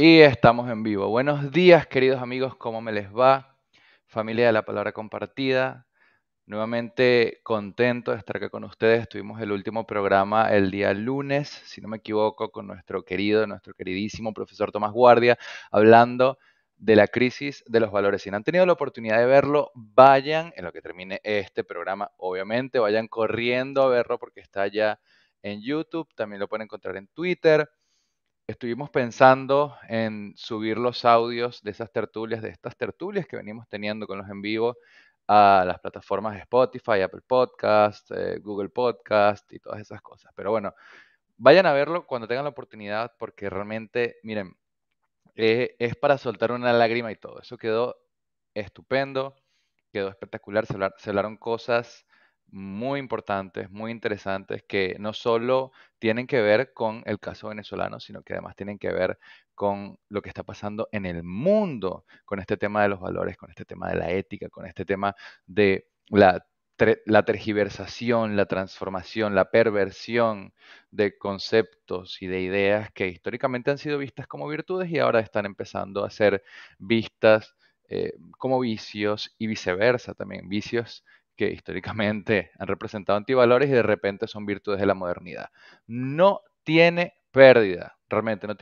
Y estamos en vivo. Buenos días, queridos amigos, ¿cómo me les va? Familia de la Palabra Compartida. Nuevamente contento de estar acá con ustedes. Tuvimos el último programa el día lunes, si no me equivoco, con nuestro querido, nuestro queridísimo profesor Tomás Guardia, hablando de la crisis de los valores. Si no han tenido la oportunidad de verlo, vayan, en lo que termine este programa, obviamente, vayan corriendo a verlo porque está ya en YouTube, también lo pueden encontrar en Twitter estuvimos pensando en subir los audios de esas tertulias, de estas tertulias que venimos teniendo con los en vivo a las plataformas Spotify, Apple Podcast, eh, Google Podcast y todas esas cosas. Pero bueno, vayan a verlo cuando tengan la oportunidad porque realmente, miren, eh, es para soltar una lágrima y todo. Eso quedó estupendo, quedó espectacular, se, se hablaron cosas muy importantes, muy interesantes, que no solo tienen que ver con el caso venezolano, sino que además tienen que ver con lo que está pasando en el mundo, con este tema de los valores, con este tema de la ética, con este tema de la, tergiversación, la transformación, la perversión de conceptos y de ideas que históricamente han sido vistas como virtudes y ahora están empezando a ser vistas eh, como vicios y viceversa también, vicios que históricamente han representado antivalores y de repente son virtudes de la modernidad. No tiene pérdida, realmente no,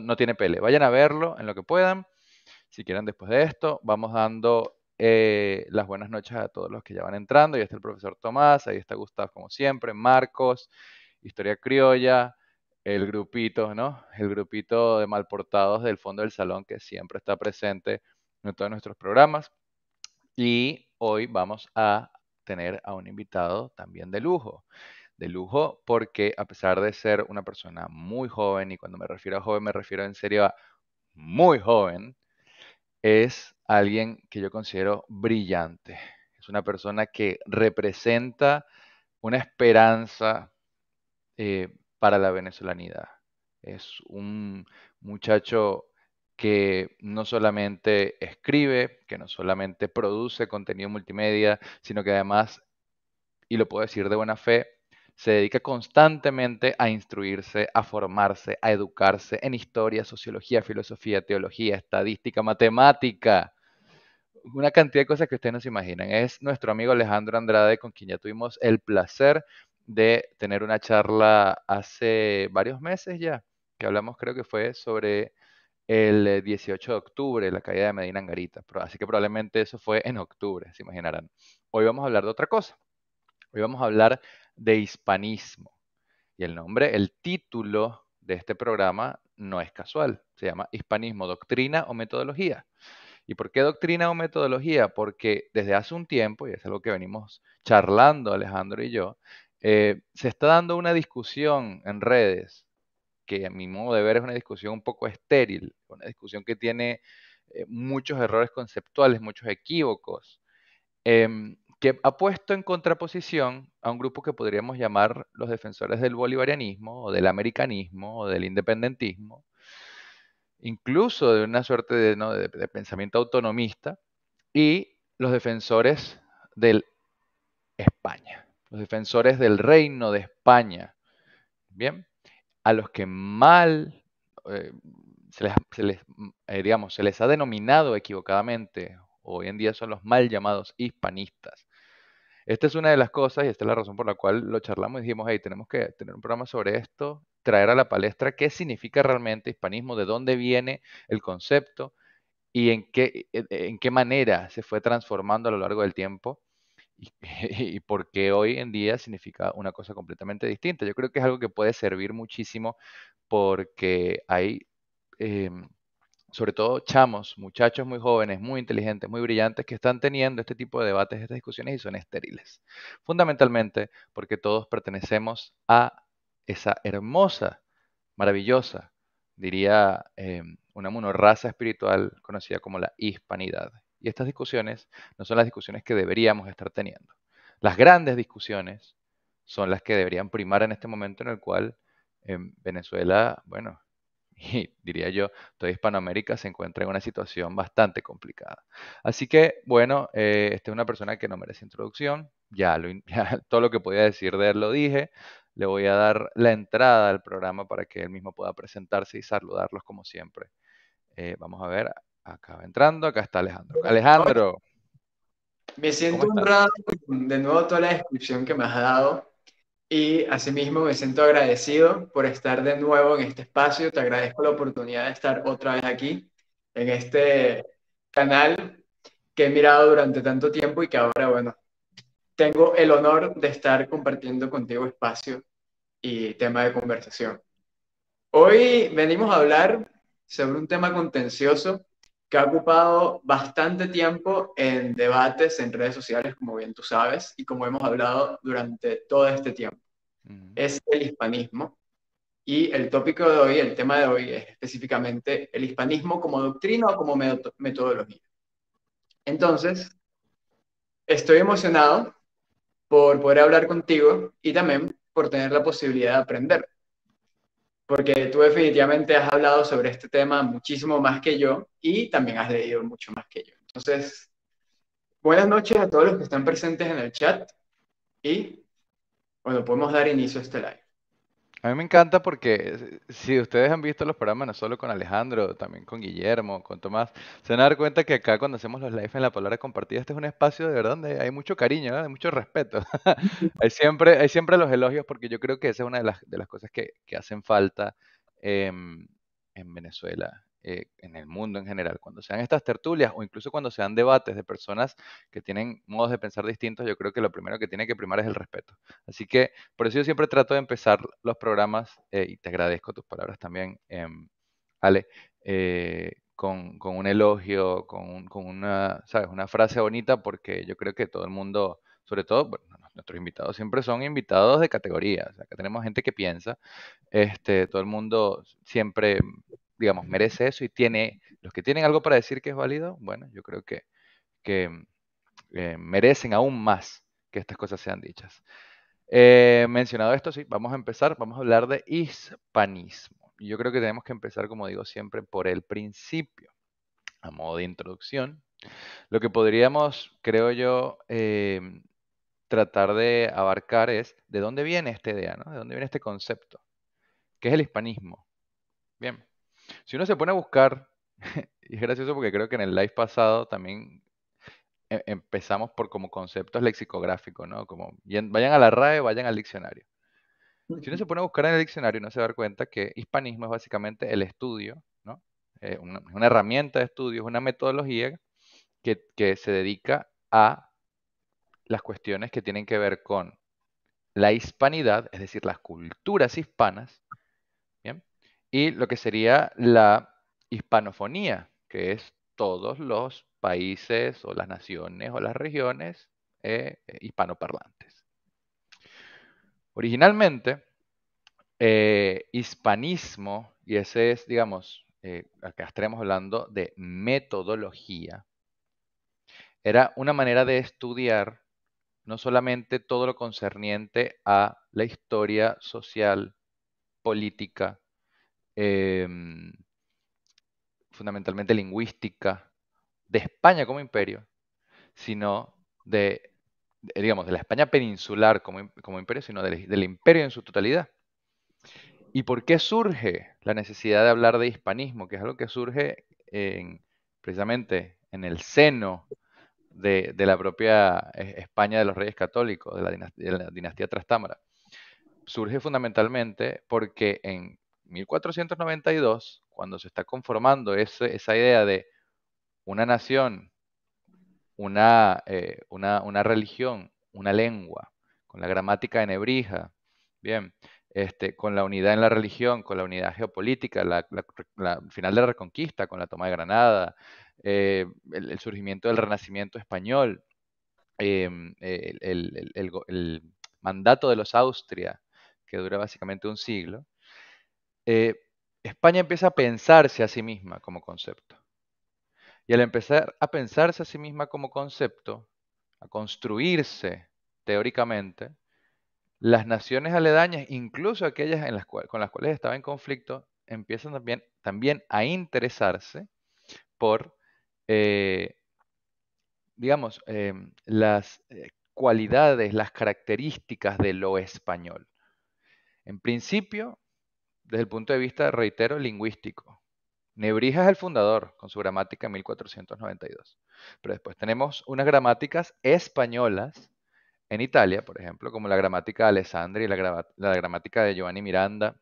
no, tiene pele. Vayan a verlo en lo que puedan. Si quieren, después de esto, vamos dando eh, las buenas noches a todos los que ya van entrando. Ahí está el profesor Tomás, ahí está Gustavo, como siempre, Marcos, Historia Criolla, el grupito, ¿no? El grupito de malportados del fondo del salón que siempre está presente en todos nuestros programas. Y hoy vamos a tener a un invitado también de lujo. De lujo porque a pesar de ser una persona muy joven, y cuando me refiero a joven me refiero en serio a muy joven, es alguien que yo considero brillante. Es una persona que representa una esperanza eh, para la venezolanidad. Es un muchacho que no solamente escribe, que no solamente produce contenido multimedia, sino que además, y lo puedo decir de buena fe, se dedica constantemente a instruirse, a formarse, a educarse en historia, sociología, filosofía, teología, estadística, matemática. Una cantidad de cosas que ustedes no se imaginan. Es nuestro amigo Alejandro Andrade con quien ya tuvimos el placer de tener una charla hace varios meses ya, que hablamos creo que fue sobre el 18 eh, de octubre, la caída de Medina Angarita. Así que probablemente eso fue en octubre, se imaginarán. Hoy vamos a hablar de otra cosa. Hoy vamos a hablar de hispanismo. Y el nombre, el título de este programa no es casual. Se llama Hispanismo, Doctrina o Metodología. ¿Y por qué doctrina o metodología? Porque desde hace un tiempo, y es algo que venimos charlando Alejandro y yo, eh, se está dando una discusión en redes que a mi modo de ver es una discusión un poco estéril, una discusión que tiene eh, muchos errores conceptuales, muchos equívocos, em, que ha puesto en contraposición a un grupo que podríamos llamar los defensores del bolivarianismo o del americanismo o del independentismo, incluso de una suerte de, pensamiento autonomista, y los defensores del España, los defensores del reino de España. Bien, a los que mal eh, se, les, eh, se les ha denominado equivocadamente, hoy en día son los mal llamados hispanistas. Esta es una de las cosas y esta es la razón por la cual lo charlamos y dijimos, hey, tenemos que tener un programa sobre esto, traer a la palestra qué significa realmente hispanismo, de dónde viene el concepto y en qué, en qué manera se fue transformando a lo largo del tiempo y, porque por qué hoy en día significa una cosa completamente distinta. Yo creo que es algo que puede servir muchísimo porque hay, em, sobre todo, chamos, muchachos muy jóvenes, muy inteligentes, muy brillantes, que están teniendo este tipo de debates, estas discusiones y son estériles. Fundamentalmente porque todos pertenecemos a esa hermosa, maravillosa, diría em, una monorraza espiritual conocida como la hispanidad. Y estas discusiones no son las discusiones que deberíamos estar teniendo. Las grandes discusiones son las que deberían primar en este momento en el cual en em, Venezuela, bueno, y diría yo, toda Hispanoamérica se encuentra en una situación bastante complicada. Así que, bueno, este esta es una persona que no merece introducción. Ya, lo, todo lo que podía decir de él lo dije. Le voy a dar la entrada al programa para que él mismo pueda presentarse y saludarlos como siempre. Eh, vamos a ver, acaba entrando, acá está Alejandro. Alejandro. Me siento honrado de nuevo toda la descripción que me has dado y asimismo me siento agradecido por estar de nuevo en este espacio. Te agradezco la oportunidad de estar otra vez aquí en este canal que he mirado durante tanto tiempo y que ahora, bueno, tengo el honor de estar compartiendo contigo espacio y tema de conversación. Hoy venimos a hablar sobre un tema contencioso que ha ocupado bastante tiempo en debates en redes sociales, como bien tú sabes, y como hemos hablado durante todo este tiempo. Es el hispanismo. Y el tópico de hoy, el tema de hoy, es específicamente el hispanismo como doctrina o como metodología. Entonces, estoy emocionado por poder hablar contigo y también por tener la posibilidad de aprender porque tú definitivamente has hablado sobre este tema muchísimo más que yo y también has leído mucho más que yo. Entonces, buenas noches a todos los que están presentes en el chat y, bueno, podemos dar inicio a este live. A mí me encanta porque eh, si ustedes han visto los programas no solo con Alejandro, también con Guillermo, con Tomás, se van a dar cuenta que acá cuando hacemos los live en la palabra compartida, este es un espacio de verdad donde hay mucho cariño, de hay mucho respeto. hay, siempre, hay siempre los elogios porque yo creo que esa es una de las, de las cosas que, hacen falta em, en Venezuela. Eh, en el mundo en general. Cuando sean estas tertulias o incluso cuando sean debates de personas que tienen modos de pensar distintos, yo creo que lo primero que tiene que primar es el respeto. Así que por eso yo siempre trato de empezar los programas eh, y te agradezco tus palabras también, em, Ale. Eh, con, un elogio, con, una, una frase bonita, porque yo creo que todo el mundo, sobre todo nuestros invitados, siempre son invitados de categoría. O sea, acá tenemos gente que piensa, este, todo el mundo siempre digamos, merece eso y tiene, los que tienen algo para decir que es válido, bueno, yo creo que, que mm, eh, merecen aún más que estas cosas sean dichas. Eh, mencionado esto, sí, vamos a empezar, vamos a hablar de hispanismo. Yo creo que tenemos que empezar, como digo siempre, por el principio, a modo de introducción. Lo que podríamos, creo yo, eh, tratar de abarcar es de dónde viene esta idea, ¿no? De dónde viene este concepto. ¿Qué es el hispanismo? Bien. Si uno se pone a buscar, y es gracioso porque creo que en el live pasado también e-, empezamos por como conceptos lexicográficos, ¿no? Como vayan a la RAE, vayan al diccionario. Si uno se pone a buscar en el diccionario, uno se da cuenta que hispanismo es básicamente el estudio, ¿no? Eh, una, herramienta de estudio, es una metodología que se dedica a las cuestiones que tienen que ver con la hispanidad, es decir, las culturas hispanas, y lo que sería la hispanofonía, que es todos los países o las naciones o las regiones eh, eh, hispanoparlantes. Originalmente, eh, hispanismo, y ese es, digamos, acá estaremos hablando de metodología, era una manera de estudiar no solamente todo lo concerniente a la historia social, política, Em, fundamentalmente lingüística, de España como imperio, sino de, digamos, de la España peninsular como, imperio, sino del, imperio en su totalidad. ¿Y por qué surge la necesidad de hablar de hispanismo? Que es algo que surge precisamente en el seno de, la propia e-, España de los Reyes Católicos, de la dinastía Trastámara. Surge fundamentalmente porque en 1492, cuando se está conformando esa idea de una nación, eh, una, religión, una lengua, con la gramática nebrija, bien, este, con la unidad en la religión, con la unidad geopolítica, la, final de la reconquista, con la toma de Granada, eh, el, surgimiento del Renacimiento español, em, el mandato de los Austria, que dura básicamente un siglo, eh, España empieza a pensarse a sí misma como concepto. Y al empezar a pensarse a sí misma como concepto, a construirse teóricamente, las naciones aledañas, incluso aquellas con las cuales estaba en conflicto, empiezan también, a interesarse por, eh, digamos, em, las eh, cualidades, las características de lo español. En principio, desde el punto de vista, reitero, lingüístico. Nebrija es el fundador con su gramática 1492. Pero después tenemos unas gramáticas españolas en Italia, por ejemplo, como la gramática de Alessandri, y la gramática de Giovanni Miranda.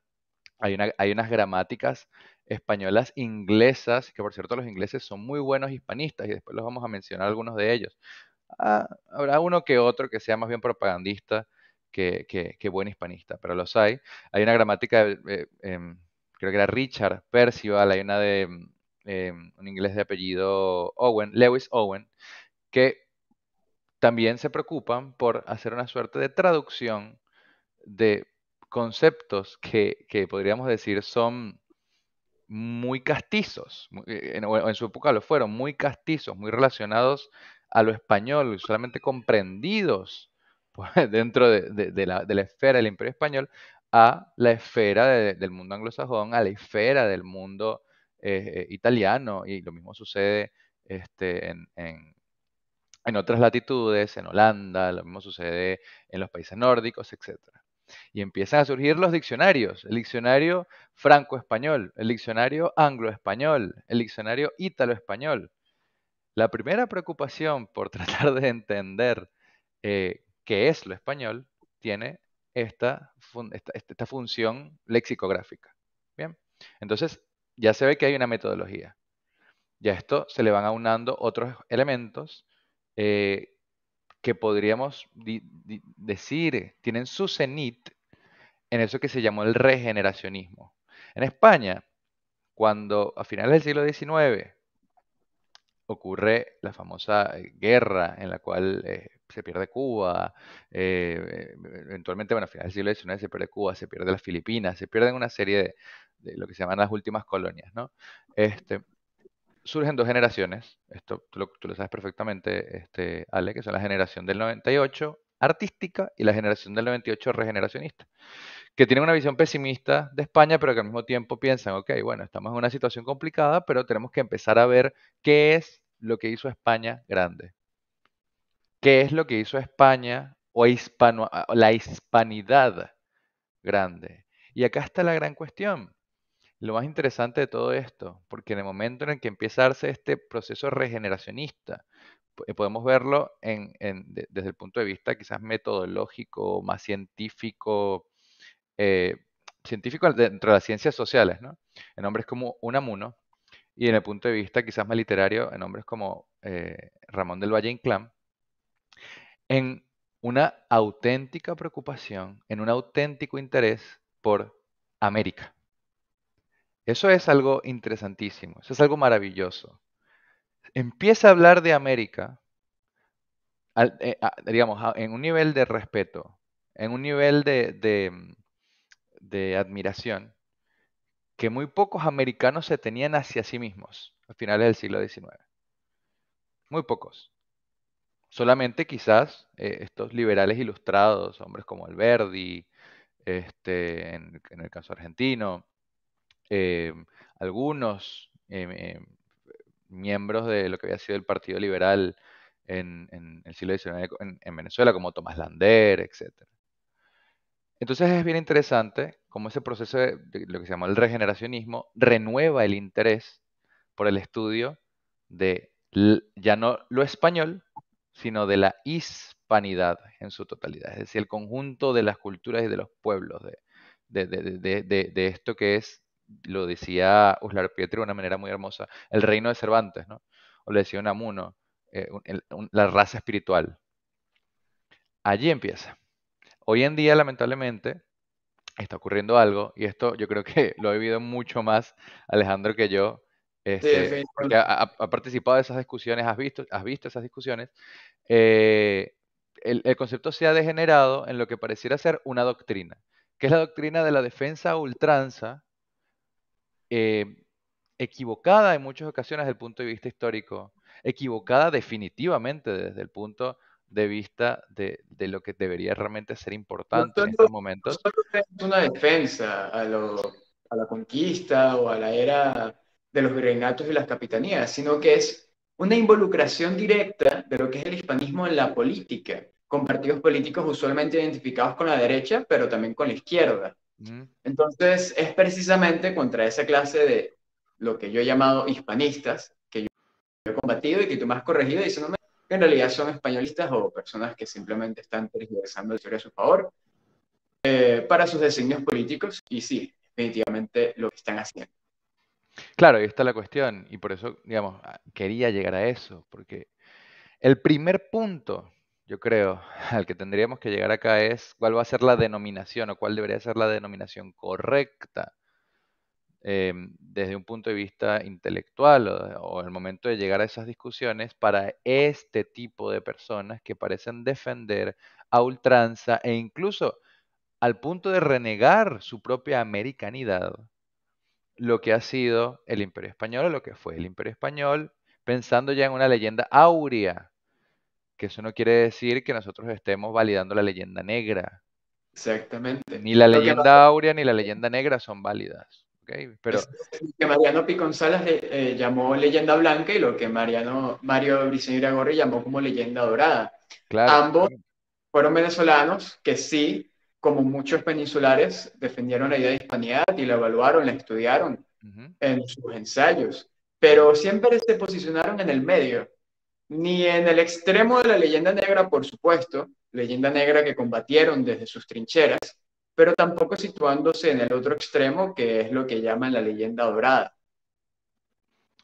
Hay, unas gramáticas españolas inglesas, que por cierto los ingleses son muy buenos hispanistas y después los vamos a mencionar algunos de ellos. Ah, habrá uno que otro que sea más bien propagandista que, buen hispanista, pero los hay. Hay una gramática, eh, eh, em, creo que era Richard Percival, hay una de mm, em, un inglés de apellido Owen, Lewis Owen, que también se preocupan por hacer una suerte de traducción de conceptos que, podríamos decir son muy castizos, eh, en, en, su época lo fueron, muy castizos, muy relacionados a lo español, solamente comprendidos dentro de, la, esfera del imperio español a la esfera del mundo anglosajón, a la esfera del mundo eh, eh, italiano, y lo mismo sucede este, en, otras latitudes, en Holanda, lo mismo sucede en los países nórdicos, etc. Y empiezan a surgir los diccionarios, el diccionario franco-español, el diccionario anglo-español, el diccionario ítalo-español. La primera preocupación por tratar de entender eh, que es lo español, tiene esta, esta, función lexicográfica. Bien, entonces ya se ve que hay una metodología. Y a esto se le van aunando otros elementos eh, que podríamos decir tienen su cenit en eso que se llamó el regeneracionismo. En España, cuando a finales del siglo XIX ocurre la famosa eh, guerra en la cual eh, se pierde Cuba, eh, e, e, eventualmente, bueno, a finales del siglo XIX se pierde Cuba, se pierde las Filipinas, se pierden una serie de, lo que se llaman las últimas colonias, ¿no? Este, surgen dos generaciones, esto tú lo, sabes perfectamente, este, Ale, que son la generación del 98 artística y la generación del 98 regeneracionista, que tienen una visión pesimista de España, pero que al mismo tiempo piensan, ok, bueno, estamos en una situación complicada, pero tenemos que empezar a ver qué es lo que hizo España grande, ¿Qué es lo que hizo España o hispano, la hispanidad grande? Y acá está la gran cuestión. Lo más interesante de todo esto, porque en el momento en el que empieza a darse este proceso regeneracionista, eh, podemos verlo desde el punto de vista quizás metodológico, más científico, eh, científico dentro de las ciencias sociales, En hombres como Unamuno, y en el punto de vista quizás más literario, en hombres como eh, Ramón del Valle Inclán, en una auténtica preocupación, en un auténtico interés por América. Eso es algo interesantísimo, eso es algo maravilloso. Empieza a hablar de América, eh, digamos, en un nivel de respeto, en un nivel mm, de, admiración, que muy pocos americanos se tenían hacia sí mismos a finales del siglo XIX. Muy pocos. Solamente quizás eh, estos liberales ilustrados, hombres como Alberdi, este, en, el caso argentino, eh, algunos em, em, miembros de lo que había sido el Partido Liberal en, el siglo XIX en, Venezuela, como Tomás Lander, etc. Entonces es bien interesante cómo ese proceso de lo que se llama el regeneracionismo renueva el interés por el estudio de ya no lo español, sino de la hispanidad en su totalidad, es decir, el conjunto de las culturas y de los pueblos, de, esto que es, lo decía Uslar Pietri de una manera muy hermosa, el reino de Cervantes, ¿no? o le decía Unamuno, eh, la raza espiritual. Allí empieza. Hoy en día, lamentablemente, está ocurriendo algo, y esto yo creo que lo ha vivido mucho más Alejandro que yo, este, ha, participado de esas discusiones, has visto, has visto esas discusiones. Eh, el, concepto se ha degenerado en lo que pareciera ser una doctrina, que es la doctrina de la defensa ultranza, eh, equivocada en muchas ocasiones desde el punto de vista histórico, equivocada definitivamente desde el punto de vista de, lo que debería realmente ser importante en estos momentos. es una defensa a, a la conquista o a la era de los virreinatos y las capitanías, sino que es una involucración directa de lo que es el hispanismo en la política, con partidos políticos usualmente identificados con la derecha, pero también con la izquierda. Mm. Entonces, es precisamente contra esa clase de lo que yo he llamado hispanistas, que yo he combatido y que tú me has corregido diciéndome que en realidad son españolistas o personas que simplemente están tergiversando el historia a su favor eh, para sus designios políticos, y sí, definitivamente lo que están haciendo. Claro, ahí está la cuestión y por eso, digamos, ah, quería llegar a eso, porque el primer punto, yo creo, al que tendríamos que llegar acá es cuál va a ser la denominación o cuál debería ser la denominación correcta em, desde un punto de vista intelectual o, o, el momento de llegar a esas discusiones para este tipo de personas que parecen defender a ultranza e incluso al punto de renegar su propia americanidad lo que ha sido el Imperio Español o lo que fue el Imperio Español, pensando ya en una leyenda áurea, que eso no quiere decir que nosotros estemos validando la leyenda negra. Exactamente. Ni la leyenda áurea ni la leyenda negra son válidas. ¿okay? Pero... Que Mariano Piconzalas Salas eh, llamó leyenda blanca y lo que Mariano, Mario Briceño Gorri llamó como leyenda dorada. Ambos fueron venezolanos que sí como muchos peninsulares, defendieron la idea de hispanidad y la evaluaron, la estudiaron en sus ensayos, pero siempre se posicionaron en el medio, ni en el extremo de la leyenda negra, por supuesto, leyenda negra que combatieron desde sus trincheras, pero tampoco situándose en el otro extremo, que es lo que llaman la leyenda dorada,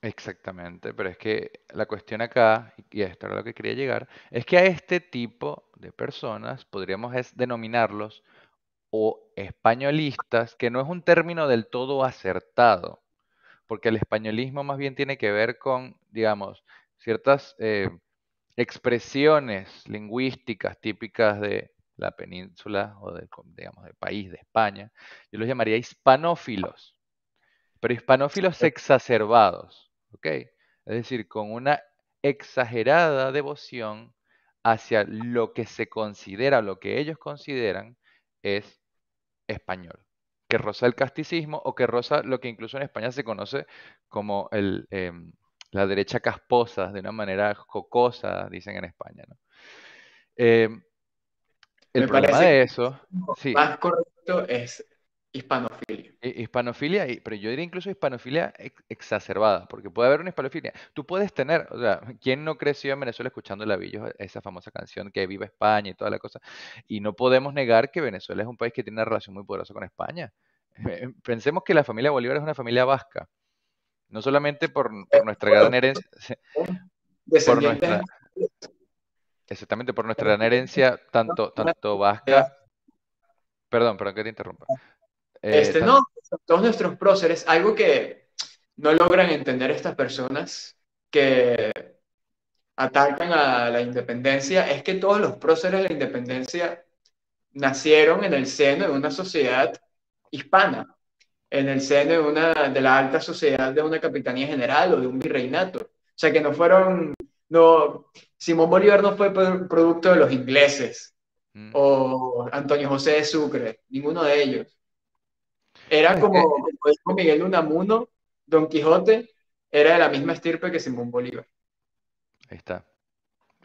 Exactamente, pero es que la cuestión acá, y esto era lo que quería llegar, es que a este tipo de personas podríamos denominarlos o españolistas, que no es un término del todo acertado, porque el españolismo más bien tiene que ver con, digamos, ciertas eh, expresiones lingüísticas típicas de la península o de, digamos, del país de España. Yo los llamaría hispanófilos, pero hispanófilos exacerbados. Es decir, con una exagerada devoción hacia lo que se considera, lo que ellos consideran es español, que roza el casticismo o que roza lo que incluso en España se conoce como el, em, la derecha casposa, de una manera jocosa, dicen en España. Em, el problema de eso... Más correcto es Hispanofilia. Eh, hispanofilia, pero yo diría incluso hispanofilia exacerbada, porque puede haber una hispanofilia. Tú puedes tener, o sea, ¿quién no creció en Venezuela escuchando villa, esa famosa canción que viva España y toda la cosa? Y no podemos negar que Venezuela es un país que tiene una relación muy poderosa con España. Eh, eh, pensemos que la familia Bolívar es una familia vasca, no solamente por, nuestra gran herencia, por exactamente por nuestra gran herencia tanto, tanto vasca. Perdón, perdón que te interrumpa eh, este, no, todos nuestros próceres, algo que no logran entender estas personas que atacan a la independencia es que todos los próceres de la independencia nacieron en el seno de una sociedad hispana, en el seno de, una, de la alta sociedad de una capitanía general o de un virreinato. O sea que no fueron, no, Simón Bolívar no fue producto de los ingleses mm. o Antonio José de Sucre, ninguno de ellos. Era como, dijo eh. Miguel Unamuno, Don Quijote era de la misma estirpe que Simón Bolívar. Ahí está.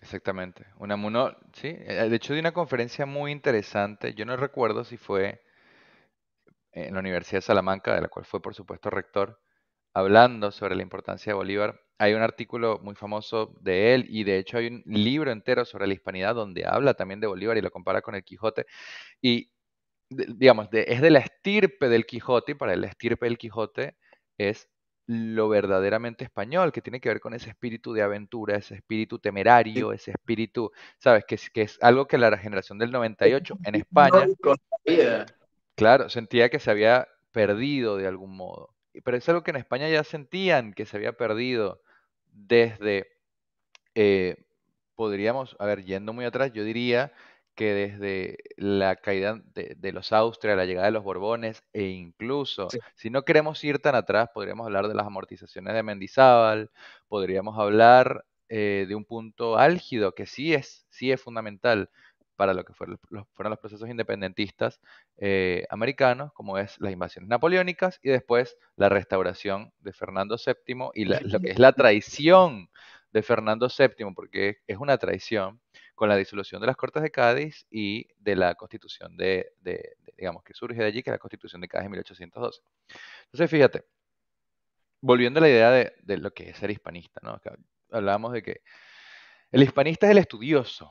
Exactamente. Unamuno, sí. Eh, de hecho, de una conferencia muy interesante. Yo no recuerdo si fue en la Universidad de Salamanca, de la cual fue, por supuesto, rector, hablando sobre la importancia de Bolívar. Hay un artículo muy famoso de él y de hecho hay un libro entero sobre la hispanidad donde habla también de Bolívar y lo compara con el Quijote. Y digamos, es de la estirpe del Quijote, y para la estirpe del Quijote es lo verdaderamente español, que tiene que ver con ese espíritu de aventura, ese espíritu temerario, ese espíritu, ¿sabes? Que, que es algo que la generación del 98 en España, claro, sentía que se había perdido de algún modo. Pero es algo que en España ya sentían que se había perdido desde, eh, podríamos, a ver, yendo muy atrás, yo diría que desde la caída de, los Austria, la llegada de los Borbones, e incluso, si no queremos ir tan atrás, podríamos hablar de las amortizaciones de Mendizábal, podríamos hablar eh, de un punto álgido que sí es, sí es fundamental para lo que fueron los, fueron los procesos independentistas eh, americanos, como es las invasiones napoleónicas y después la restauración de Fernando VII y lo que es la traición de Fernando VII, porque es una traición con la disolución de las Cortes de Cádiz y de la Constitución de, digamos, que surge de allí, que es la Constitución de Cádiz en 1812. Entonces, fíjate, volviendo a la idea de, lo que es ser hispanista, ¿no? hablábamos de que el hispanista es el estudioso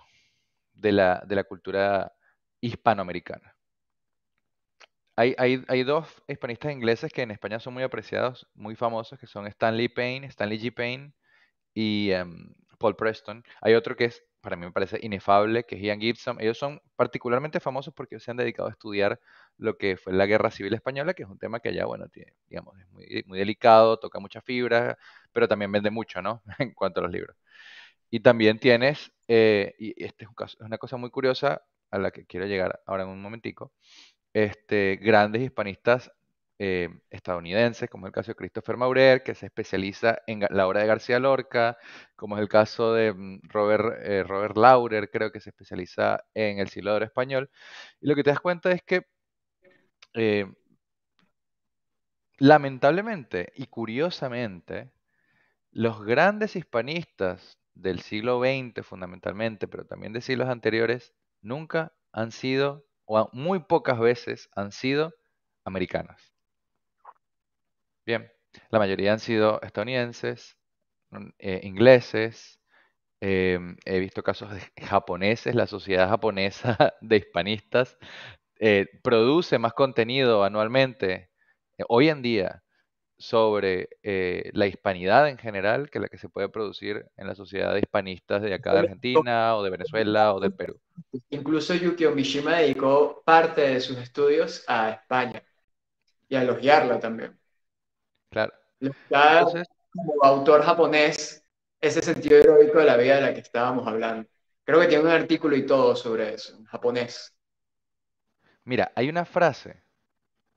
de la, cultura hispanoamericana. Hay, dos hispanistas ingleses que en España son muy apreciados, muy famosos, que son Stanley Payne, Stanley G. Payne y em, Paul Preston. Hay otro que es para mí me parece inefable, que es Ian Gibson. Ellos son particularmente famosos porque se han dedicado a estudiar lo que fue la Guerra Civil Española, que es un tema que allá, bueno, digamos, es muy, delicado, toca muchas fibras, pero también vende mucho, ¿no? en cuanto a los libros. Y también tienes, eh, y este es, un caso, es una cosa muy curiosa a la que quiero llegar ahora en un momentico, este, grandes hispanistas eh, estadounidenses, como es el caso de Christopher Maurer, que se especializa en la obra de García Lorca, como es el caso de mm, Robert, eh, Robert Laurer, creo que se especializa en el siglo de oro español. Y lo que te das cuenta es que, eh, lamentablemente y curiosamente, los grandes hispanistas del siglo XX fundamentalmente, pero también de siglos anteriores, nunca han sido, o muy pocas veces han sido, americanas. Bien, la mayoría han sido estadounidenses, mm, eh, ingleses, em, he visto casos de japoneses, la sociedad japonesa de hispanistas eh, produce más contenido anualmente eh, hoy en día sobre la hispanidad en general que la que se puede producir en la sociedad de hispanistas de acá de Argentina o de Venezuela o de Perú. Incluso Yukio Mishima dedicó parte de sus estudios a España y a elogiarla también. Claro. Entonces, como autor japonés, ese sentido heroico de la vida de la que estábamos hablando. Creo que tiene un artículo y todo sobre eso, en japonés. Mira, hay una frase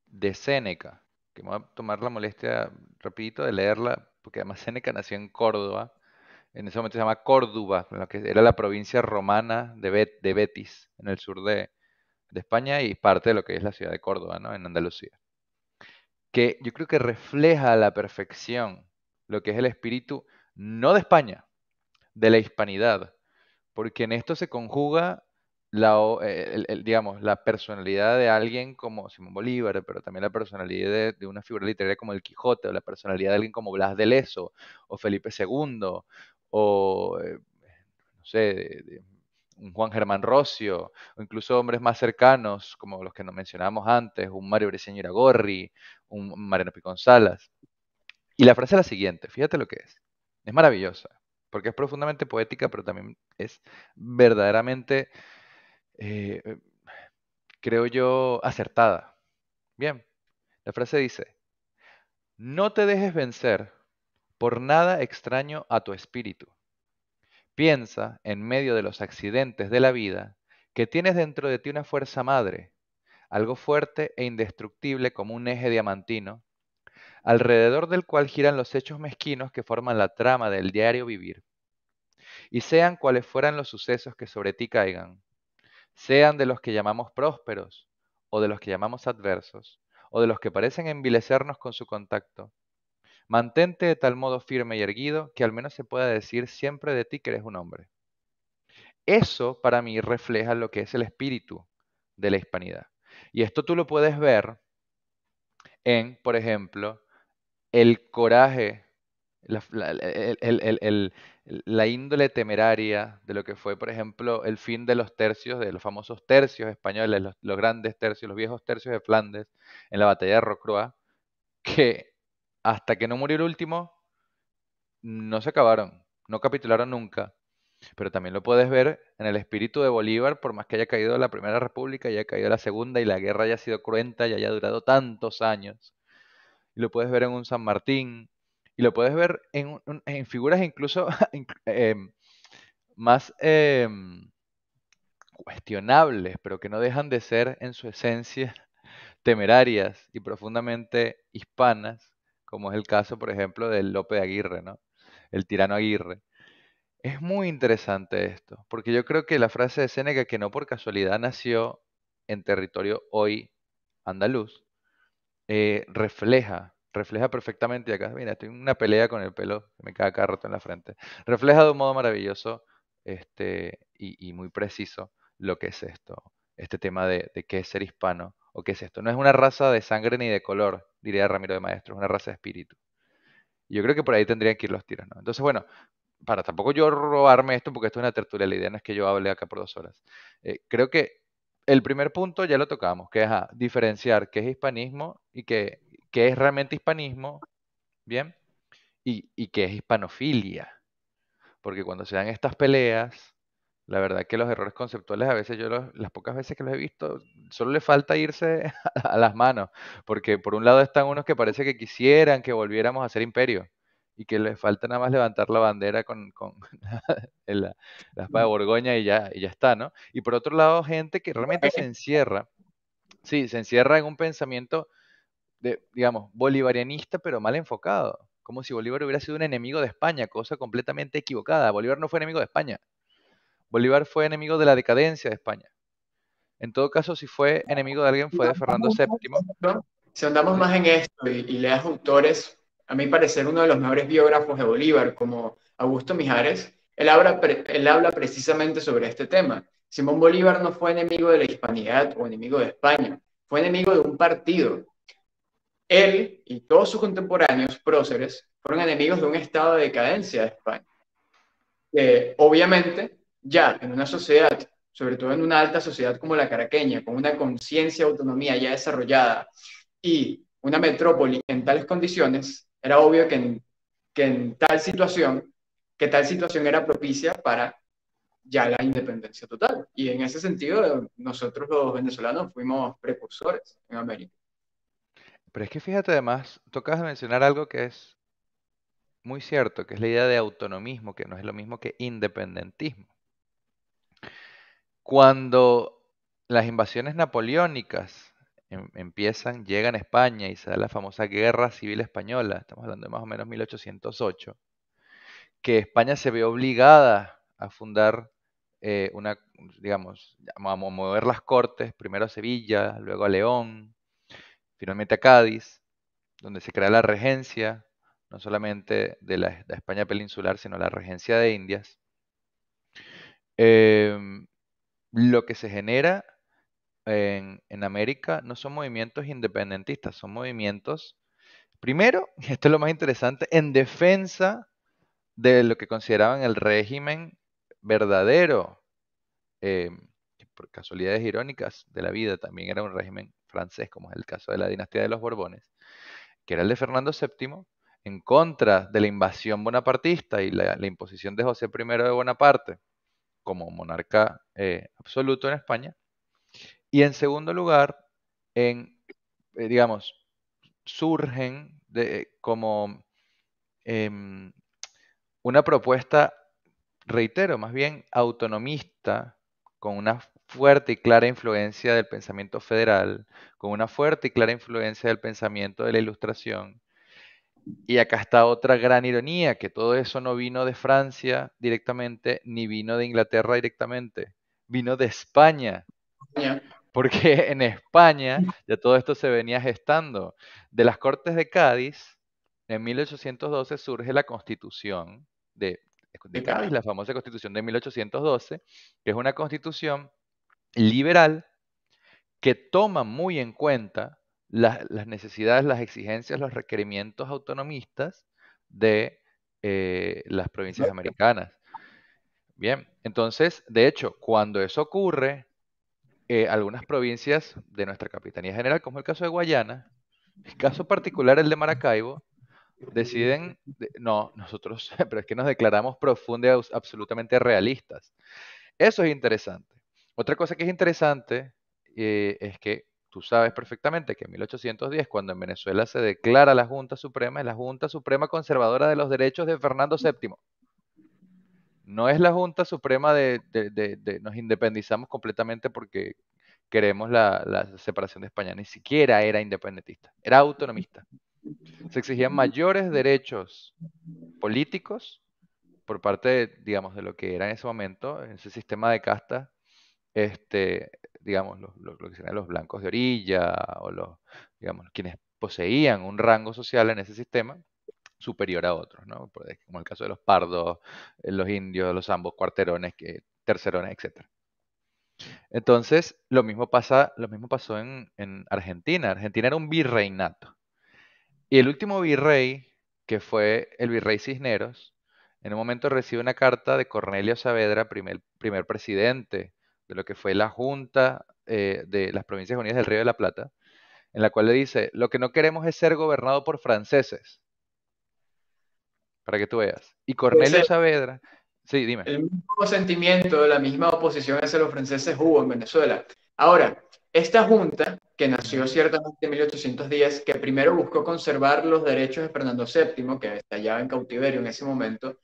de Séneca, que me voy a tomar la molestia, rapidito, de leerla, porque además Séneca nació en Córdoba, en ese momento se llama Córdoba, lo que era la provincia romana de, de Betis, en el sur de, de, España y parte de lo que es la ciudad de Córdoba, ¿no? en Andalucía que yo creo que refleja la perfección lo que es el espíritu, no de España, de la hispanidad, porque en esto se conjuga la, eh, digamos, la personalidad de alguien como Simón Bolívar, pero también la personalidad de, una figura literaria como el Quijote, o la personalidad de alguien como Blas de Leso, o Felipe II, o, eh, no sé, de un Juan Germán Rocio, o incluso hombres más cercanos, como los que nos mencionábamos antes, un Mario bresciani Iragorri, un Mariano Picon Salas. Y la frase es la siguiente, fíjate lo que es. Es maravillosa, porque es profundamente poética, pero también es verdaderamente, eh, creo yo, acertada. Bien, la frase dice, no te dejes vencer por nada extraño a tu espíritu Piensa, en medio de los accidentes de la vida, que tienes dentro de ti una fuerza madre, algo fuerte e indestructible como un eje diamantino, alrededor del cual giran los hechos mezquinos que forman la trama del diario vivir. Y sean cuales fueran los sucesos que sobre ti caigan, sean de los que llamamos prósperos, o de los que llamamos adversos, o de los que parecen envilecernos con su contacto, Mantente de tal modo firme y erguido que al menos se pueda decir siempre de ti que eres un hombre. Eso para mí refleja lo que es el espíritu de la hispanidad. Y esto tú lo puedes ver en, por ejemplo, el coraje, la, índole temeraria de lo que fue, por ejemplo, el fin de los tercios, de los famosos tercios españoles, los, grandes tercios, los viejos tercios de Flandes, en la batalla de Rocroa, que hasta que no murió el último, no se acabaron, no capitularon nunca. Pero también lo puedes ver en el espíritu de Bolívar, por más que haya caído la Primera República, haya caído la Segunda y la guerra haya sido cruenta y haya durado tantos años. Y lo puedes ver en un San Martín, y lo puedes ver en, figuras incluso em, más em, cuestionables, pero que no dejan de ser en su esencia temerarias y profundamente hispanas como es el caso, por ejemplo, del Lope de Aguirre, ¿no? El tirano Aguirre. Es muy interesante esto, porque yo creo que la frase de Séneca, que no por casualidad nació en territorio hoy andaluz, eh, refleja, refleja perfectamente, acá, mira, estoy en una pelea con el pelo, que me cae acá roto en la frente, refleja de un modo maravilloso este, y, muy preciso lo que es esto, este tema de, de qué es ser hispano o qué es esto. No es una raza de sangre ni de color, diría Ramiro de Maestro, una raza de espíritu. Yo creo que por ahí tendrían que ir los tiranos Entonces, bueno, para tampoco yo robarme esto, porque esto es una tertulia, la idea no es que yo hable acá por dos horas. Eh, creo que el primer punto ya lo tocamos, que es a diferenciar qué es hispanismo y qué, es realmente hispanismo, ¿bien? Y, y qué es hispanofilia. Porque cuando se dan estas peleas, la verdad que los errores conceptuales a veces yo los, las pocas veces que los he visto, solo le falta irse a, las manos, porque por un lado están unos que parece que quisieran que volviéramos a ser imperio y que les falta nada más levantar la bandera con, con la, de Borgoña y ya, y ya está, ¿no? Y por otro lado, gente que realmente se encierra, sí, se encierra en un pensamiento, de, digamos, bolivarianista, pero mal enfocado, como si Bolívar hubiera sido un enemigo de España, cosa completamente equivocada. Bolívar no fue enemigo de España. Bolívar fue enemigo de la decadencia de España. En todo caso, si fue enemigo de alguien, fue de Fernando VII. Si andamos más en esto y, y leas autores, a mi parecer uno de los mejores biógrafos de Bolívar, como Augusto Mijares, él habla, él habla precisamente sobre este tema. Simón Bolívar no fue enemigo de la hispanidad o enemigo de España, fue enemigo de un partido. Él y todos sus contemporáneos próceres fueron enemigos de un estado de decadencia de España. obviamente, ya en una sociedad, sobre todo en una alta sociedad como la caraqueña, con una conciencia de autonomía ya desarrollada y una metrópoli en tales condiciones, era obvio que en, que en tal situación, que tal situación era propicia para ya la independencia total. Y en ese sentido, nosotros los venezolanos fuimos precursores en América. Pero es que fíjate, además, tocas mencionar algo que es muy cierto, que es la idea de autonomismo, que no es lo mismo que independentismo. Cuando las invasiones napoleónicas em, empiezan, llegan a España y se da la famosa Guerra Civil Española, estamos hablando de más o menos 1808, que España se ve obligada a fundar eh, una, digamos, a mover las cortes, primero a Sevilla, luego a León, finalmente a Cádiz, donde se crea la regencia, no solamente de la, España peninsular, sino la regencia de Indias. Em, lo que se genera en, América no son movimientos independentistas, son movimientos, primero, y esto es lo más interesante, en defensa de lo que consideraban el régimen verdadero, eh, por casualidades irónicas de la vida, también era un régimen francés, como es el caso de la dinastía de los Borbones, que era el de Fernando VII, en contra de la invasión bonapartista y la imposición de José I de Bonaparte como monarca eh, absoluto en España. Y en segundo lugar, en, eh, digamos, surgen de, como em, una propuesta, reitero, más bien autonomista, con una fuerte y clara influencia del pensamiento federal, con una fuerte y clara influencia del pensamiento de la Ilustración, y acá está otra gran ironía, que todo eso no vino de Francia directamente, ni vino de Inglaterra directamente, vino de España. Porque en España ya todo esto se venía gestando. De las Cortes de Cádiz, en 1812 surge la Constitución de Cádiz, la famosa Constitución de 1812, que es una constitución liberal que toma muy en cuenta las, necesidades, las exigencias, los requerimientos autonomistas de eh, las provincias americanas. Bien, entonces, de hecho, cuando eso ocurre, eh, algunas provincias de nuestra Capitanía General, como el caso de Guayana, el caso particular, el de Maracaibo, deciden, no, nosotros, pero es que nos declaramos profundos absolutamente realistas. Eso es interesante. Otra cosa que es interesante eh, es que Tú sabes perfectamente que en 1810, cuando en Venezuela se declara la Junta Suprema, es la Junta Suprema Conservadora de los Derechos de Fernando VII. Mm. No es la Junta Suprema de, nos independizamos completamente porque queremos la, separación de España. Ni siquiera era independentista, era autonomista. Se exigían mayores derechos políticos por parte, digamos, de lo que era en ese momento, en ese sistema de casta este, digamos, los, que los blancos de orilla o los, digamos, quienes poseían un rango social en ese sistema superior a otros, Como el caso de los pardos, eh, los indios, los ambos, cuarterones, tercerones, etc. Entonces, lo mismo, pasa, lo mismo pasó en, Argentina. Argentina era un virreinato. Y el último virrey, que fue el virrey Cisneros, en un momento recibe una carta de Cornelio Saavedra, primer, primer presidente de lo que fue la Junta eh, de las Provincias Unidas del Río de la Plata, en la cual le dice, lo que no queremos es ser gobernado por franceses. Para que tú veas. Y Cornelio Saavedra, sí, dime. El mismo sentimiento, la misma oposición hacia los franceses hubo en Venezuela. Ahora, esta junta, que nació ciertamente en 1810, que primero buscó conservar los derechos de Fernando VII, que estallaba en cautiverio en ese momento,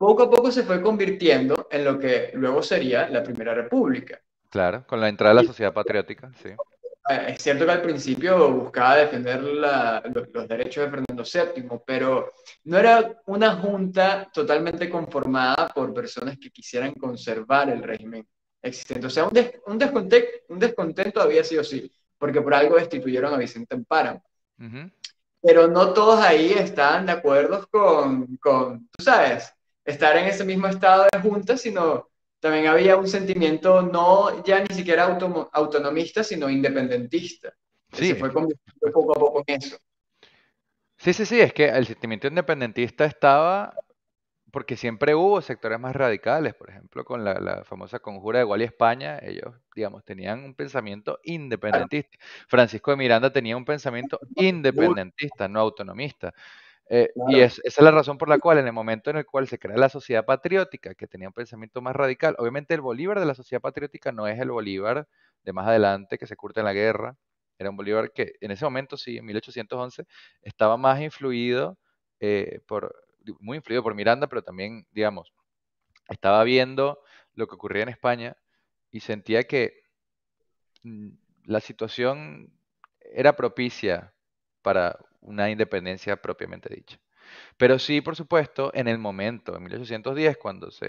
poco a poco se fue convirtiendo en lo que luego sería la Primera República. Claro, con la entrada de la sociedad patriótica, sí. Eh, es cierto que al principio buscaba defender los, derechos de Fernando VII, pero no era una junta totalmente conformada por personas que quisieran conservar el régimen existente. O sea, un, descontento, había sido sí, porque por algo destituyeron a Vicente Amparo. Pero no todos ahí estaban de acuerdo con, con, tú sabes, estar en ese mismo estado de junta, sino también había un sentimiento no ya ni siquiera autonomista, sino independentista. Sí. fue poco a poco eso. Sí, sí, sí, es que el sentimiento independentista estaba porque siempre hubo sectores más radicales, por ejemplo, con la, famosa conjura de Gual y España, ellos, digamos, tenían un pensamiento independentista. Francisco de Miranda tenía un pensamiento independentista, no autonomista. Eh, y es, esa es la razón por la cual en el momento en el cual se crea la sociedad patriótica, que tenía un pensamiento más radical, obviamente el Bolívar de la sociedad patriótica no es el Bolívar de más adelante que se curta en la guerra, era un Bolívar que en ese momento, sí, en 1811, estaba más influido eh, por, muy influido por Miranda, pero también, digamos, estaba viendo lo que ocurría en España y sentía que mm, la situación era propicia para una independencia propiamente dicha. Pero sí, por supuesto, en el momento, en 1810, cuando se,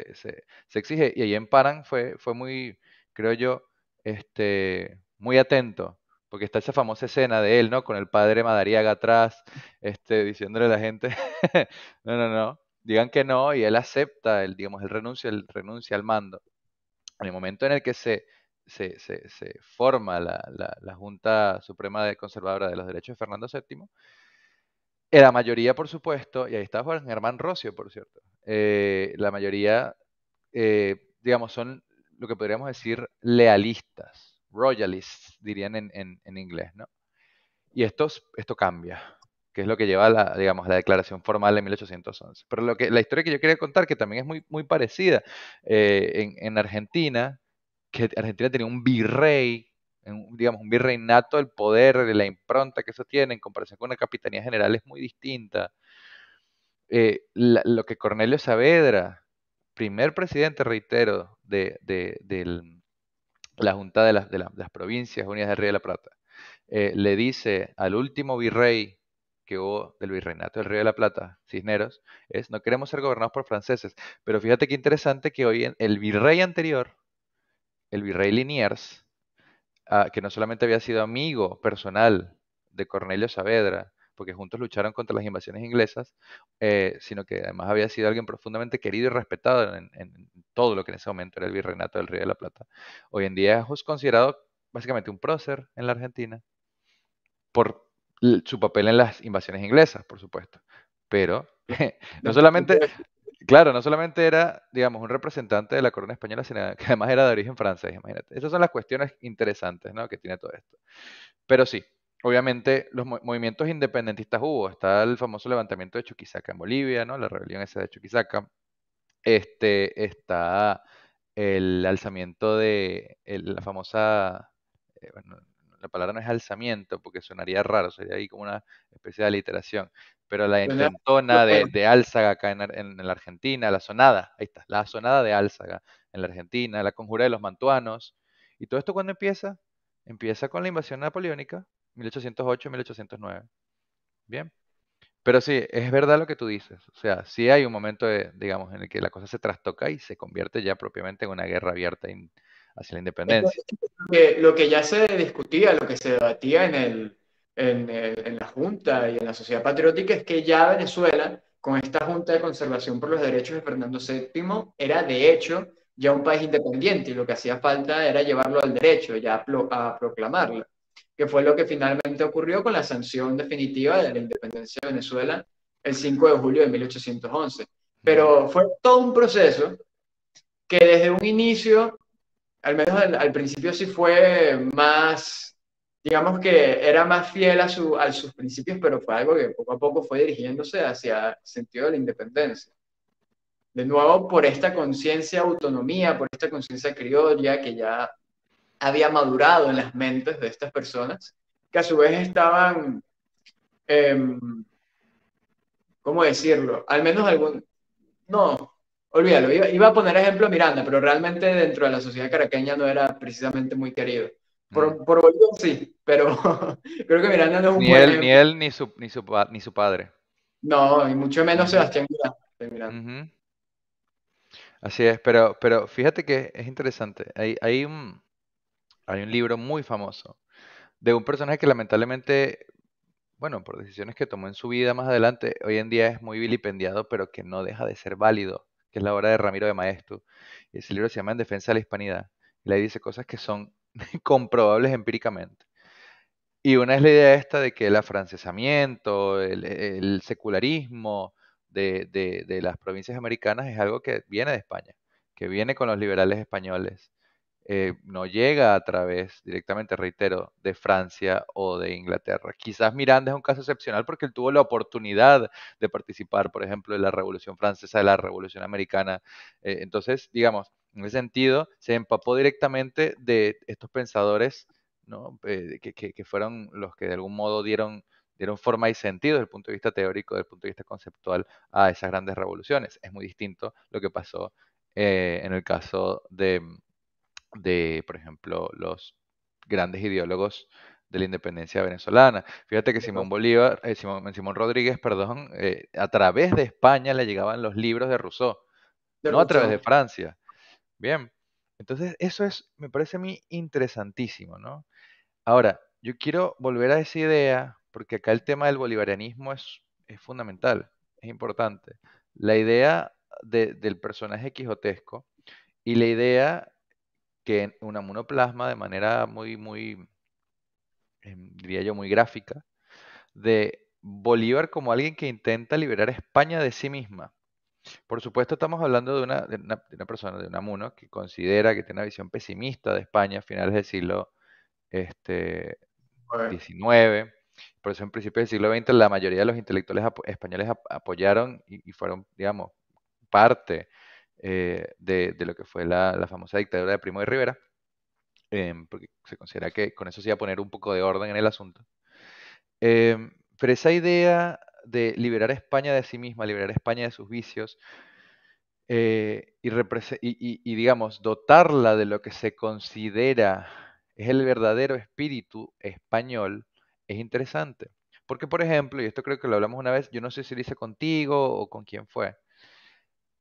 exige, y ahí en Paran fue, fue muy, creo yo, este, muy atento, porque está esa famosa escena de él, ¿no? Con el padre Madariaga atrás, este, diciéndole a la gente, no, no, no, digan que no, y él acepta, el, digamos, el renuncia, él renuncia al mando. En el momento en el que se se, forma la, Junta Suprema de Conservadora de los Derechos de Fernando VII, la mayoría, por supuesto, y ahí está Juan Germán Rocio, por cierto, eh, la mayoría, eh, digamos, son lo que podríamos decir lealistas, royalists, dirían en, inglés, ¿no? Y esto, esto cambia que es lo que lleva a la, digamos, la declaración formal de 1811. Pero lo que, la historia que yo quería contar, que también es muy, muy parecida, eh, en, en, Argentina que Argentina tenía un virrey, digamos, un virreinato del poder, de la impronta que eso tiene en comparación con una capitanía general es muy distinta. Eh, lo que Cornelio Saavedra, primer presidente, reitero, de, la Junta de, las Provincias Unidas del Río de la Plata, eh, le dice al último virrey que hubo del virreinato del Río de la Plata, Cisneros, es no queremos ser gobernados por franceses. Pero fíjate qué interesante que hoy el virrey anterior, el virrey Liniers, ah, que no solamente había sido amigo personal de Cornelio Saavedra, porque juntos lucharon contra las invasiones inglesas, eh, sino que además había sido alguien profundamente querido y respetado en, en, todo lo que en ese momento era el virreinato del Río de la Plata. Hoy en día es considerado básicamente un prócer en la Argentina por su papel en las invasiones inglesas, por supuesto. Pero no solamente Claro, no solamente era, digamos, un representante de la corona española, sino que además era de origen francés, imagínate. Esas son las cuestiones interesantes, ¿no? Que tiene todo esto. Pero sí, obviamente los movimientos independentistas hubo. Está el famoso levantamiento de Chuquisaca en Bolivia, ¿no? La rebelión esa de Chuquisaca. Este, está el alzamiento de la famosa, eh, la palabra no es alzamiento porque sonaría raro, sería ahí como una especie de aliteración, pero la intentona de, Álzaga acá en, la Argentina, la sonada, ahí está, la sonada de Álzaga en la Argentina, la conjura de los mantuanos. ¿Y todo esto cuando empieza? Empieza con la invasión napoleónica, 1808-1809. Bien. Pero sí, es verdad lo que tú dices. O sea, sí hay un momento, digamos, en el que la cosa se trastoca y se convierte ya propiamente en una guerra abierta hacia la independencia. lo que ya se discutía, lo que se debatía en el eh, en, la Junta y en la sociedad patriótica es que ya Venezuela, con esta Junta de Conservación por los Derechos de Fernando VII, era de hecho ya un país independiente y lo que hacía falta era llevarlo al derecho, ya a, proclamarlo, que fue lo que finalmente ocurrió con la sanción definitiva de la independencia de Venezuela el 5 de julio de 1811. Pero fue todo un proceso que desde un inicio, al menos al principio sí fue más digamos que era más fiel a, su, a sus principios, pero fue algo que poco a poco fue dirigiéndose hacia el sentido de la independencia. De nuevo, por esta conciencia autonomía, por esta conciencia criolla que ya había madurado en las mentes de estas personas, que a su vez estaban, em, ¿cómo decirlo? Al menos algún... No, olvídalo, iba, iba a poner ejemplo Miranda, pero realmente dentro de la sociedad caraqueña no era precisamente muy querido por, por Bolívar sí, pero creo que Miranda no es un ni buen Ni él ni su, ni su, padre. No, y mucho menos Sebastián Miranda. Así es, pero, pero fíjate que es interesante. Hay, hay, un, hay un libro muy famoso de un personaje que lamentablemente, bueno, por decisiones que tomó en su vida más adelante, hoy en día es muy vilipendiado, pero que no deja de ser válido, que es la obra de Ramiro de Y Ese libro se llama En Defensa de la Hispanidad. Y ahí dice cosas que son comprobables empíricamente. Y una es la idea esta de que el afrancesamiento, el, secularismo de, de, las provincias americanas es algo que viene de España, que viene con los liberales españoles. Eh, no llega a través, directamente, reitero, de Francia o de Inglaterra. Quizás Miranda es un caso excepcional porque él tuvo la oportunidad de participar, por ejemplo, en la Revolución Francesa, de la Revolución Americana. Eh, entonces, digamos, en ese sentido, se empapó directamente de estos pensadores eh, que, fueron los que de algún modo dieron, dieron forma y sentido desde el punto de vista teórico, desde el punto de vista conceptual a esas grandes revoluciones. Es muy distinto lo que pasó eh, en el caso de, por ejemplo, los grandes ideólogos de la independencia venezolana. Fíjate que Simón Bolívar, eh, Simón, Rodríguez, perdón, a través de España le llegaban los libros de Rousseau, no a través de Francia. Bien, entonces eso es, me parece a mí interesantísimo, ¿no? Ahora, yo quiero volver a esa idea, porque acá el tema del bolivarianismo es, es fundamental, es importante. La idea del personaje quijotesco y la idea que una monoplasma de manera muy, muy, em, diría yo, muy gráfica, de Bolívar como alguien que intenta liberar a España de sí misma. Por supuesto, estamos hablando de una, de una, de una persona, de que considera que tiene una visión pesimista de España a finales del siglo este, XIX. Por eso, en principios del siglo XX, la mayoría de los intelectuales españoles apoyaron y, fueron, digamos, parte eh, de, lo que fue la, famosa dictadura de Primo de Rivera, em, porque se considera que con eso se iba a poner un poco de orden en el asunto. Em, pero esa idea de liberar a España de sí misma, liberar a España de sus vicios eh, y, y, digamos, dotarla de lo que se considera es el verdadero espíritu español, es interesante. Porque, por ejemplo, y esto creo que lo hablamos una vez, yo no sé si lo hice contigo o con quién fue,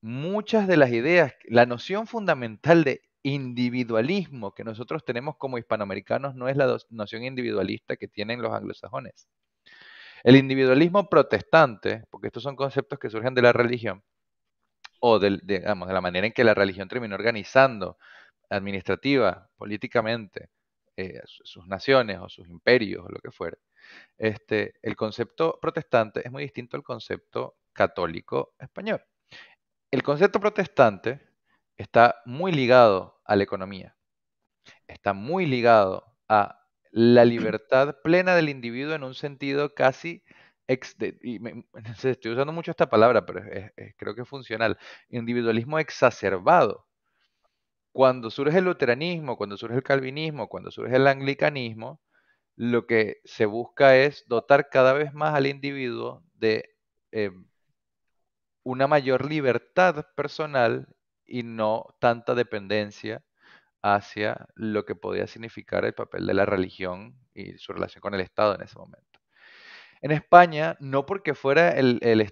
muchas de las ideas, la noción fundamental de individualismo que nosotros tenemos como hispanoamericanos no es la noción individualista que tienen los anglosajones. El individualismo protestante, porque estos son conceptos que surgen de la religión, o de, la manera en que la religión terminó organizando administrativa, políticamente, eh, sus naciones o sus imperios o lo que fuera. Este, el concepto protestante es muy distinto al concepto católico español. El concepto protestante está muy ligado a la economía, está muy ligado a la libertad plena del individuo en un sentido casi... estoy usando mucho esta palabra, pero creo que es funcional. Individualismo exacerbado. Cuando surge el luteranismo, cuando surge el calvinismo, cuando surge el anglicanismo, lo que se busca es dotar cada vez más al individuo de em, una mayor libertad personal y no tanta dependencia hacia lo que podía significar el papel de la religión y su relación con el Estado en ese momento. En España, no porque fuera eh,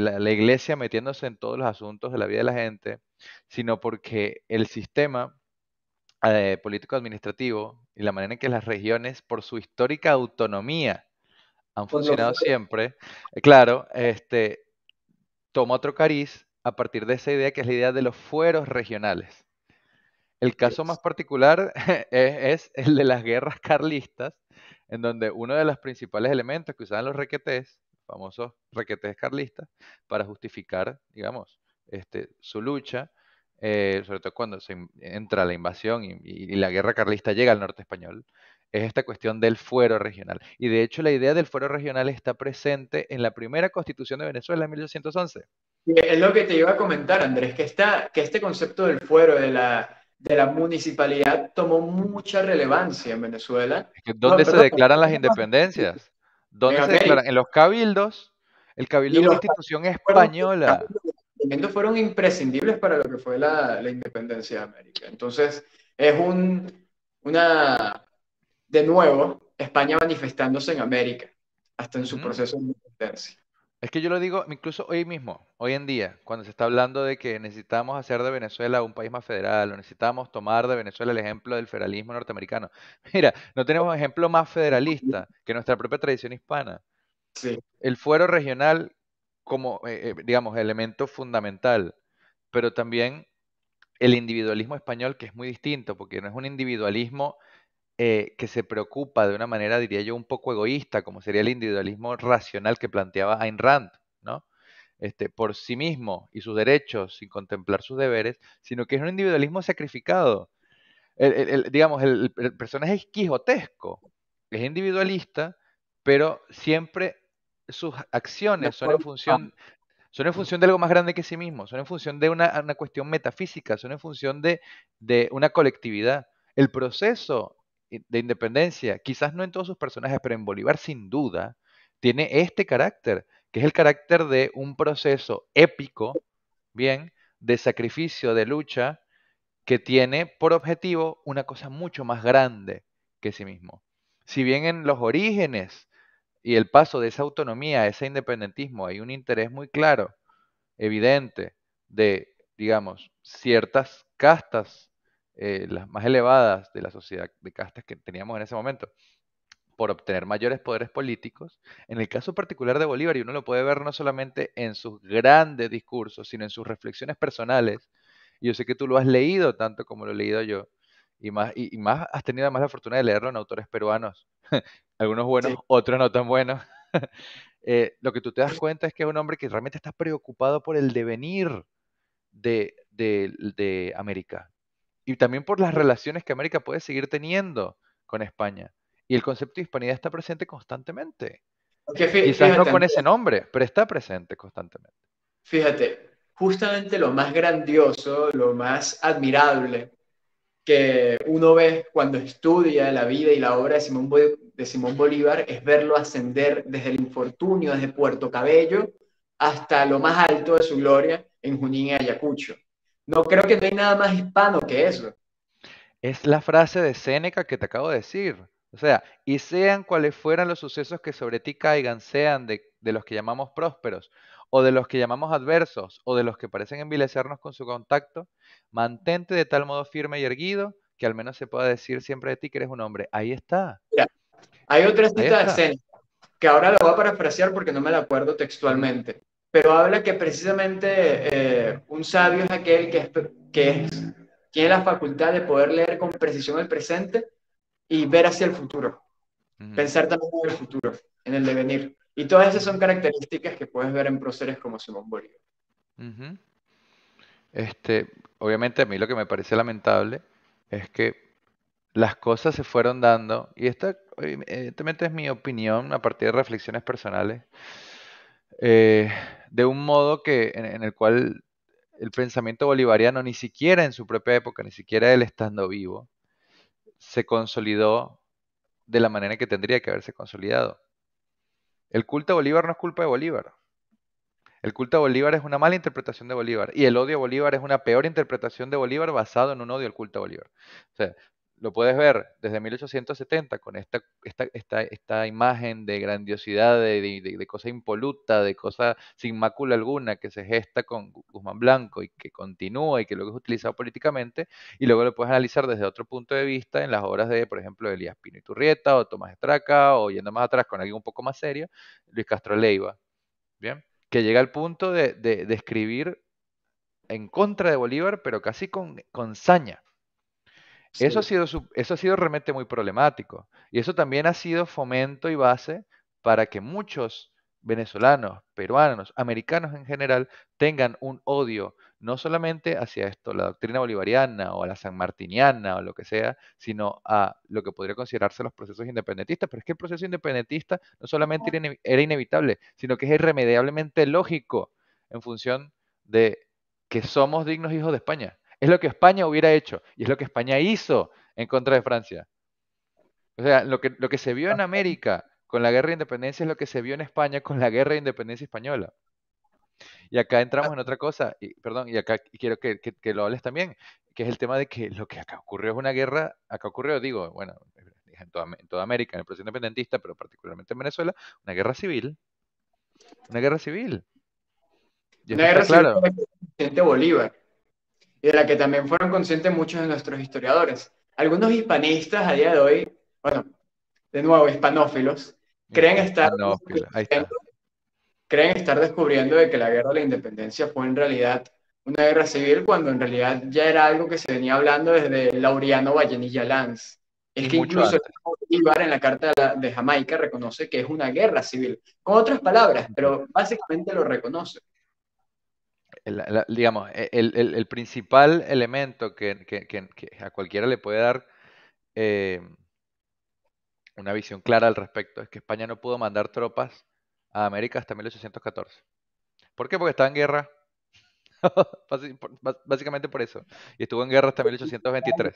la iglesia metiéndose en todos los asuntos de la vida de la gente, sino porque el sistema eh, político-administrativo y la manera en que las regiones, por su histórica autonomía, han funcionado siempre, eh, claro, este, toma otro cariz a partir de esa idea que es la idea de los fueros regionales. El caso más particular e-, es, el de las guerras carlistas, en donde uno de los principales elementos que usaban los requetés, famosos requetés carlistas, para justificar, digamos, este, su lucha, eh, sobre todo cuando se entra la invasión y, la guerra carlista llega al norte español, es esta cuestión del fuero regional. Y de hecho la idea del fuero regional está presente en la primera constitución de Venezuela en 1811. Es lo que te iba a comentar, Andrés, que, está, que este concepto del fuero, de la de la municipalidad tomó mucha relevancia en Venezuela. ¿Dónde se declaran las independencias? ¿Dónde se declaran? En los cabildos. El cabildo es una institución española. Los fueron imprescindibles para lo que fue la, independencia de América. Entonces, es un, una, de nuevo, España manifestándose en América, hasta en su proceso de independencia. Es que yo lo digo incluso hoy mismo, hoy en día, cuando se está hablando de que necesitamos hacer de Venezuela un país más federal, o necesitamos tomar de Venezuela el ejemplo del federalismo norteamericano. Mira, no tenemos un ejemplo más federalista que nuestra propia tradición hispana. El fuero regional como, eh, eh, digamos, elemento fundamental, pero también el individualismo español, que es muy distinto, porque no es un individualismo eh, que se preocupa de una manera, diría yo, un poco egoísta, como sería el individualismo racional que planteaba Ayn Rand, ¿no? Este, por sí mismo y sus derechos, sin contemplar sus deberes, sino que es un individualismo sacrificado. digamos, el, personaje es quijotesco, es individualista, pero siempre sus acciones son en ah. función son en función de algo más grande que sí mismo, son en función de una, una cuestión metafísica, son en función de, de, una colectividad. El proceso de independencia, quizás no en todos sus personajes, pero en Bolívar sin duda, tiene este carácter, que es el carácter de un proceso épico, bien, de sacrificio, de lucha, que tiene por objetivo una cosa mucho más grande que sí mismo. Si bien en los orígenes y el paso de esa autonomía a ese independentismo hay un interés muy claro, evidente, de, digamos, ciertas castas eh, las más elevadas de la sociedad de castas que teníamos en ese momento por obtener mayores poderes políticos. En el caso particular de Bolívar, y uno lo puede ver no solamente en sus grandes discursos, sino en sus reflexiones personales, y yo sé que tú lo has leído tanto como lo he leído yo, y más, y, más has tenido más la fortuna de leerlo en autores peruanos, algunos buenos, otros no tan buenos. Eh, lo que tú te das cuenta es que es un hombre que realmente está preocupado por el devenir de América, y también por las relaciones que América puede seguir teniendo con España. Y el concepto de hispanidad está presente constantemente. fíjate, Quizás no con ese nombre, pero está presente constantemente. Fíjate, justamente lo más grandioso, lo más admirable que uno ve cuando estudia la vida y la obra de Simón, de Simón Bolívar es verlo ascender desde el infortunio, desde Puerto Cabello, hasta lo más alto de su gloria en Junín y Ayacucho. No creo que no hay nada más hispano que eso. Es la frase de Séneca que te acabo de decir. O sea, y sean cuales fueran los sucesos que sobre ti caigan, sean de, los que llamamos prósperos, o de los que llamamos adversos, o de los que parecen envilecernos con su contacto, mantente de tal modo firme y erguido que al menos se pueda decir siempre de ti que eres un hombre. Ahí está. hay otra cita de Séneca que ahora la voy a parafrasear porque no me la acuerdo textualmente pero habla que precisamente eh, un sabio es aquel que, que es, tiene la facultad de poder leer con precisión el presente y ver hacia el futuro, pensar también en el futuro, en el devenir. Y todas esas son características que puedes ver en próceres como Simón Bolívar. este, obviamente a mí lo que me parece lamentable es que las cosas se fueron dando, y esta evidentemente es mi opinión a partir de reflexiones personales, eh, de un modo que, en, el cual el pensamiento bolivariano ni siquiera en su propia época, ni siquiera él estando vivo, se consolidó de la manera que tendría que haberse consolidado. El culto a Bolívar no es culpa de Bolívar. El culto a Bolívar es una mala interpretación de Bolívar y el odio a Bolívar es una peor interpretación de Bolívar basado en un odio al culto a Bolívar lo puedes ver desde 1870 con esta, esta, esta, imagen de grandiosidad, de, de, cosa impoluta, de cosa sin mácula alguna que se gesta con Guzmán Blanco y que continúa y que luego es utilizado políticamente, y luego lo puedes analizar desde otro punto de vista en las obras de, por ejemplo, Elías Pino y Turrieta o Tomás Estraca o yendo más atrás con alguien un poco más serio, Luis Castro Leiva, ¿bien? Que llega al punto de, escribir en contra de Bolívar, pero casi con, con saña eso, ha sido, eso ha sido realmente muy problemático. Y eso también ha sido fomento y base para que muchos venezolanos, peruanos, americanos en general, tengan un odio no solamente hacia esto, la doctrina bolivariana o la sanmartiniana o lo que sea, sino a lo que podría considerarse los procesos independentistas. Pero es que el proceso independentista no solamente era inevitable, sino que es irremediablemente lógico en función de que somos dignos hijos de España. Es lo que España hubiera hecho y es lo que España hizo en contra de Francia. O sea, lo que, lo que se vio en América con la guerra de independencia es lo que se vio en España con la guerra de independencia española. Y acá entramos en otra cosa, y, perdón, y acá quiero que, lo hables también, que es el tema de que lo que acá ocurrió es una guerra, acá ocurrió, digo, bueno, en toda, América, en el proceso independentista, pero particularmente en Venezuela, una guerra civil. Una guerra civil. una guerra civil presidente Bolívar y de la que también fueron conscientes muchos de nuestros historiadores. Algunos hispanistas a día de hoy, bueno, de nuevo, hispanófilos, creen estar, creen estar descubriendo de que la guerra de la independencia fue en realidad una guerra civil cuando en realidad ya era algo que se venía hablando desde Laureano Vallenilla Lanz. Es que incluso Bolívar en la Carta de Jamaica reconoce que es una guerra civil, con otras palabras, pero básicamente lo reconoce el, digamos, e, el, principal elemento que, a cualquiera le puede dar eh, una visión clara al respecto es que España no pudo mandar tropas a América hasta 1814. ¿Por qué? Porque estaba en guerra. Básicamente por eso. Y estuvo en guerra hasta 1823.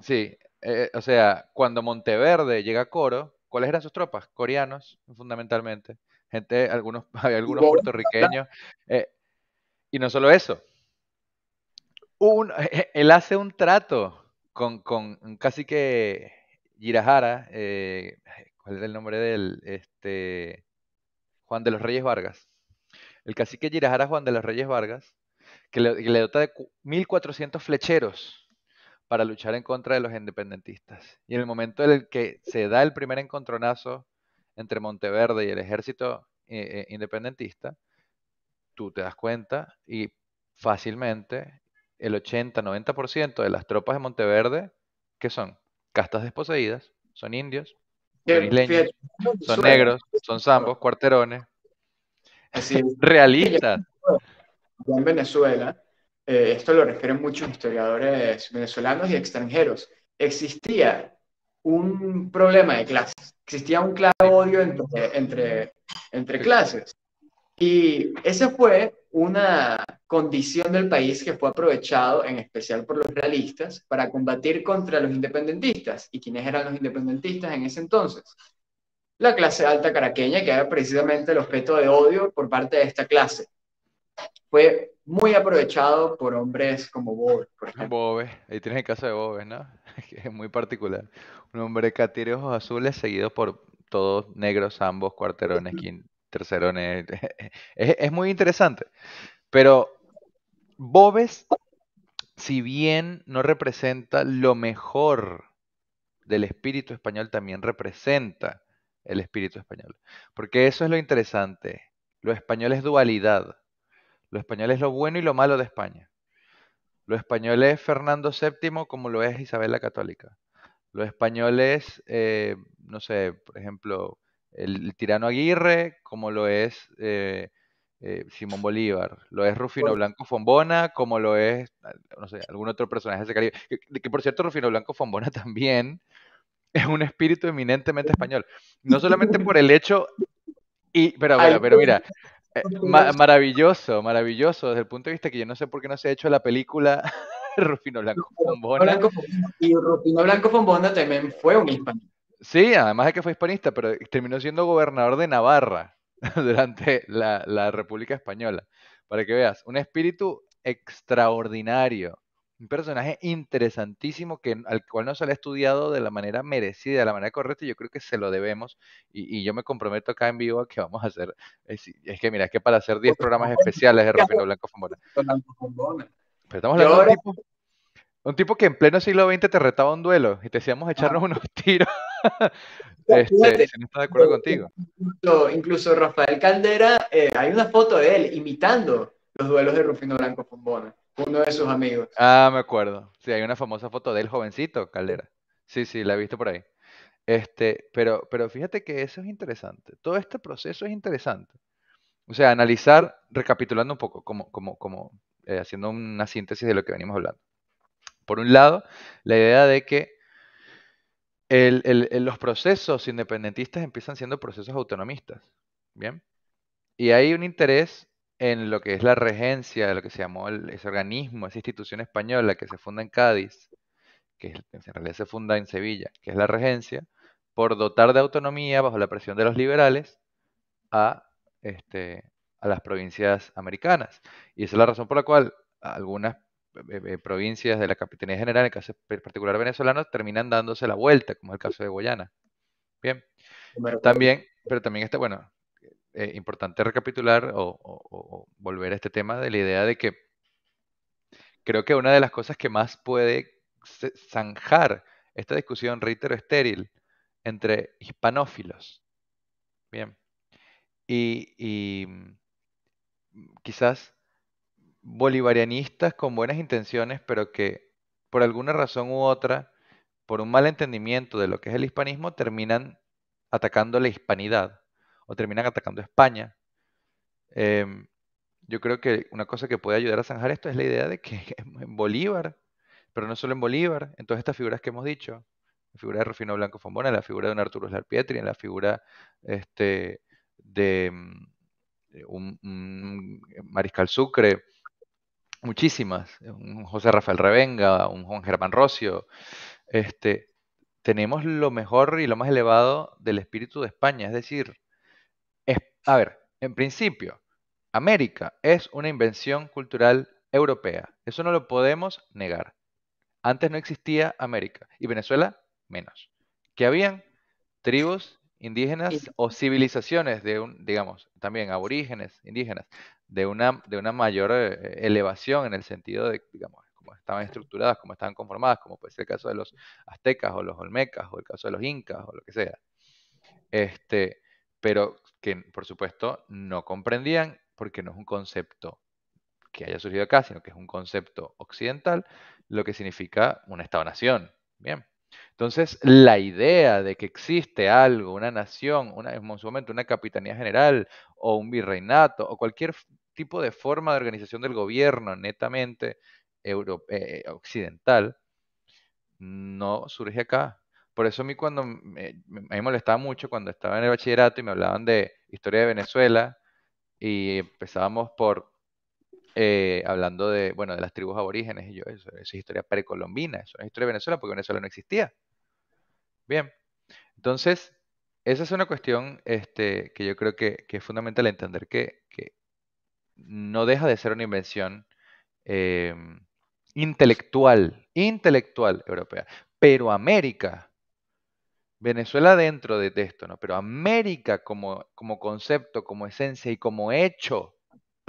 Sí, eh, o sea, cuando Monteverde llega a Coro, ¿cuáles eran sus tropas? Coreanos, fundamentalmente gente, algunos, había algunos puertorriqueños. Eh, y no solo eso, un, eh, él hace un trato con, con un cacique Girajara, eh, ¿cuál es el nombre de él? Este, Juan de los Reyes Vargas. El cacique Girajara Juan de los Reyes Vargas, le, que le dota de 1.400 flecheros para luchar en contra de los independentistas. Y en el momento en el que se da el primer encontronazo entre Monteverde y el ejército eh, eh, independentista, tú te das cuenta y fácilmente el 80-90% de las tropas de Monteverde, que son castas desposeídas, son indios, son negros, son zambos, cuarterones, Así, realistas. En Venezuela, eh, esto lo refieren muchos historiadores venezolanos y extranjeros, existía un problema de clase. Existía un claro odio entre, entre, clases. Y esa fue una condición del país que fue aprovechado en especial por los realistas para combatir contra los independentistas. ¿Y quiénes eran los independentistas en ese entonces? La clase alta caraqueña, que era precisamente el objeto de odio por parte de esta clase. Fue muy aprovechado por hombres como Boves. por ejemplo. ahí tienes el caso de Boves, ¿no? Que es muy particular. Nombre Catire Ojos Azules, seguido por todos negros, ambos, cuarterones, tercerones. Es, es, muy interesante. Pero Bobes, si bien no representa lo mejor del espíritu español, también representa el espíritu español. Porque eso es lo interesante. Lo español es dualidad. Lo español es lo bueno y lo malo de España. Lo español es Fernando VII como lo es Isabel la Católica. Los españoles, eh, no sé, por ejemplo, el, tirano Aguirre, como lo es eh, eh, Simón Bolívar, lo es Rufino Blanco Fombona, como lo es, no sé, algún otro personaje de ese Caribe. Que, por cierto, Rufino Blanco Fombona también es un espíritu eminentemente español. No solamente por el hecho, y, pero, pero, pero mira, maravilloso, maravilloso, desde el punto de vista que yo no sé por qué no se ha hecho la película Rufino Blanco Fombona. y Rufino Blanco Fombona también fue un hispanista. Sí, además de que fue hispanista, pero terminó siendo gobernador de Navarra durante la, República Española. Para que veas, un espíritu extraordinario, un personaje interesantísimo que, al cual no se le ha estudiado de la manera merecida, de la manera correcta, y yo creo que se lo debemos. Y, yo me comprometo acá en vivo a que vamos a hacer. Es, es que mira, es que para hacer 10 programas especiales de Rufino Blanco Fombona un tipo, que en pleno siglo XX te retaba un duelo y te decíamos ah. echarnos unos tiros. Este, de acuerdo contigo. Incluso, Rafael Caldera, eh, hay una foto de él imitando los duelos de Rufino Blanco Fombona, uno de sus amigos. Ah, me acuerdo. Sí, hay una famosa foto del jovencito Caldera. Sí, sí, la he visto por ahí. Este, pero, pero fíjate que eso es interesante. Todo este proceso es interesante. O sea, analizar, recapitulando un poco, como, como, como eh, haciendo una síntesis de lo que venimos hablando. Por un lado, la idea de que los procesos independentistas empiezan siendo procesos autonomistas. Bien. Y hay un interés en lo que es la regencia, lo que se llamó ese organismo, esa institución española que se funda en Cádiz, que en realidad se funda en Sevilla, que es la regencia, por dotar de autonomía bajo la presión de los liberales a este, a las provincias americanas. Y esa es la razón por la cual algunas eh, eh, provincias de la Capitanía General, en el caso particular venezolano, terminan dándose la vuelta, como es el caso de Guayana. Bien. También, pero también está, bueno, eh, importante recapitular o, o, volver a este tema de la idea de que creo que una de las cosas que más puede zanjar esta discusión reitero estéril entre hispanófilos, bien, y, mm, quizás bolivarianistas con buenas intenciones, pero que por alguna razón u otra, por un mal entendimiento de lo que es el hispanismo, terminan atacando la hispanidad o terminan atacando España. Em, yo creo que una cosa que puede ayudar a zanjar esto es la idea de que en Bolívar, pero no solo en Bolívar, en todas estas figuras que hemos dicho, la figura de Rufino Blanco Fombona, la figura de un Arturo Slarpietri, en la figura este, de mm, eh, un, Mariscal Sucre, muchísimas, un José Rafael Revenga, un Juan Germán Rocio, este, tenemos lo mejor y lo más elevado del espíritu de España. Es decir, a ver, en principio, América es una invención cultural europea. Eso no lo podemos negar. Antes no existía América y Venezuela menos. Que habían tribus indígenas o civilizaciones de un, digamos, también aborígenes, indígenas, de una, de una mayor eh, elevación en el sentido de, digamos, cómo estaban estructuradas, cómo estaban conformadas, como puede ser el caso de los aztecas o los olmecas o el caso de los incas o lo que sea. Este, pero que por supuesto no comprendían porque no es un concepto que haya surgido acá, sino que es un concepto occidental, lo que significa una Estado-nación. Bien. Entonces, la idea de que existe algo, una nación, una, en su momento una capitanía general o un virreinato o cualquier tipo de forma de organización del gobierno netamente eh, occidental, no surge acá. Por eso a mí cuando me, molestaba mucho cuando estaba en el bachillerato y me hablaban de historia de Venezuela y empezábamos por eh, hablando de, bueno, de las tribus aborígenes, y yo, eso, es historia precolombina, eso es historia de Venezuela, porque Venezuela no existía. Bien, entonces, esa es una cuestión este, que yo creo que, es fundamental entender que, no deja de ser una invención eh, intelectual, intelectual europea. Pero América, Venezuela dentro de esto, ¿no? Pero América como, como concepto, como esencia y como hecho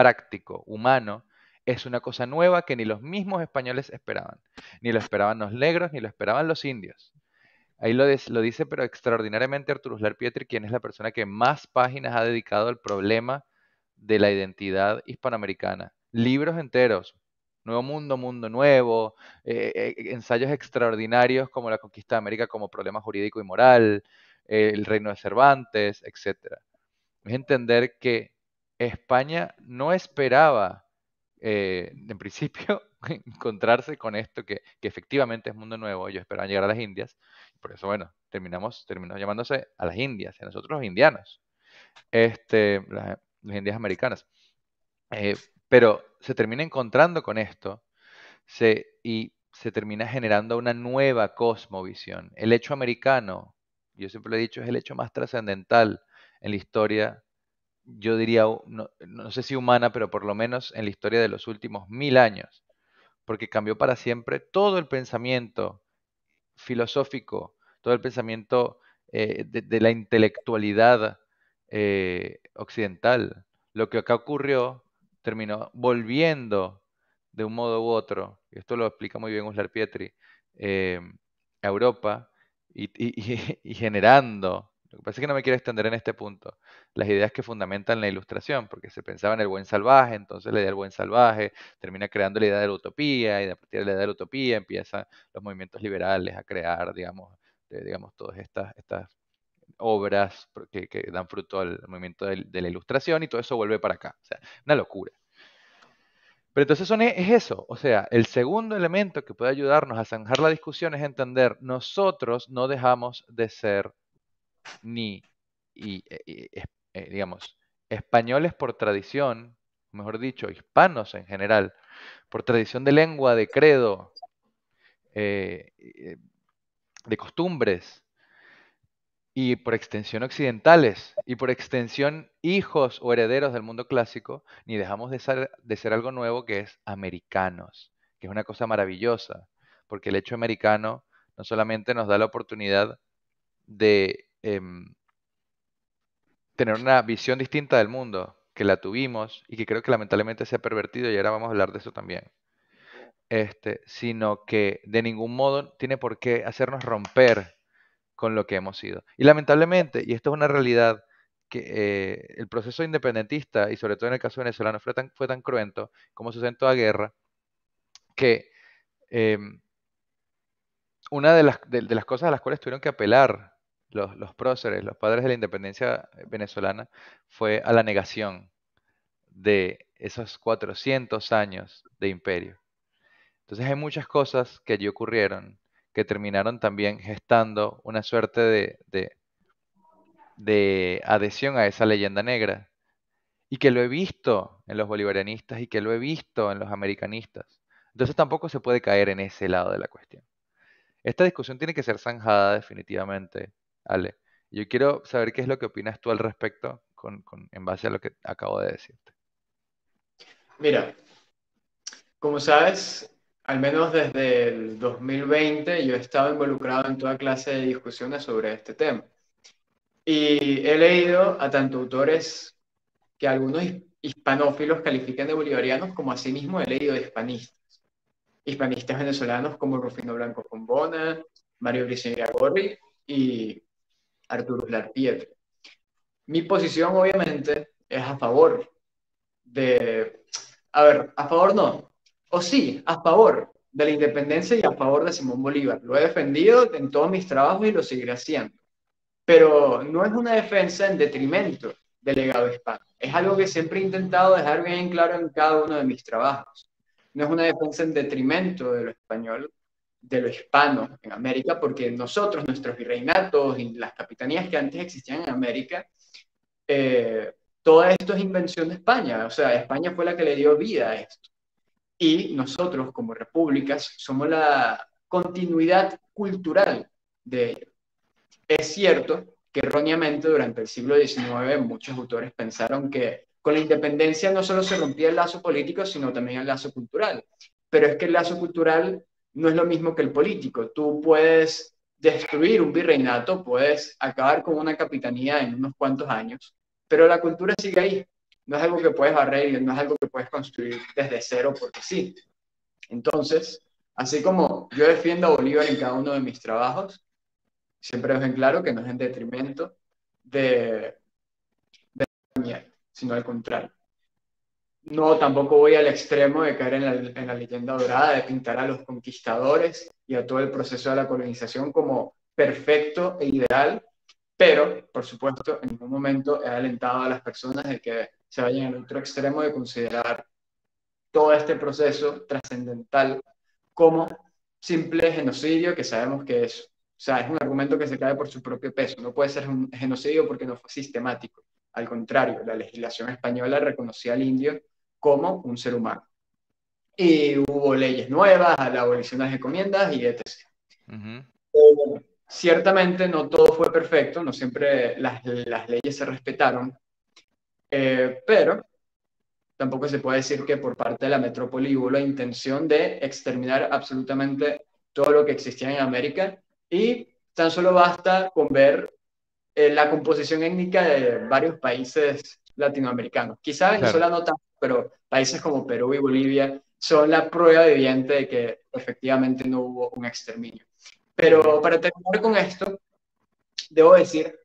práctico, humano, es una cosa nueva que ni los mismos españoles esperaban. Ni lo esperaban los negros, ni lo esperaban los indios. Ahí lo, lo dice, pero extraordinariamente Arturo pietri quien es la persona que más páginas ha dedicado al problema de la identidad hispanoamericana. Libros enteros, Nuevo Mundo, Mundo Nuevo, eh, eh, eh, ensayos extraordinarios como La Conquista de América como problema jurídico y moral, El Reino de Cervantes, etc. Es entender que España no esperaba, eh, en principio, encontrarse con esto que, efectivamente es mundo nuevo. Ellos esperaban llegar a las Indias. Por eso, bueno, terminamos, llamándose a las Indias, a nosotros los indianos, este, las, Indias americanas. Eh, pero se termina encontrando con esto y se termina generando una nueva cosmovisión. El hecho americano, yo siempre lo he dicho, es el hecho más trascendental en la historia yo diría, no, no, sé si humana, pero por lo menos en la historia de los últimos mil años, porque cambió para siempre todo el pensamiento filosófico, todo el pensamiento eh, de, la intelectualidad eh, occidental. Lo que acá ocurrió terminó volviendo de un modo u otro, y esto lo explica muy bien Uslar Pietri, eh, a Europa y generando lo que pasa es que no me quiero extender en este punto. Las ideas que fundamentan la ilustración, porque se pensaba en el buen salvaje, entonces la idea del buen salvaje termina creando la idea de la utopía, y a partir de la idea de la utopía empiezan los movimientos liberales a crear, digamos, digamos todas estas, estas obras que, dan fruto al movimiento de, la ilustración y todo eso vuelve para acá. O sea, una locura. Pero entonces son, es eso, o sea, el segundo elemento que puede ayudarnos a zanjar la discusión es entender, nosotros no dejamos de ser ni, e, eh, digamos, españoles por tradición, mejor dicho, hispanos en general, por tradición de lengua, de credo, eh, eh, de costumbres, y por extensión occidentales, y por extensión hijos o herederos del mundo clásico, ni dejamos de ser algo nuevo que es americanos, que es una cosa maravillosa, porque el hecho americano no solamente nos da la oportunidad de Em, tener una visión distinta del mundo, que la tuvimos y que creo que lamentablemente se ha pervertido y ahora vamos a hablar de eso también. Este, sino que de ningún modo tiene por qué hacernos romper con lo que hemos sido. Y lamentablemente, y esto es una realidad, que eh, el proceso independentista, y sobre todo en el caso venezolano, fue tan, cruento como sucedió en guerra, que em, una de las, de las cosas a las cuales tuvieron que apelar los, próceres, los padres de la independencia venezolana, fue a la negación de esos 400 años de imperio. Entonces hay muchas cosas que allí ocurrieron que terminaron también gestando una suerte de adhesión a esa leyenda negra y que lo he visto en los bolivarianistas y que lo he visto en los americanistas. Entonces tampoco se puede caer en ese lado de la cuestión. Esta discusión tiene que ser zanjada definitivamente Ale, yo quiero saber qué es lo que opinas tú al respecto con, en base a lo que acabo de decirte. Mira, como sabes, al menos desde el 2020 yo he estado involucrado en toda clase de discusiones sobre este tema. Y he leído a tanto autores que algunos hispanófilos califican de bolivarianos como asimismo he leído de hispanistas. Hispanistas venezolanos como Rufino Blanco Pombona, Mario Briceño Gorri y Arturo Larpiev. Mi posición, obviamente, es a favor de. A ver, a favor no. O sí, a favor de la independencia y a favor de Simón Bolívar. Lo he defendido en todos mis trabajos y lo seguiré haciendo. Pero no es una defensa en detrimento del legado español. Es algo que siempre he intentado dejar bien claro en cada uno de mis trabajos. No es una defensa en detrimento de lo español, de lo hispano en América, porque nosotros, nuestros virreinatos y las capitanías que antes existían en América, eh, todo esto es invención de España, o sea, España fue la que le dio vida a esto. Y nosotros, como repúblicas, somos la continuidad cultural de ello. Es cierto que erróneamente durante el siglo XIX muchos autores pensaron que con la independencia no solo se rompía el lazo político, sino también el lazo cultural. Pero es que el lazo cultural no es lo mismo que el político. Tú puedes destruir un virreinato, puedes acabar con una capitanía en unos cuantos años, pero la cultura sigue ahí. No es algo que puedes barrer, no es algo que puedes construir desde cero porque sí. Entonces, así como yo defiendo a Bolívar en cada uno de mis trabajos, siempre dejo en claro que no es en detrimento de, de sino al contrario. No, tampoco voy al extremo de caer en la, leyenda dorada, de pintar a los conquistadores y a todo el proceso de la colonización como perfecto e ideal, pero, por supuesto, en ningún momento he alentado a las personas de que se vayan al otro extremo de considerar todo este proceso trascendental como simple genocidio, que sabemos que es, o sea, es un argumento que se cae por su propio peso, no puede ser un genocidio porque no fue sistemático. Al contrario, la legislación española reconocía al indio como un ser humano. Y hubo leyes nuevas, la abolición de las encomiendas y etc. ciertamente no todo fue perfecto, no siempre las, leyes se respetaron, eh, pero tampoco se puede decir que por parte de la metrópoli hubo la intención de exterminar absolutamente todo lo que existía en América y tan solo basta con ver eh, la composición étnica de varios países latinoamericanos. Quizás eso la nota pero países como Perú y Bolivia son la prueba viviente de que efectivamente no hubo un exterminio. Pero para terminar con esto, debo decir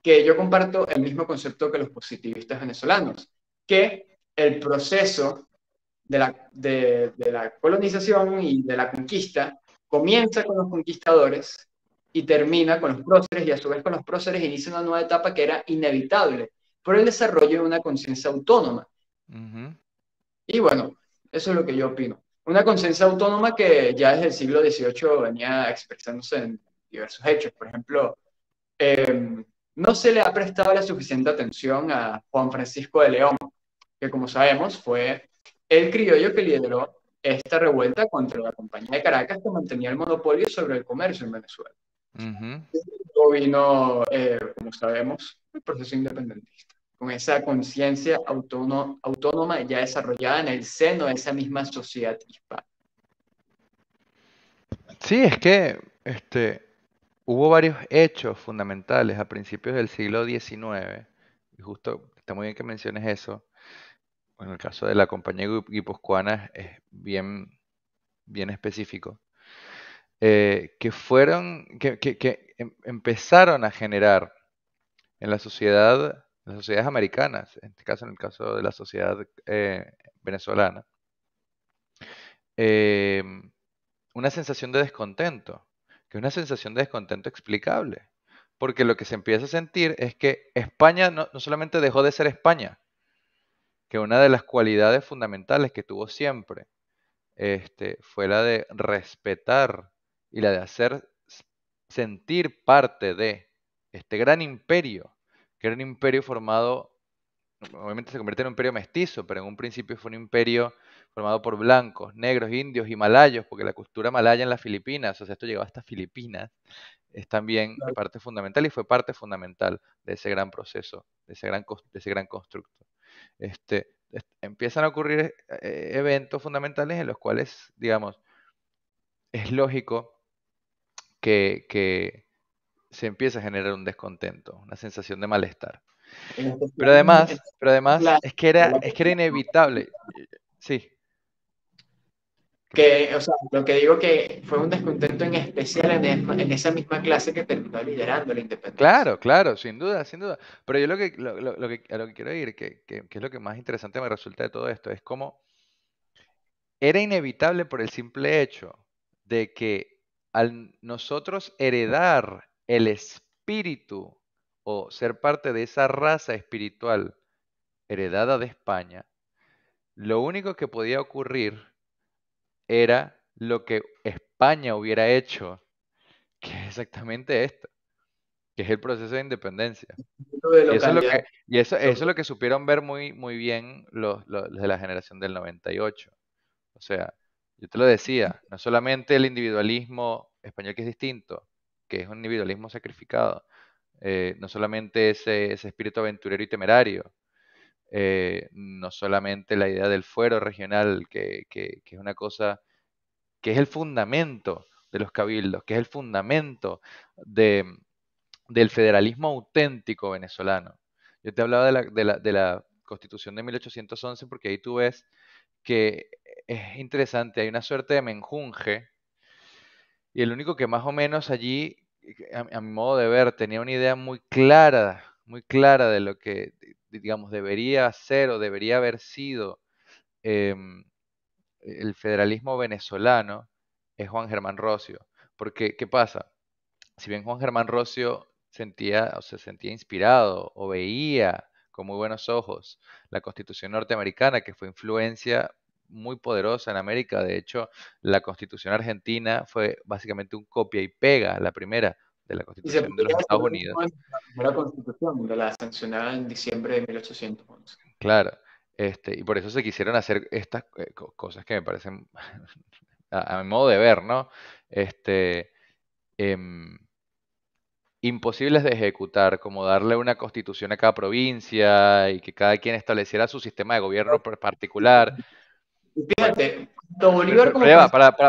que yo comparto el mismo concepto que los positivistas venezolanos, que el proceso de la, de la colonización y de la conquista comienza con los conquistadores y termina con los próceres, y a su vez con los próceres inicia una nueva etapa que era inevitable por el desarrollo de una conciencia autónoma. Y bueno, eso es lo que yo opino. Una conciencia autónoma que ya desde el siglo XVIII venía expresándose en diversos hechos. Por ejemplo, em, no se le ha prestado la suficiente atención a Juan Francisco de León, que como sabemos fue el criollo que lideró esta revuelta contra la Compañía de Caracas que mantenía el monopolio sobre el comercio en Venezuela. Uh Luego vino, eh, como sabemos, el proceso independentista con esa conciencia autónoma ya desarrollada en el seno de esa misma sociedad hispana. Sí, es que este, hubo varios hechos fundamentales a principios del siglo XIX, y justo está muy bien que menciones eso, en el caso de la compañía guipuzcoana es bien, bien específico, eh, que fueron, que em-, empezaron a generar en la sociedad las sociedades americanas, en este caso, en el caso de la sociedad eh, venezolana, em, una sensación de descontento, que es una sensación de descontento explicable, porque lo que se empieza a sentir es que España no, solamente dejó de ser España, que una de las cualidades fundamentales que tuvo siempre este, fue la de respetar y la de hacer sentir parte de este gran imperio era un imperio formado, obviamente se convirtió en un imperio mestizo, pero en un principio fue un imperio formado por blancos, negros, indios, y malayos, porque la cultura malaya en las Filipinas, o sea, esto llegaba hasta Filipinas, es también parte fundamental y fue parte fundamental de ese gran proceso, de ese gran, de ese gran constructo. Este, empiezan a ocurrir eh, eventos fundamentales en los cuales, digamos, es lógico que, que, se empieza a generar un descontento, una sensación de malestar. Este pero además, pero además es, que era, es que era inevitable. Sí. Que, o sea, lo que digo que fue un descontento en especial en, esa misma clase que terminó liderando la independencia. Claro, claro, sin duda, sin duda. Pero yo lo que, lo, a lo que quiero ir, que, que es lo que más interesante me resulta de todo esto, es cómo era inevitable por el simple hecho de que al nosotros heredar el espíritu o ser parte de esa raza espiritual heredada de España, lo único que podía ocurrir era lo que España hubiera hecho, que es exactamente esto, que es el proceso de independencia. Y eso, es lo que, supieron ver muy, muy bien los de la generación del 98. O sea, yo te lo decía, no solamente el individualismo español que es distinto, que es un individualismo sacrificado. Eh, no solamente ese, espíritu aventurero y temerario, eh, no solamente la idea del fuero regional, que, es una cosa que es el fundamento de los cabildos, que es el fundamento de, del federalismo auténtico venezolano. Yo te hablaba de la, de la constitución de 1811 porque ahí tú ves que es interesante, hay una suerte de menjunje y el único que más o menos allí, eh, a, mi modo de ver, tenía una idea muy clara, muy clara de lo que, digamos, debería ser o debería haber sido em, el federalismo venezolano, es Juan Germán Rocio. Porque, ¿qué pasa? Si bien Juan Germán Rocio sentía, o se sentía inspirado o veía con muy buenos ojos la constitución norteamericana, que fue influencia muy poderosa en América. De hecho, la Constitución argentina fue básicamente un copia y pega, la primera de la Constitución de los Estados Unidos. La Constitución la sancionada en diciembre de 1811. Claro, este, y por eso se quisieron hacer estas eh, cosas que me parecen, a, mi modo de ver, ¿no? Este, em, imposibles de ejecutar, como darle una constitución a cada provincia y que cada quien estableciera su sistema de gobierno particular. Fíjate,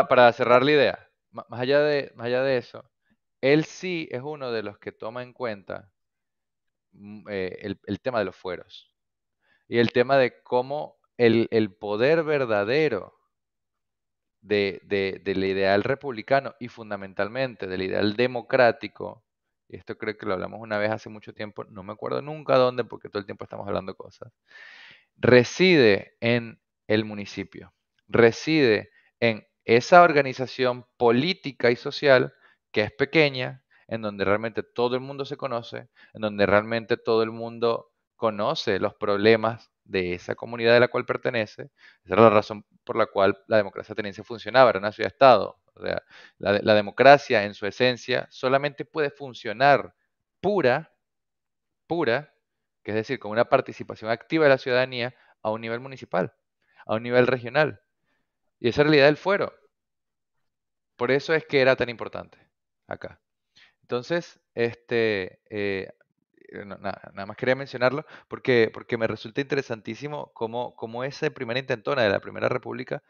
para, cerrar la idea, más allá, de, eso, él sí es uno de los que toma en cuenta mm, eh, el, tema de los fueros y el tema de cómo el, poder verdadero del ideal republicano y fundamentalmente del ideal democrático, y esto creo que lo hablamos una vez hace mucho tiempo, no me acuerdo nunca dónde porque todo el tiempo estamos hablando cosas, reside en el municipio. Reside en esa organización política y social que es pequeña, en donde realmente todo el mundo se conoce, en donde realmente todo el mundo conoce los problemas de esa comunidad de la cual pertenece. Esa es la razón por la cual la democracia ateniense funcionaba, era una ciudad-estado. la, la democracia en su esencia solamente puede funcionar pura, pura, que es decir, con una participación activa de la ciudadanía a un nivel municipal a un nivel regional. Y esa realidad del fuero. Por eso es que era tan importante acá. Entonces, este, eh, nada, más quería mencionarlo porque, porque me resulta interesantísimo cómo, cómo esa primera intentona de la Primera República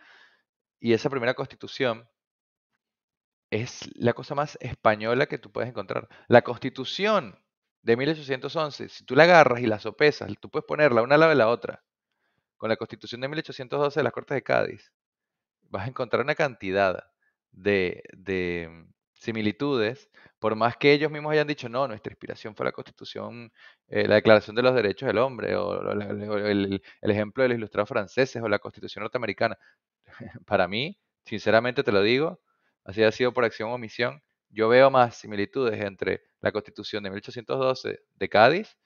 y esa primera constitución es la cosa más española que tú puedes encontrar. La constitución de 1811, si tú la agarras y la sopesas, tú puedes ponerla una al lado de la otra con la constitución de 1812 de las Cortes de Cádiz, vas a encontrar una cantidad de, mm, similitudes, por más que ellos mismos hayan dicho, no, nuestra inspiración fue la Constitución, eh, la Declaración de los Derechos del Hombre, o, el, ejemplo de los ilustrados franceses, o la Constitución norteamericana. Para mí, sinceramente te lo digo, así ha sido por acción o omisión, yo veo más similitudes entre la Constitución de 1812 de Cádiz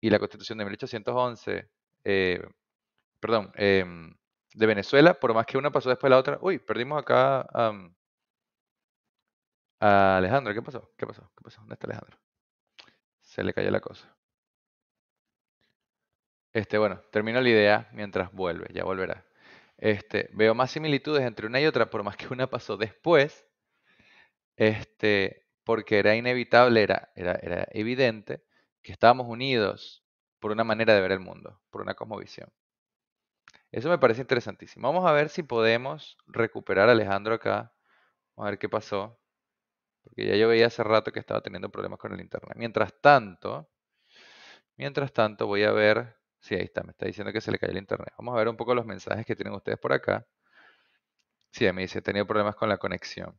y la Constitución de 1811 perdón, em, de Venezuela, por más que una pasó después de la otra, uy, perdimos acá a Alejandro. ¿Qué pasó? ¿Qué pasó? ¿Qué pasó? ¿Dónde está Alejandro? Se le cayó la cosa. Este, bueno, termino la idea mientras vuelve, ya volverá. Este, veo más similitudes entre una y otra, por más que una pasó después, este, porque era inevitable, era, era, era evidente que estábamos unidos por una manera de ver el mundo, por una cosmovisión. Eso me parece interesantísimo. Vamos a ver si podemos recuperar a Alejandro acá. Vamos a ver qué pasó. Porque ya yo veía hace rato que estaba teniendo problemas con el internet. Mientras tanto, mientras tanto voy a ver... Sí, ahí está, me está diciendo que se le cayó el internet. Vamos a ver un poco los mensajes que tienen ustedes por acá. Sí, me dice, he tenido problemas con la conexión.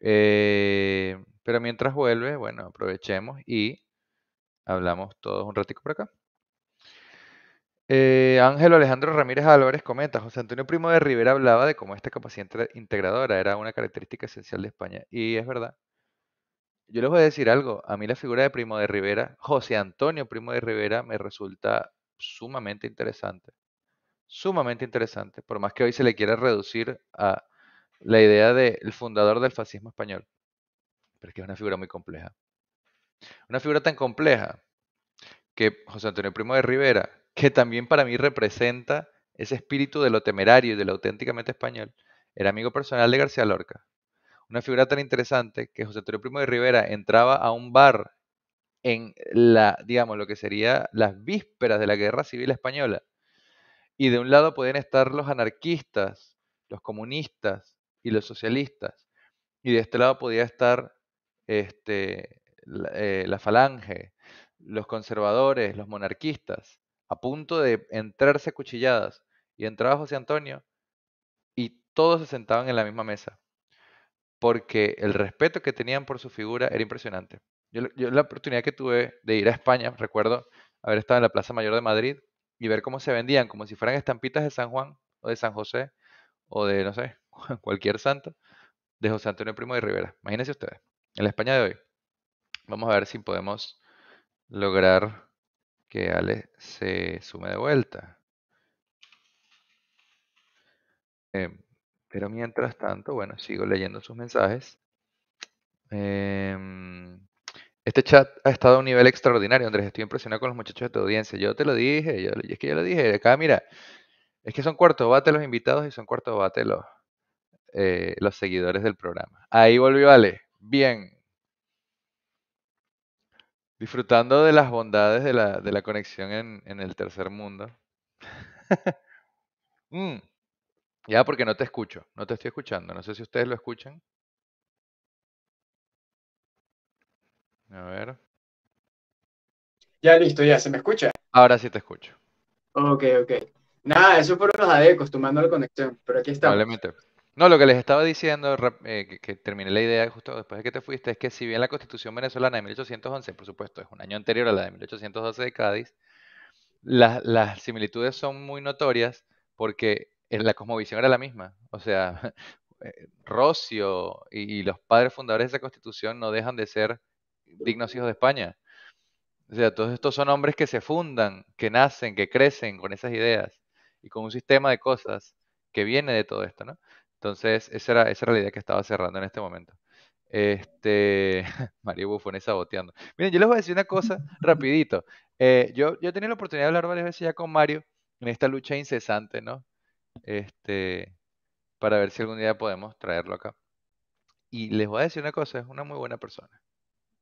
Eh, pero mientras vuelve, bueno, aprovechemos y hablamos todos un ratico por acá. Eh, Ángel Alejandro Ramírez Álvarez comenta, José Antonio Primo de Rivera hablaba de cómo esta capacidad integradora era una característica esencial de España. Y es verdad. Yo les voy a decir algo, a mí la figura de Primo de Rivera, José Antonio Primo de Rivera, me resulta sumamente interesante. Sumamente interesante, por más que hoy se le quiera reducir a la idea del fundador del fascismo español. Pero es que es una figura muy compleja. Una figura tan compleja que José Antonio Primo de Rivera, que también para mí representa ese espíritu de lo temerario y de lo auténticamente español, era amigo personal de García Lorca. Una figura tan interesante que José Antonio Primo de Rivera entraba a un bar en la, digamos, lo que sería las vísperas de la Guerra Civil Española. Y de un lado podían estar los anarquistas, los comunistas y los socialistas. Y de este lado podía estar este, eh, la falange, los conservadores, los monarquistas a punto de entrarse cuchilladas, y entraba José Antonio y todos se sentaban en la misma mesa, porque el respeto que tenían por su figura era impresionante. Yo, yo la oportunidad que tuve de ir a España, recuerdo haber estado en la Plaza Mayor de Madrid y ver cómo se vendían, como si fueran estampitas de San Juan o de San José o de, no sé, cualquier santo, de José Antonio Primo de Rivera. Imagínense ustedes, en la España de hoy. Vamos a ver si podemos lograr que Ale se sume de vuelta. Em, pero mientras tanto, bueno, sigo leyendo sus mensajes. Em, este chat ha estado a un nivel extraordinario, Andrés. Estoy impresionado con los muchachos de tu audiencia. Yo te lo dije, yo, es que yo lo dije. Acá, mira, es que son cuarto bate los invitados y son cuarto bate los, eh, los seguidores del programa. Ahí volvió Ale. Bien disfrutando de las bondades de la, de la conexión en, en, el tercer mundo. Mm, ya, porque no te escucho, no te estoy escuchando. No sé si ustedes lo escuchan. A ver. Ya listo, ya, ¿se me escucha? Ahora sí te escucho. Ok, ok. Nada, eso por los adecos, tomando la conexión, pero aquí estamos. Probablemente. No, lo que les estaba diciendo, eh, que, terminé la idea justo después de que te fuiste, es que si bien la Constitución venezolana de 1811, por supuesto, es un año anterior a la de 1812 de Cádiz, las similitudes son muy notorias porque en la cosmovisión era la misma. O sea, eh, Rocio y, y los padres fundadores de esa Constitución no dejan de ser dignos hijos de España. O sea, todos estos son hombres que se fundan, que nacen, que crecen con esas ideas y con un sistema de cosas que viene de todo esto, ¿no? Entonces, esa era, esa la idea que estaba cerrando en este momento. Este, Mario Bufone saboteando. Miren, yo les voy a decir una cosa rapidito. Eh, yo, yo he la oportunidad de hablar varias veces ya con Mario en esta lucha incesante, ¿no? Este, para ver si algún día podemos traerlo acá. Y les voy a decir una cosa, es una muy buena persona.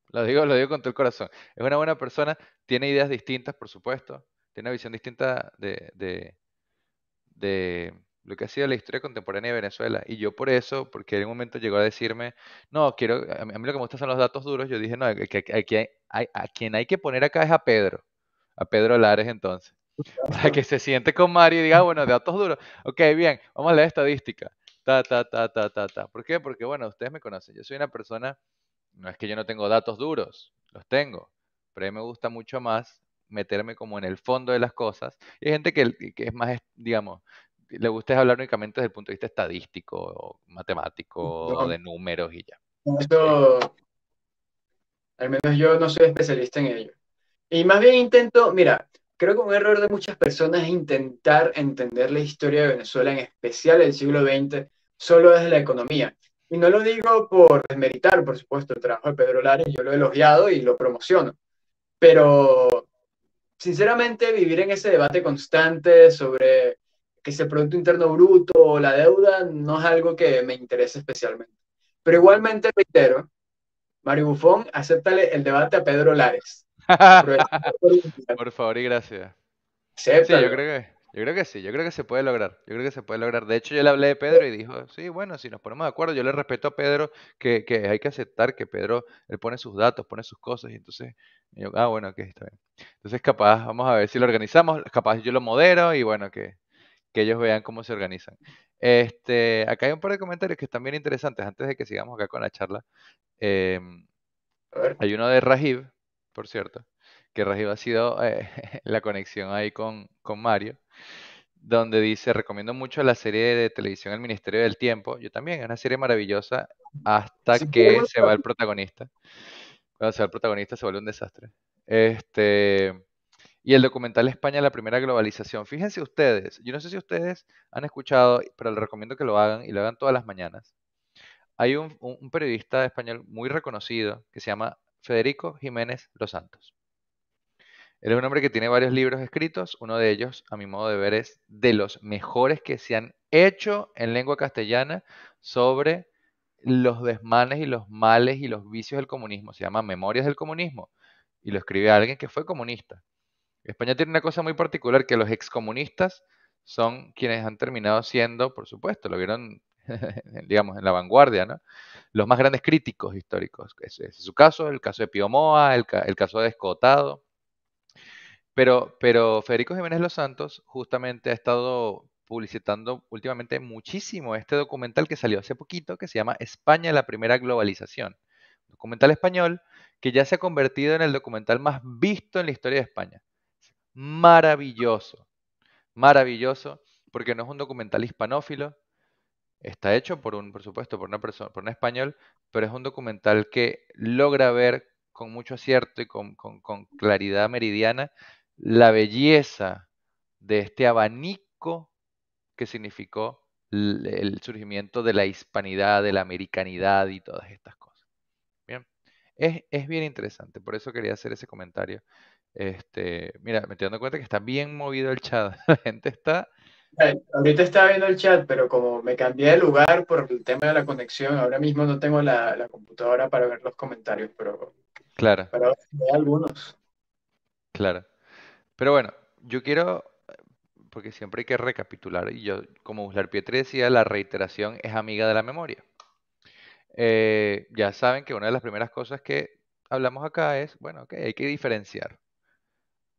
Lo digo, lo digo con todo el corazón. Es una buena persona, tiene ideas distintas, por supuesto. Tiene una visión distinta de, de, de lo que ha sido la historia contemporánea de Venezuela. Y yo por eso, porque en un momento llegó a decirme, no, quiero, a mí, lo que me gustan son los datos duros, yo dije, no, a, hay a, quien hay que poner acá es a Pedro, a Pedro Lares entonces. Para que se siente con Mario y diga, ah, bueno, datos duros. Ok, bien, vamos a leer estadística. Ta, ta, ta, ta, ta, ta. ¿Por qué? Porque, bueno, ustedes me conocen. Yo soy una persona, no es que yo no tengo datos duros, los tengo. Pero a mí me gusta mucho más meterme como en el fondo de las cosas. Y hay gente que, que es más, digamos, le gusta hablar únicamente desde el punto de vista estadístico, matemático, de números y ya. al menos yo no soy especialista en ello. Y más bien intento, mira, creo que un error de muchas personas es intentar entender la historia de Venezuela, en especial el siglo XX, solo desde la economía. Y no lo digo por desmeritar, por supuesto, el trabajo de Pedro Lares, yo lo he elogiado y lo promociono. Pero, sinceramente, vivir en ese debate constante sobre que ese Producto Interno Bruto o la deuda no es algo que me interese especialmente. Pero igualmente reitero, Mario Bufón, acéptale el debate a Pedro Lares. Por favor y gracias. Sí, yo creo que... Yo creo que sí, yo creo que se puede lograr. Yo creo que se puede lograr. De hecho, yo le hablé de Pedro y dijo, sí, bueno, si nos ponemos de acuerdo, yo le respeto a Pedro que, hay que aceptar que Pedro, él pone sus datos, pone sus cosas, y entonces, yo, ah, bueno, que está bien. Entonces, capaz, vamos a ver si lo organizamos, capaz yo lo modero y bueno, que, que ellos vean cómo se organizan. Este, acá hay un par de comentarios que están bien interesantes antes de que sigamos acá con la charla. Em, hay uno de Rajib, por cierto, que Rajib ha sido eh, la conexión ahí con, Mario, donde dice, recomiendo mucho la serie de televisión El Ministerio del Tiempo. Yo también, es una serie maravillosa hasta que se va el protagonista. Cuando se va el protagonista se vuelve un desastre. Este, y el documental España, la primera globalización. Fíjense ustedes, yo no sé si ustedes han escuchado, pero les recomiendo que lo hagan y lo hagan todas las mañanas. Hay un, periodista español muy reconocido que se llama Federico Jiménez Los Santos. Él es un hombre que tiene varios libros escritos, uno de ellos, a mi modo de ver, es de los mejores que se han hecho en lengua castellana sobre los desmanes y los males y los vicios del comunismo. Se llama Memorias del Comunismo y lo escribe alguien que fue comunista. España tiene una cosa muy particular, que los excomunistas son quienes han terminado siendo, por supuesto, lo vieron, digamos, en la vanguardia, ¿no? Los más grandes críticos históricos. Ese es su caso, el caso de Pío Moa, el, caso de Escotado. Pero, pero Federico Jiménez Los Santos justamente ha estado publicitando últimamente muchísimo este documental que salió hace poquito, que se llama España, la primera globalización. Documental español que ya se ha convertido en el documental más visto en la historia de España maravilloso, maravilloso, porque no es un documental hispanófilo, está hecho por un, por supuesto, por una persona, por un español, pero es un documental que logra ver con mucho acierto y con, claridad meridiana la belleza de este abanico que significó el, surgimiento de la hispanidad, de la americanidad y todas estas cosas. Bien, es bien interesante, por eso quería hacer ese comentario este, mira, me estoy dando cuenta que está bien movido el chat. La gente está. Ahorita estaba viendo el chat, pero como me cambié de lugar por el tema de la conexión, ahora mismo no tengo la, computadora para ver los comentarios, pero. Claro. Pero algunos. Claro. Pero bueno, yo quiero. Porque siempre hay que recapitular. Y yo, como Uslar Pietre decía, la reiteración es amiga de la memoria. Eh, ya saben que una de las primeras cosas que hablamos acá es, bueno, que hay que diferenciar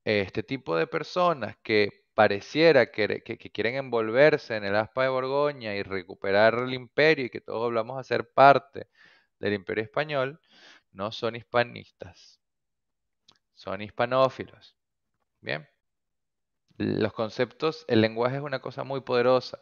este tipo de personas que pareciera que, quieren envolverse en el aspa de Borgoña y recuperar el imperio y que todos hablamos a ser parte del imperio español, no son hispanistas, son hispanófilos. Bien, los conceptos, el lenguaje es una cosa muy poderosa.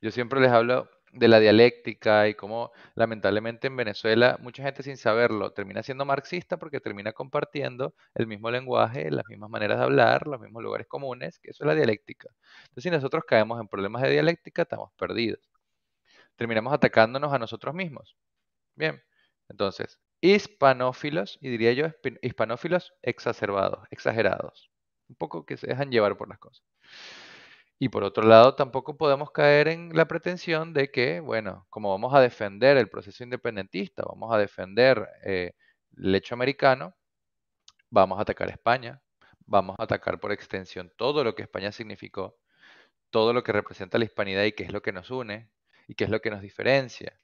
Yo siempre les hablo de la dialéctica y cómo lamentablemente en Venezuela mucha gente sin saberlo termina siendo marxista porque termina compartiendo el mismo lenguaje, las mismas maneras de hablar, los mismos lugares comunes, que eso es la dialéctica. Entonces si nosotros caemos en problemas de dialéctica estamos perdidos. Terminamos atacándonos a nosotros mismos. Bien, entonces, hispanófilos, y diría yo hispanófilos exacerbados, exagerados, un poco que se dejan llevar por las cosas. Y por otro lado, tampoco podemos caer en la pretensión de que, bueno, como vamos a defender el proceso independentista, vamos a defender eh, el hecho americano, vamos a atacar España, vamos a atacar por extensión todo lo que España significó, todo lo que representa la hispanidad y qué es lo que nos une y qué es lo que nos diferencia.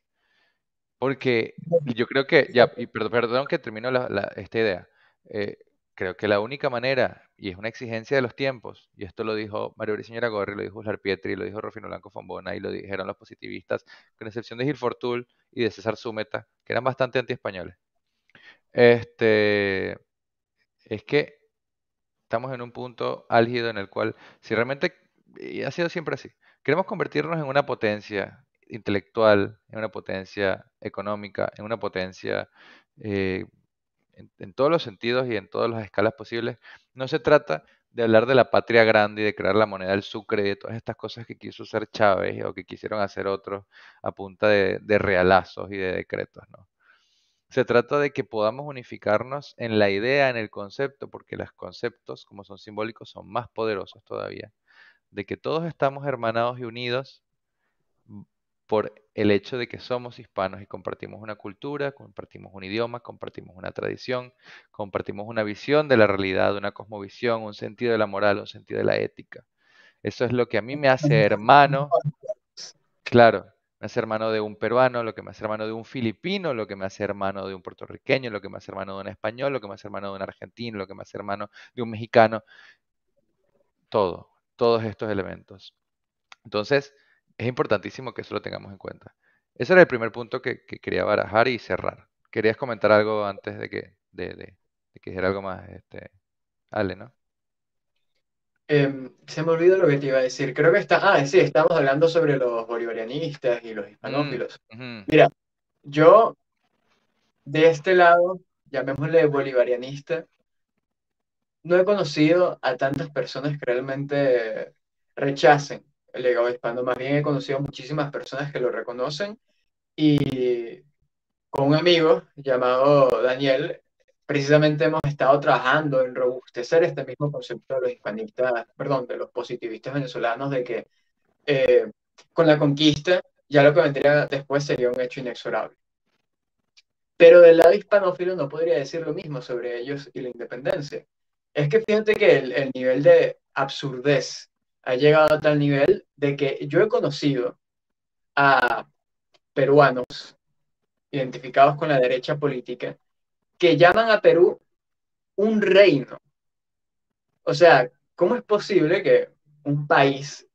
Porque yo creo que, ya, perdón, que termino la, esta idea. Eh, creo que la única manera, y es una exigencia de los tiempos, y esto lo dijo Mario Briceñera Gorri, lo dijo Uslar Pietri, lo dijo Rufino Blanco Fombona, y lo dijeron los positivistas, con excepción de Gil Fortul y de César Sumeta, que eran bastante anti-españoles. Este, es que estamos en un punto álgido en el cual, si realmente, y ha sido siempre así, queremos convertirnos en una potencia intelectual, en una potencia económica, en una potencia eh, en, todos los sentidos y en todas las escalas posibles. No se trata de hablar de la patria grande y de crear la moneda del Sucre, de todas estas cosas que quiso hacer Chávez o que quisieron hacer otros a punta de, de realazos y de decretos, ¿no? Se trata de que podamos unificarnos en la idea, en el concepto, porque los conceptos, como son simbólicos, son más poderosos todavía, de que todos estamos hermanados y unidos por el hecho de que somos hispanos y compartimos una cultura, compartimos un idioma, compartimos una tradición, compartimos una visión de la realidad, una cosmovisión, un sentido de la moral, un sentido de la ética. Eso es lo que a mí me hace hermano, pues. claro, me hace hermano de un peruano, lo que me hace hermano de un filipino, lo que me hace hermano de un puertorriqueño, lo que me hace hermano de un español, lo que me hace hermano de un argentino, lo que me hace hermano de un mexicano, todo, todos estos elementos. Entonces, es importantísimo que eso lo tengamos en cuenta. Ese era el primer punto que, quería barajar y cerrar. ¿Querías comentar algo antes de que, de, dijera algo más, este, Ale, no? Em, se me olvidó lo que te iba a decir. Creo que está. Ah, sí, estamos hablando sobre los bolivarianistas y los hispanófilos. Mm, Mira, yo, de este lado, llamémosle bolivarianista, no he conocido a tantas personas que realmente rechacen el legado hispano. Este Más bien he conocido muchísimas personas que lo reconocen y con un amigo llamado Daniel, precisamente hemos estado trabajando en robustecer este mismo concepto de los hispanistas, perdón, de los positivistas venezolanos, de que eh, con la conquista ya lo que vendría después sería un hecho inexorable. Pero del lado hispanófilo no podría decir lo mismo sobre ellos y la independencia. Es que fíjate que el, el nivel de absurdez ha llegado a tal nivel de que yo he conocido a peruanos identificados con la derecha política que llaman a Perú un reino. O sea, ¿cómo es posible que un país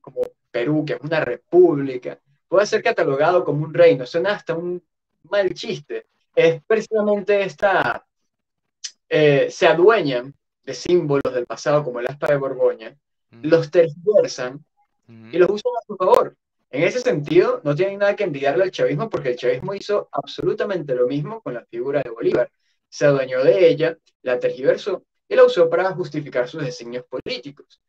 como Perú, que es una república, pueda ser catalogado como un reino? Suena hasta un mal chiste. Es precisamente esta, eh, se adueñan de símbolos del pasado como el aspa de Borgoña los tergiversan y los usan a su favor. En ese sentido, no tienen nada que envidiarle al chavismo porque el chavismo hizo absolutamente lo mismo con la figura de Bolívar. Se adueñó de ella, la tergiversó y la usó para justificar sus designios políticos.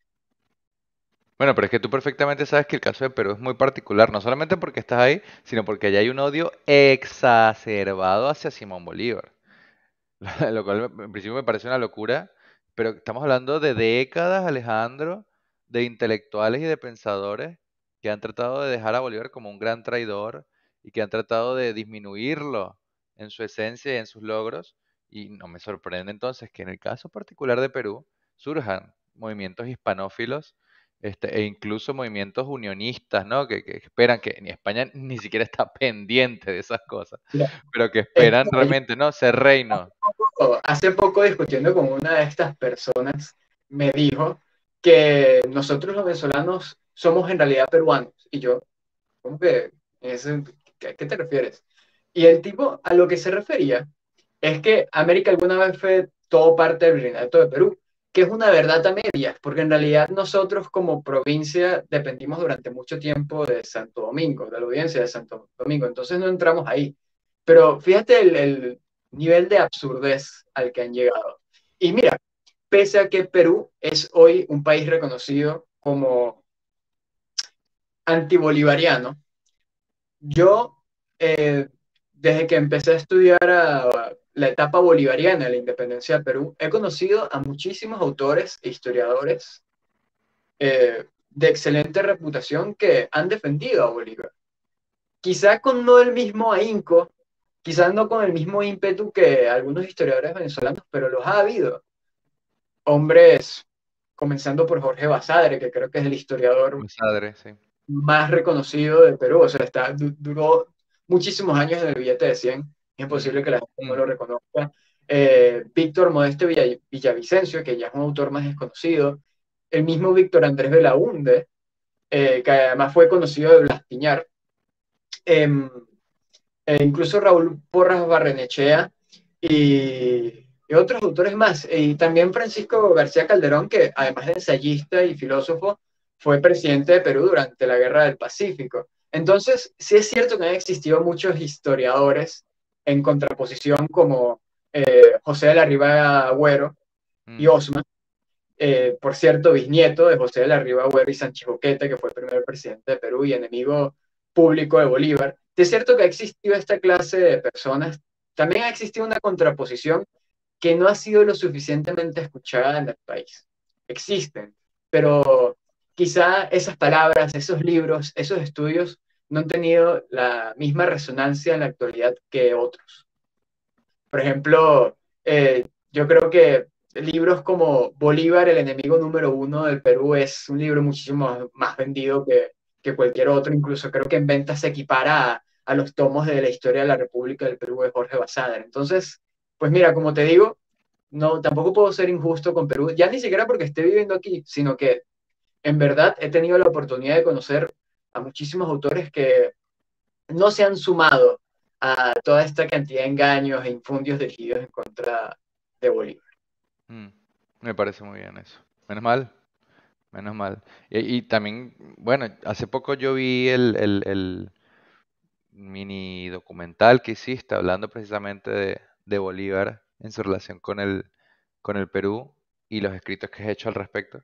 Bueno, pero es que tú perfectamente sabes que el caso de Perú es muy particular, no solamente porque estás ahí, sino porque allá hay un odio exacerbado hacia Simón Bolívar. Lo cual en principio me parece una locura, pero estamos hablando de décadas, Alejandro, de intelectuales y de pensadores que han tratado de dejar a Bolívar como un gran traidor y que han tratado de disminuirlo en su esencia y en sus logros. Y no me sorprende entonces que en el caso particular de Perú surjan movimientos hispanófilos este, e incluso movimientos unionistas, ¿no? Que, esperan que ni España ni siquiera está pendiente de esas cosas, pero que esperan realmente, ¿no? Ser reino. Hace poco, hace poco discutiendo con una de estas personas, me dijo que nosotros los venezolanos somos en realidad peruanos. Y yo, ¿cómo ¿A qué te refieres? Y el tipo a lo que se refería es que América alguna vez fue todo parte del virreinato de Perú, que es una verdad a medias, porque en realidad nosotros como provincia dependimos durante mucho tiempo de Santo Domingo, de la audiencia de Santo Domingo, entonces no entramos ahí. Pero fíjate el nivel de absurdez al que han llegado. Y mira, pese a que Perú es hoy un país reconocido como antibolivariano, yo eh, desde que empecé a estudiar la etapa bolivariana de la independencia de Perú, he conocido a muchísimos autores e historiadores eh, de excelente reputación que han defendido a Bolívar. Quizá con no el mismo ahínco, quizás no con el mismo ímpetu que algunos historiadores venezolanos, pero los ha habido hombres, comenzando por Jorge Basadre, que creo que es el historiador más reconocido de Perú. O sea, está, duró muchísimos años en el billete de 100. Es imposible que la gente no mm. lo reconozca. Eh, Víctor Modesto Villavicencio, que ya es un autor más desconocido. El mismo Víctor Andrés Belaunde, eh, que además fue conocido de Blas Piñar. Em, e incluso Raúl Porras Barrenechea y y otros autores más. Eh, y también Francisco García Calderón, que además de ensayista y filósofo, fue presidente de Perú durante la Guerra del Pacífico. Entonces, sí es cierto que han existido muchos historiadores en contraposición como eh, José de la Riva Agüero y mm. Osma, eh, por cierto, bisnieto de José de la Riva Agüero y Sánchez Boquete, que fue el primer presidente de Perú y enemigo público de Bolívar. es cierto que ha existido esta clase de personas. También ha existido una contraposición que no ha sido lo suficientemente escuchada en el país. Existen, pero quizá esas palabras, esos libros, esos estudios no han tenido la misma resonancia en la actualidad que otros. Por ejemplo, eh, yo creo que libros como Bolívar, el enemigo número uno del Perú, es un libro muchísimo más vendido que, cualquier otro. Incluso creo que en ventas se equipara a, los tomos de la historia de la República del Perú de Jorge Basader. Entonces, pues mira, como te digo, no, tampoco puedo ser injusto con Perú, ya ni siquiera porque esté viviendo aquí, sino que en verdad he tenido la oportunidad de conocer a muchísimos autores que no se han sumado a toda esta cantidad de engaños e infundios dirigidos en contra de Bolívar. Mm, me parece muy bien eso. Menos mal, menos mal. Y, también, bueno, hace poco yo vi el, el mini documental que hiciste hablando precisamente de, de Bolívar en su relación con el, con el Perú y los escritos que he hecho al respecto.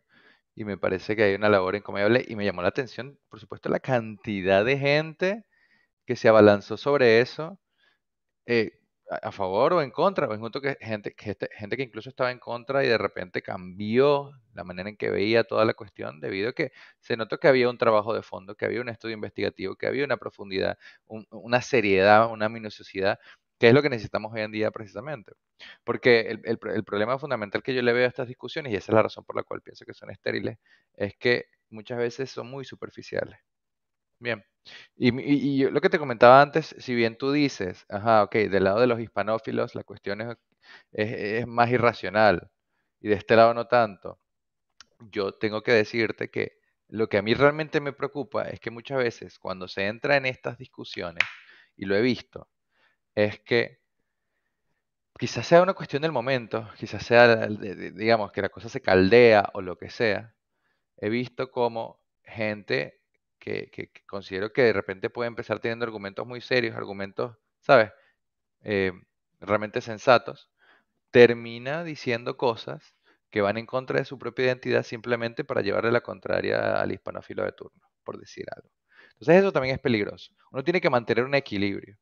Y me parece que hay una labor encomiable y me llamó la atención, por supuesto, la cantidad de gente que se abalanzó sobre eso, eh, a, favor o en contra, Me junto que gente que, este, gente que incluso estaba en contra y de repente cambió la manera en que veía toda la cuestión debido a que se notó que había un trabajo de fondo, que había un estudio investigativo, que había una profundidad, una seriedad, una minuciosidad que es lo que necesitamos hoy en día precisamente. Porque el, problema fundamental que yo le veo a estas discusiones, y esa es la razón por la cual pienso que son estériles, es que muchas veces son muy superficiales. Bien, y, lo que te comentaba antes, si bien tú dices, ajá, ok, del lado de los hispanófilos la cuestión es más irracional y de este lado no tanto, yo tengo que decirte que lo que a mí realmente me preocupa es que muchas veces cuando se entra en estas discusiones, y lo he visto, es que quizás sea una cuestión del momento, quizás sea, digamos, que la cosa se caldea o lo que sea, he visto como gente que, considero que de repente puede empezar teniendo argumentos muy serios, argumentos, ¿sabes? Eh, realmente sensatos, termina diciendo cosas que van en contra de su propia identidad simplemente para llevarle la contraria al hispanófilo de turno, por decir algo. Entonces eso también es peligroso. Uno tiene que mantener un equilibrio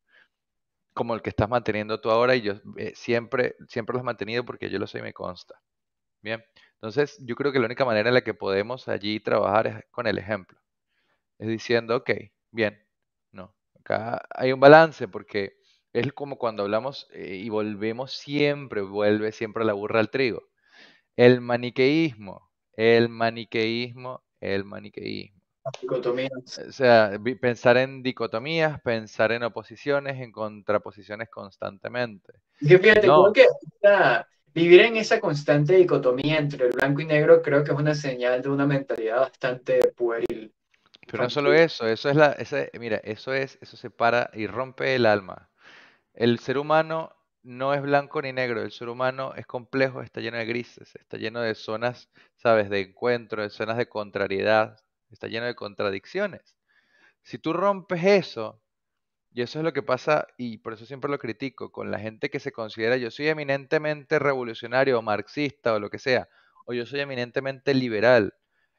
como el que estás manteniendo tú ahora y yo eh, siempre, siempre lo he mantenido porque yo lo sé y me consta. Bien, entonces yo creo que la única manera en la que podemos allí trabajar es con el ejemplo. Es diciendo, ok, bien, no, acá hay un balance porque es como cuando hablamos eh, y volvemos siempre, vuelve siempre la burra al trigo. El maniqueísmo, el maniqueísmo, el maniqueísmo. Dicotomías. O sea, pensar en dicotomías, pensar en oposiciones, en contraposiciones constantemente. fíjate, no. que vivir en esa constante dicotomía entre el blanco y negro creo que es una señal de una mentalidad bastante pueril. Pero no solo eso, eso es la, mira, eso es, eso separa y rompe el alma. El ser humano no es blanco ni negro, el ser humano es complejo, está lleno de grises, está lleno de zonas, sabes, de encuentro, de zonas de contrariedad, está lleno de contradicciones. Si tú rompes eso, y eso es lo que pasa, y por eso siempre lo critico, con la gente que se considera yo soy eminentemente revolucionario o marxista o lo que sea, o yo soy eminentemente liberal,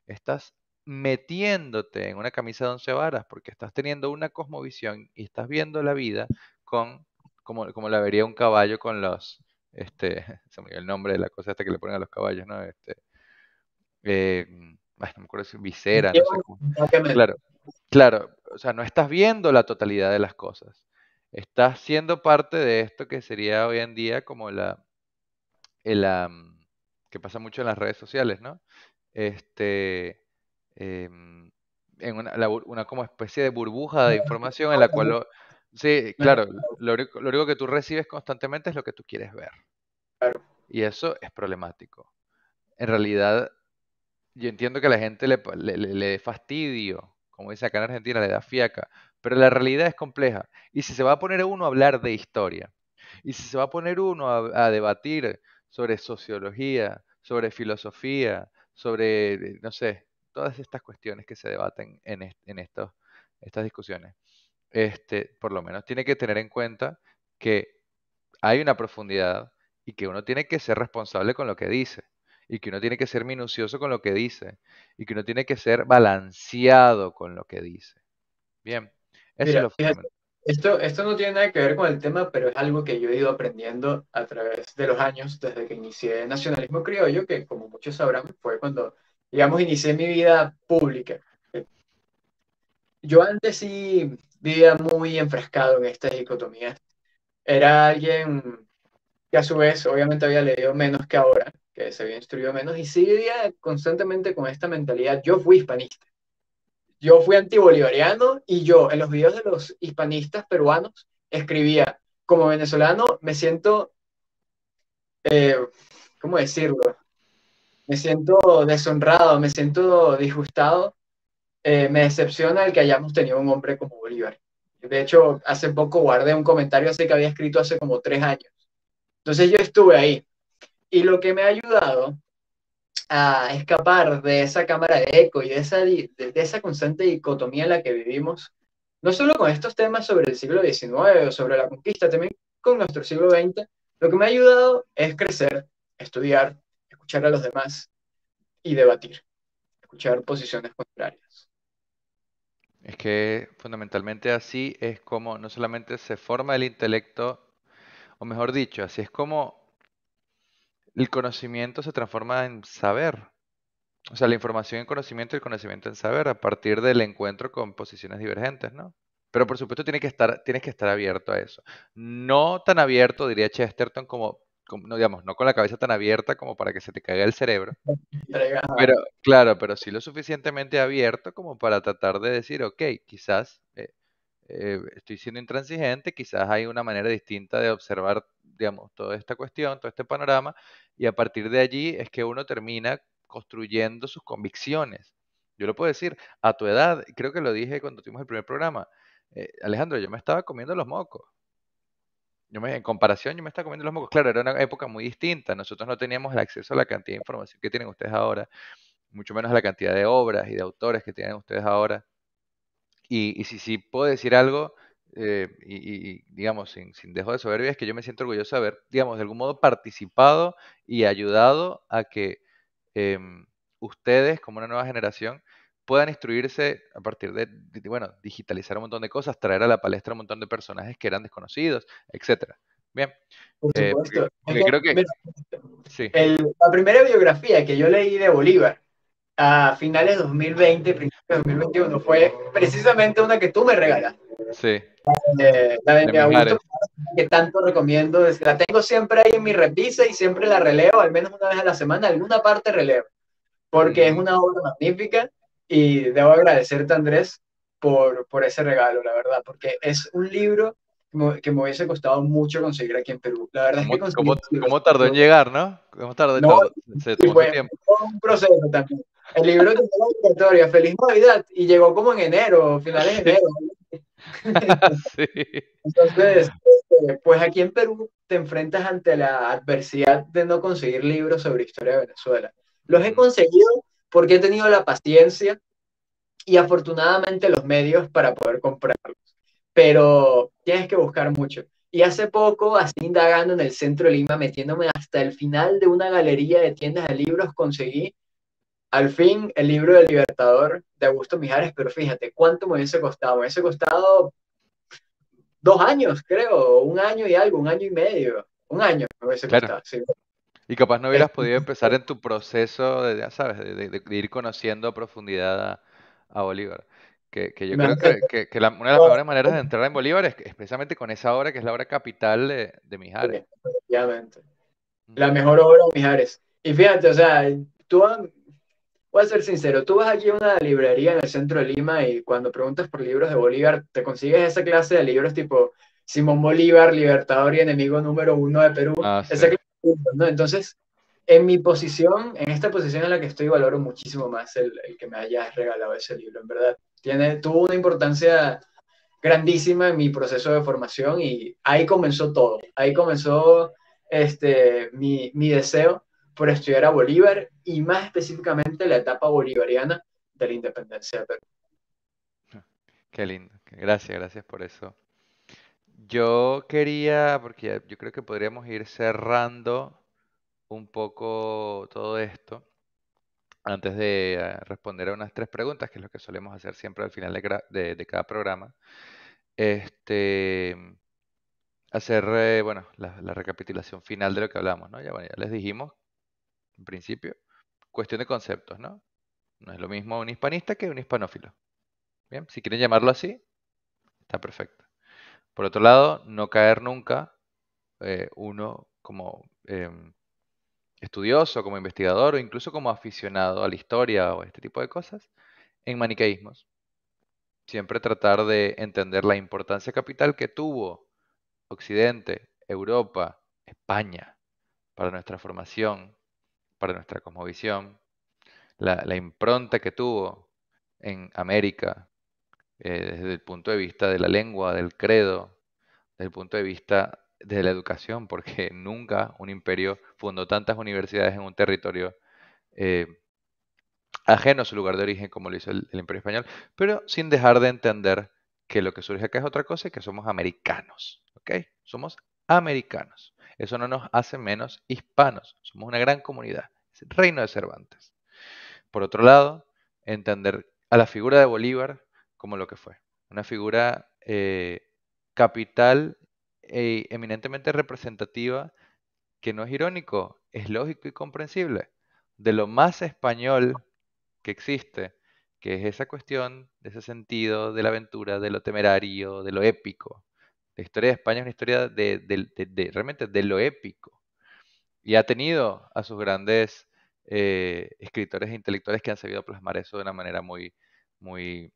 estás metiéndote en una camisa de once varas porque estás teniendo una cosmovisión y estás viendo la vida con como, como la vería un caballo con los, este, se me el nombre de la cosa hasta que le ponen a los caballos, ¿no? Este, eh, no me acuerdo si visera, no sé cómo. Claro, claro, o sea, no estás viendo la totalidad de las cosas. Estás siendo parte de esto que sería hoy en día como la, mm, que pasa mucho en las redes sociales, ¿no? Este, em, en una, como especie de burbuja de información en la cual, sí, claro, lo, lo único que tú recibes constantemente es lo que tú quieres ver. Y eso es problemático. En realidad, yo entiendo que a la gente le, dé fastidio, como dice acá en Argentina, le da fiaca, pero la realidad es compleja. Y si se va a poner uno a hablar de historia, y si se va a poner uno a, debatir sobre sociología, sobre filosofía, sobre, eh, no sé, todas estas cuestiones que se debaten en, en estos, estas discusiones, este, por lo menos tiene que tener en cuenta que hay una profundidad y que uno tiene que ser responsable con lo que dice y que uno tiene que ser minucioso con lo que dice y que uno tiene que ser balanceado con lo que dice. Bien, eso es lo Esto, esto no tiene nada que ver con el tema, pero es algo que yo he ido aprendiendo a través de los años, desde que inicié Nacionalismo Criollo, que como muchos sabrán, fue cuando, digamos, inicié mi vida pública. Yo antes sí vivía muy enfrascado en esta dicotomías. Era alguien que a su vez, obviamente, había leído menos que ahora, que se había instruido menos, y seguía constantemente con esta mentalidad, yo fui hispanista, yo fui antibolivariano y yo en los videos de los hispanistas peruanos escribía, como venezolano me siento, eh, ¿cómo decirlo? Me siento deshonrado, me siento disgustado, eh, me decepciona el que hayamos tenido un hombre como Bolívar. De hecho, hace poco guardé un comentario así que había escrito hace como tres años. Entonces yo estuve ahí, y lo que me ha ayudado a escapar de esa cámara de eco y de esa, de, esa constante dicotomía en la que vivimos, no solo con estos temas sobre el siglo XIX sobre la conquista, también con nuestro siglo XX, lo que me ha ayudado es crecer, estudiar, escuchar a los demás y debatir, escuchar posiciones contrarias. Es que fundamentalmente así es como no solamente se forma el intelecto, o mejor dicho, así es como el conocimiento se transforma en saber. O sea, la información en conocimiento y el conocimiento en saber a partir del encuentro con posiciones divergentes, ¿no? Pero por supuesto tiene que estar, tienes que estar abierto a eso. No tan abierto, diría Chesterton, como, no, digamos, no con la cabeza tan abierta como para que se te caiga el cerebro. Pero, claro, pero sí lo suficientemente abierto como para tratar de decir, ok, quizás eh, eh, estoy siendo intransigente, quizás hay una manera distinta de observar, digamos, toda esta cuestión, todo este panorama, y a partir de allí es que uno termina construyendo sus convicciones. Yo lo puedo decir, a tu edad, creo que lo dije cuando tuvimos el primer programa, eh, Alejandro, yo me estaba comiendo los mocos. Yo me, en comparación, yo me estaba comiendo los mocos. Claro, era una época muy distinta. Nosotros no teníamos el acceso a la cantidad de información que tienen ustedes ahora, mucho menos a la cantidad de obras y de autores que tienen ustedes ahora. Y, y si, puedo decir algo, eh, y, digamos, sin, sin, dejo de soberbia, es que yo me siento orgulloso de haber, digamos, de algún modo participado y ayudado a que em, ustedes, como una nueva generación, puedan instruirse a partir de, bueno, digitalizar un montón de cosas, traer a la palestra un montón de personajes que eran desconocidos, etcétera. Bien. Por eh, supuesto. creo que, la primera biografía que yo leí de Bolívar a finales de 2020, principios de 2021, fue precisamente una que tú me regalaste. Sí. Eh, la de, mi abuelo, que tanto recomiendo. La tengo siempre ahí en mi repisa y siempre la releo, al menos una vez a la semana, alguna parte releo, porque mm. es una obra magnífica y debo agradecerte, Andrés, por, por ese regalo, la verdad, porque es un libro que me, hubiese costado mucho conseguir aquí en Perú. La verdad es que ¿cómo, tardó en llegar, no? ¿Cómo tardó en llegar Se tiempo. un proceso también. El libro de la historia, Feliz Navidad, y llegó como en enero, finales de enero. Entonces, este, pues aquí en Perú te enfrentas ante la adversidad de no conseguir libros sobre historia de Venezuela. Los he mm. conseguido porque he tenido la paciencia y afortunadamente los medios para poder comprarlos. Pero tienes que buscar mucho. Y hace poco, así indagando en el centro de Lima, metiéndome hasta el final de una galería de tiendas de libros, conseguí al fin, el libro del Libertador de Augusto Mijares, pero fíjate, ¿cuánto me hubiese costado? Me hubiese costado dos años, creo, un año y algo, un año y medio, un año me hubiese costado. Y capaz no hubieras podido empezar en tu proceso, de, sabes, de, ir conociendo a profundidad a, Bolívar. Que, yo creo que, una de las mejores maneras de entrar en Bolívar es, especialmente con esa obra que es la obra capital de, Mijares. La mejor obra de Mijares. Y fíjate, o sea, tú voy a ser sincero, tú vas aquí a una librería en el centro de Lima y cuando preguntas por libros de Bolívar, te consigues esa clase de libros tipo Simón Bolívar, Libertador y Enemigo Número Uno de Perú. Ah, Entonces, en mi posición, en esta posición en la que estoy, valoro muchísimo más el, que me hayas regalado ese libro, en verdad. Tiene, tuvo una importancia grandísima en mi proceso de formación y ahí comenzó todo. Ahí comenzó este, mi, mi deseo por estudiar a Bolívar y más específicamente la etapa bolivariana de la independencia de Qué lindo. Gracias, gracias por eso. Yo quería, porque yo creo que podríamos ir cerrando un poco todo esto antes de eh, responder a unas tres preguntas, que es lo que solemos hacer siempre al final de, cada programa. Este, hacer, eh, bueno, la, la, recapitulación final de lo que hablamos, ya les dijimos en principio. Cuestión de conceptos, ¿no? No es lo mismo un hispanista que un hispanófilo. Bien, si quieren llamarlo así, está perfecto. Por otro lado, no caer nunca eh, uno como em, estudioso, como investigador o incluso como aficionado a la historia o a este tipo de cosas en maniqueísmos. Siempre tratar de entender la importancia capital que tuvo Occidente, Europa, España para nuestra formación de nuestra cosmovisión, la, impronta que tuvo en América eh, desde el punto de vista de la lengua, del credo, desde el punto de vista de la educación, porque nunca un imperio fundó tantas universidades en un territorio eh, ajeno a su lugar de origen como lo hizo el, imperio español, pero sin dejar de entender que lo que surge acá es otra cosa y que somos americanos, ¿ok? Somos americanos. Eso no nos hace menos hispanos, somos una gran comunidad reino de Cervantes. Por otro lado, entender a la figura de Bolívar como lo que fue, una figura eh, capital e eminentemente representativa que no es irónico, es lógico y comprensible, de lo más español que existe, que es esa cuestión, de ese sentido de la aventura, de lo temerario, de lo épico. La historia de España es una historia de realmente de lo épico, y ha tenido a sus grandes eh, escritores e intelectuales que han sabido plasmar eso de una manera muy, muy,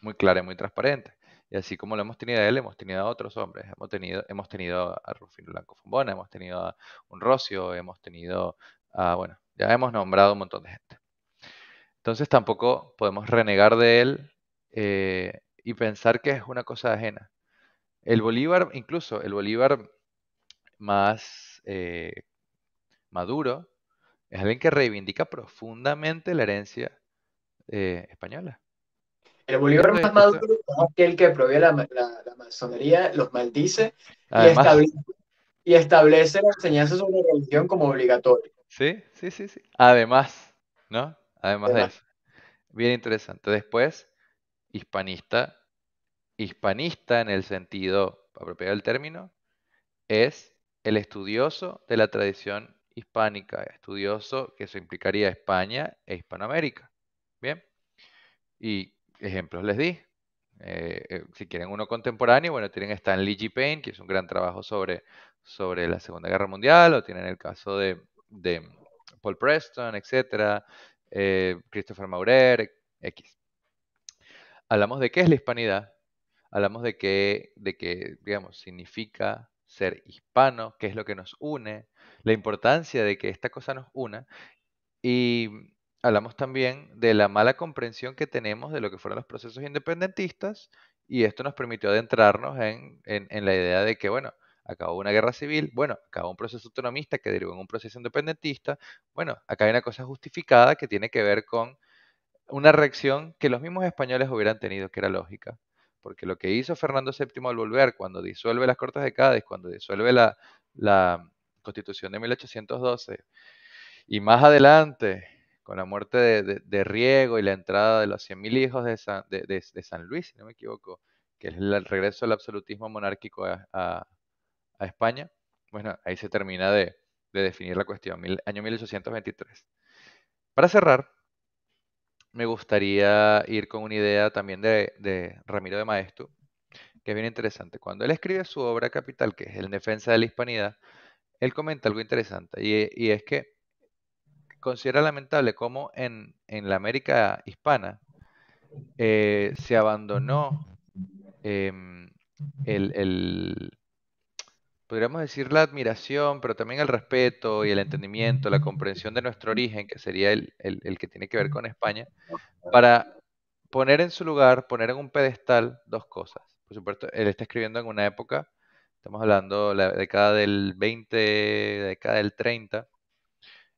muy clara y muy transparente. Y así como lo hemos tenido a él, hemos tenido a otros hombres. Hemos tenido, hemos tenido a Rufino Blanco Fumbona, hemos tenido a un Rocio, hemos tenido a, bueno, ya hemos nombrado un montón de gente. Entonces tampoco podemos renegar de él eh, y pensar que es una cosa ajena. El Bolívar, incluso el Bolívar más eh, Maduro es alguien que reivindica profundamente la herencia eh, española. El Bolívar más maduro es aquel que prohíbe la, masonería, los maldice y, establece, la enseñanza sobre la religión como obligatoria. Sí, sí, sí, sí. Además, ¿no? Además, de eso. Bien interesante. Después, hispanista, hispanista en el sentido apropiado del término, es el estudioso de la tradición hispánica, estudioso que eso implicaría España e Hispanoamérica. Bien, y ejemplos les di. Eh, eh, si quieren uno contemporáneo, bueno, tienen Stanley G. Payne, que es un gran trabajo sobre, sobre la Segunda Guerra Mundial, o tienen el caso de, Paul Preston, etcétera, eh, Christopher Maurer, X. Hablamos de qué es la hispanidad, hablamos de qué, de qué digamos, significa ser hispano, qué es lo que nos une, la importancia de que esta cosa nos una y hablamos también de la mala comprensión que tenemos de lo que fueron los procesos independentistas y esto nos permitió adentrarnos en, la idea de que, bueno, acabó una guerra civil, bueno, acabó un proceso autonomista que derivó en un proceso independentista, bueno, acá hay una cosa justificada que tiene que ver con una reacción que los mismos españoles hubieran tenido, que era lógica, porque lo que hizo Fernando VII al volver, cuando disuelve las Cortes de Cádiz, cuando disuelve la, Constitución de 1812, y más adelante, con la muerte de, Riego y la entrada de los 100.000 hijos de San, San, Luis, si no me equivoco, que es el regreso del absolutismo monárquico a, España, bueno, ahí se termina de, definir la cuestión, año 1823. Para cerrar, me gustaría ir con una idea también de, Ramiro de Maestu, que es bien interesante. Cuando él escribe su obra capital, que es El defensa de la hispanidad, él comenta algo interesante, y, e, es que considera lamentable cómo en, la América hispana eh, se abandonó em, el, podríamos decir la admiración, pero también el respeto y el entendimiento, la comprensión de nuestro origen, que sería el, el, que tiene que ver con España, para poner en su lugar, poner en un pedestal dos cosas. Por supuesto, él está escribiendo en una época, estamos hablando de la década del 20, década del 30,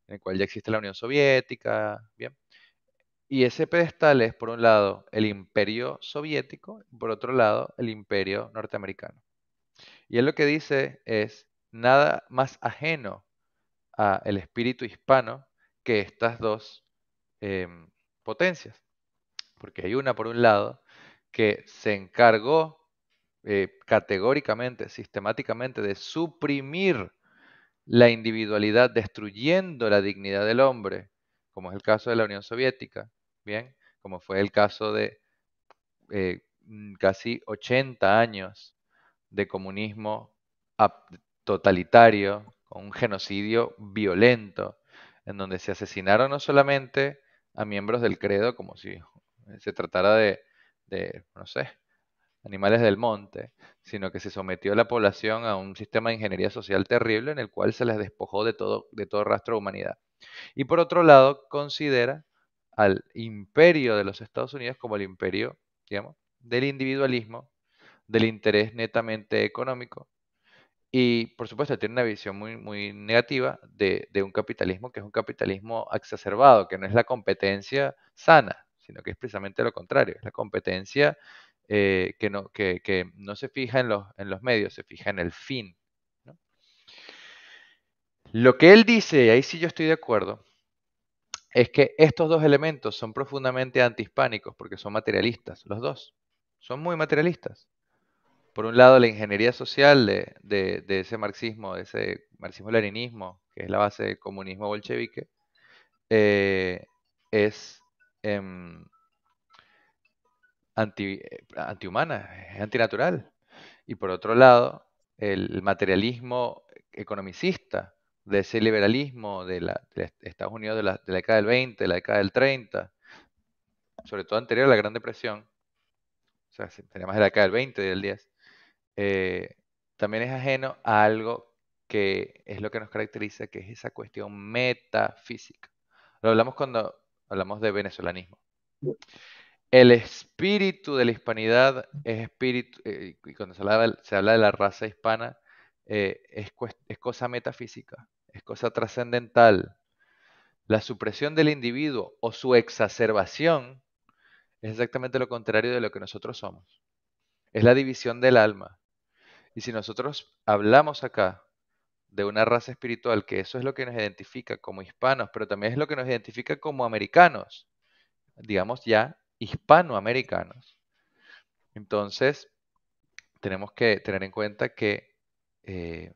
en el cual ya existe la Unión Soviética, bien. Y ese pedestal es, por un lado, el imperio soviético, y por otro lado, el imperio norteamericano. Y él lo que dice es nada más ajeno al espíritu hispano que estas dos em, potencias. Porque hay una, por un lado, que se encargó eh, categóricamente, sistemáticamente, de suprimir la individualidad, destruyendo la dignidad del hombre, como es el caso de la Unión Soviética, ¿bien? Como fue el caso de eh, mm, casi 80 años de comunismo totalitario, con un genocidio violento, en donde se asesinaron no solamente a miembros del credo, como si se tratara de, no sé, animales del monte, sino que se sometió a la población a un sistema de ingeniería social terrible en el cual se les despojó de todo, de todo rastro de humanidad. Y por otro lado, considera al imperio de los Estados Unidos como el imperio, digamos, del individualismo, del interés netamente económico. Y por supuesto tiene una visión muy, muy negativa de, un capitalismo que es un capitalismo exacerbado, que no es la competencia sana, sino que es precisamente lo contrario, es la competencia eh, que, no, que, no se fija en los, en los medios, se fija en el fin. Lo que él dice, y ahí sí yo estoy de acuerdo, es que estos dos elementos son profundamente antihispánicos porque son materialistas, los dos. Son muy materialistas por un lado, la ingeniería social de, ese marxismo, de ese marxismo-leninismo, que es la base del comunismo bolchevique, eh, es em, eh, antihumana, es antinatural. Y por otro lado, el materialismo economicista de ese liberalismo de, Estados Unidos de la, década del 20, de la década del 30, sobre todo anterior a la Gran Depresión, o sea, de la década del 20 y del 10, eh, también es ajeno a algo que es lo que nos caracteriza, que es esa cuestión metafísica. Lo hablamos cuando hablamos de venezolanismo. El espíritu de la hispanidad es espíritu, eh, y cuando se habla, de la raza hispana, eh, es cosa metafísica, es cosa trascendental. La supresión del individuo o su exacerbación es exactamente lo contrario de lo que nosotros somos. Es la división del alma, y si nosotros hablamos acá de una raza espiritual, que eso es lo que nos identifica como hispanos, pero también es lo que nos identifica como americanos, digamos ya hispanoamericanos. Entonces, tenemos que tener en cuenta que eh,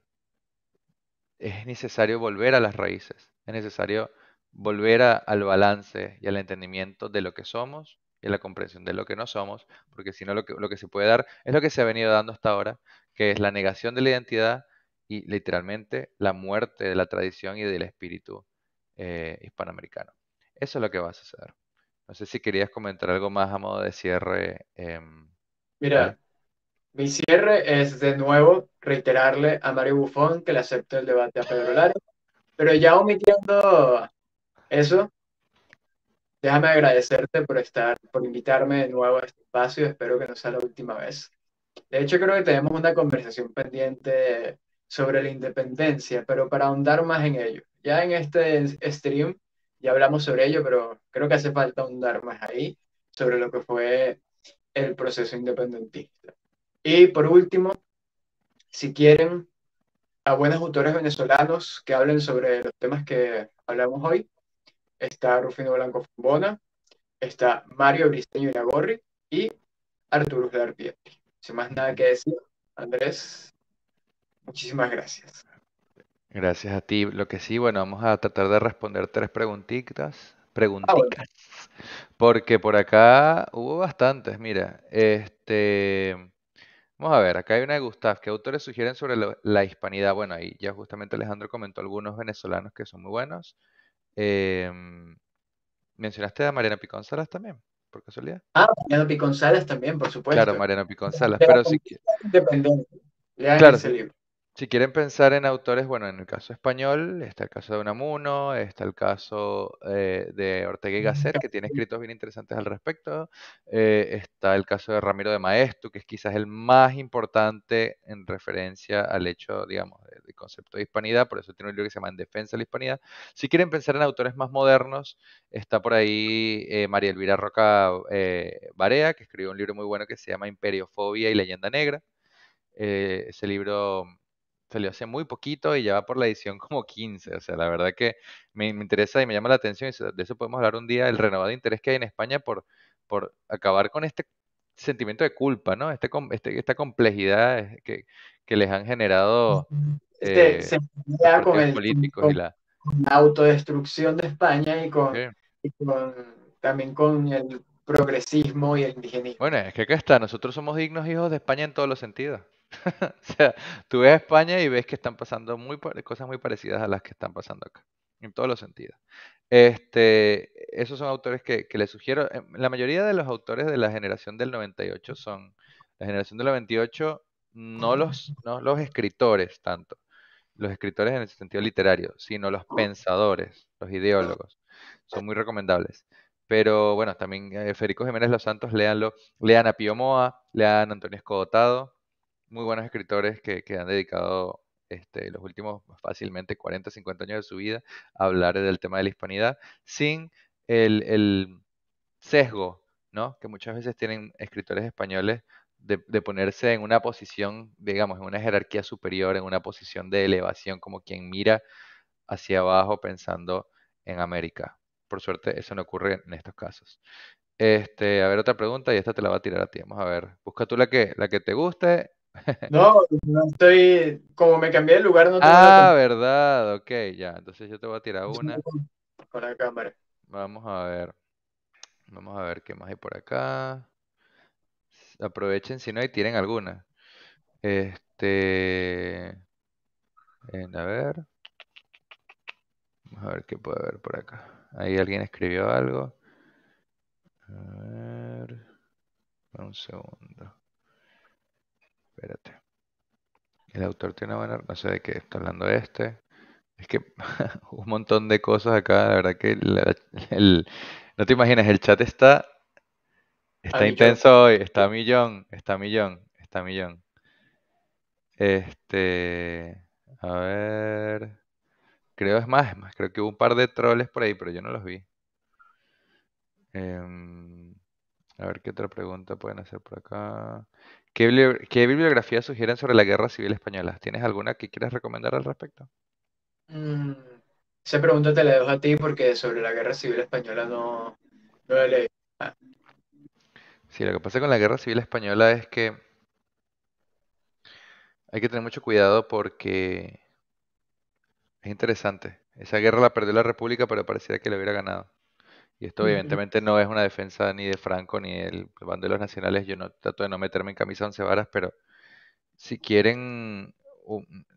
es necesario volver a las raíces, es necesario volver al balance y al entendimiento de lo que somos y la comprensión de lo que no somos, porque si no lo que, lo que se puede dar es lo que se ha venido dando hasta ahora, que es la negación de la identidad y literalmente la muerte de la tradición y del espíritu eh, hispanoamericano. Eso es lo que va a suceder. No sé si querías comentar algo más a modo de cierre. Em, Mira, mi cierre es de nuevo reiterarle a Mario Bufón que le acepto el debate a Pedro Lara, pero ya omitiendo eso, déjame agradecerte por estar, por invitarme de nuevo a este espacio. Espero que no sea la última vez. De hecho, creo que tenemos una conversación pendiente sobre la independencia, pero para ahondar más en ello. Ya en este stream ya hablamos sobre ello, pero creo que hace falta ahondar más ahí sobre lo que fue el proceso independentista. Y por último, si quieren a buenos autores venezolanos que hablen sobre los temas que hablamos hoy, está Rufino Blanco Fombona, está Mario Briceño Iragorri y Arturo Pietri. Sin más nada que decir, Andrés, muchísimas gracias. Gracias a ti. Lo que sí, bueno, vamos a tratar de responder tres preguntitas. Ah, preguntitas. Porque por acá hubo bastantes, mira. Este. Vamos a ver, acá hay una de Gustav. ¿Qué autores sugieren sobre la, hispanidad? Bueno, ahí ya justamente Alejandro comentó algunos venezolanos que son muy buenos. Em, mencionaste a Mariana Salas también por casualidad? Ah, Mariano Piconzales también, por supuesto. Claro, Mariano Piconzales pero, sí que... Independiente. claro, ese libro si quieren pensar en autores, bueno, en el caso español está el caso de Unamuno, está el caso eh, de Ortega y Gasset, que tiene escritos bien interesantes al respecto, eh, está el caso de Ramiro de Maestu, que es quizás el más importante en referencia al hecho, digamos, del concepto de hispanidad, por eso tiene un libro que se llama En Defensa de la Hispanidad. Si quieren pensar en autores más modernos, está por ahí eh, María Elvira Roca Barea, que escribió un libro muy bueno que se llama Imperiofobia y Leyenda Negra. ese libro salió hace muy poquito y ya va por la edición como 15. O sea, la verdad que me, interesa y me llama la atención y de eso podemos hablar un día, el renovado interés que hay en España por, por acabar con este sentimiento de culpa, ¿no? Este, este esta complejidad eh, que, que, les han generado eh, este, con políticos la autodestrucción de España y con, también con el progresismo y el indigenismo. Bueno, es que acá está, nosotros somos dignos hijos de España en todos los sentidos. o sea, tú ves a España y ves que están pasando cosas muy parecidas a las que están pasando acá, en todos los sentidos. Este, esos son autores que, les sugiero. Em, la mayoría de los autores de la generación del 98 son, la generación del 98, no los, no los escritores tanto, los escritores en el sentido literario, sino los pensadores, los ideólogos. Son muy recomendables. Pero bueno, también eh, Federico Jiménez Los Santos, léanlo. Lean a Pío Moa, lean a Antonio Escobotado muy buenos escritores que, han dedicado este, los últimos fácilmente 40, 50 años de su vida a hablar del tema de la hispanidad sin el, sesgo ¿no? que muchas veces tienen escritores españoles de, de, ponerse en una posición, digamos, en una jerarquía superior, en una posición de elevación, como quien mira hacia abajo pensando en América. Por suerte, eso no ocurre en estos casos. Este, a ver, otra pregunta, y esta te la va a tirar a ti. Vamos a ver. Busca tú la que, la que te guste No, no estoy. Como me cambié de lugar, no tengo Ah, verdad, ok, ya. Entonces yo te voy a tirar una. Con la cámara. Vamos a ver. Vamos a ver qué más hay por acá. Aprovechen si no hay, tiren alguna. Este. a ver. Vamos a ver qué puede haber por acá. Ahí alguien escribió algo. A ver. Un segundo. Espérate. El autor tiene una buena... No sé de qué está hablando este. Es que un montón de cosas acá, la verdad que no te imaginas, el chat está, está intenso hoy, está a millón, está a millón, está a millón. Este, a ver, creo es más, más, creo que hubo un par de troles por ahí, pero yo no los vi. Em, a ver qué otra pregunta pueden hacer por acá. ¿Qué, bibliografía sugieren sobre la Guerra Civil Española? ¿Tienes alguna que quieras recomendar al respecto? Mm, esa pregunta te la dejo a ti porque sobre la Guerra Civil Española no, no la leí. Ah. Sí, lo que pasa con la Guerra Civil Española es que hay que tener mucho cuidado porque es interesante. Esa guerra la perdió la República, pero parecía que la hubiera ganado. Y esto evidentemente no es una defensa ni de Franco ni del bando de los nacionales. Yo no trato de no meterme en camisa once varas, pero si quieren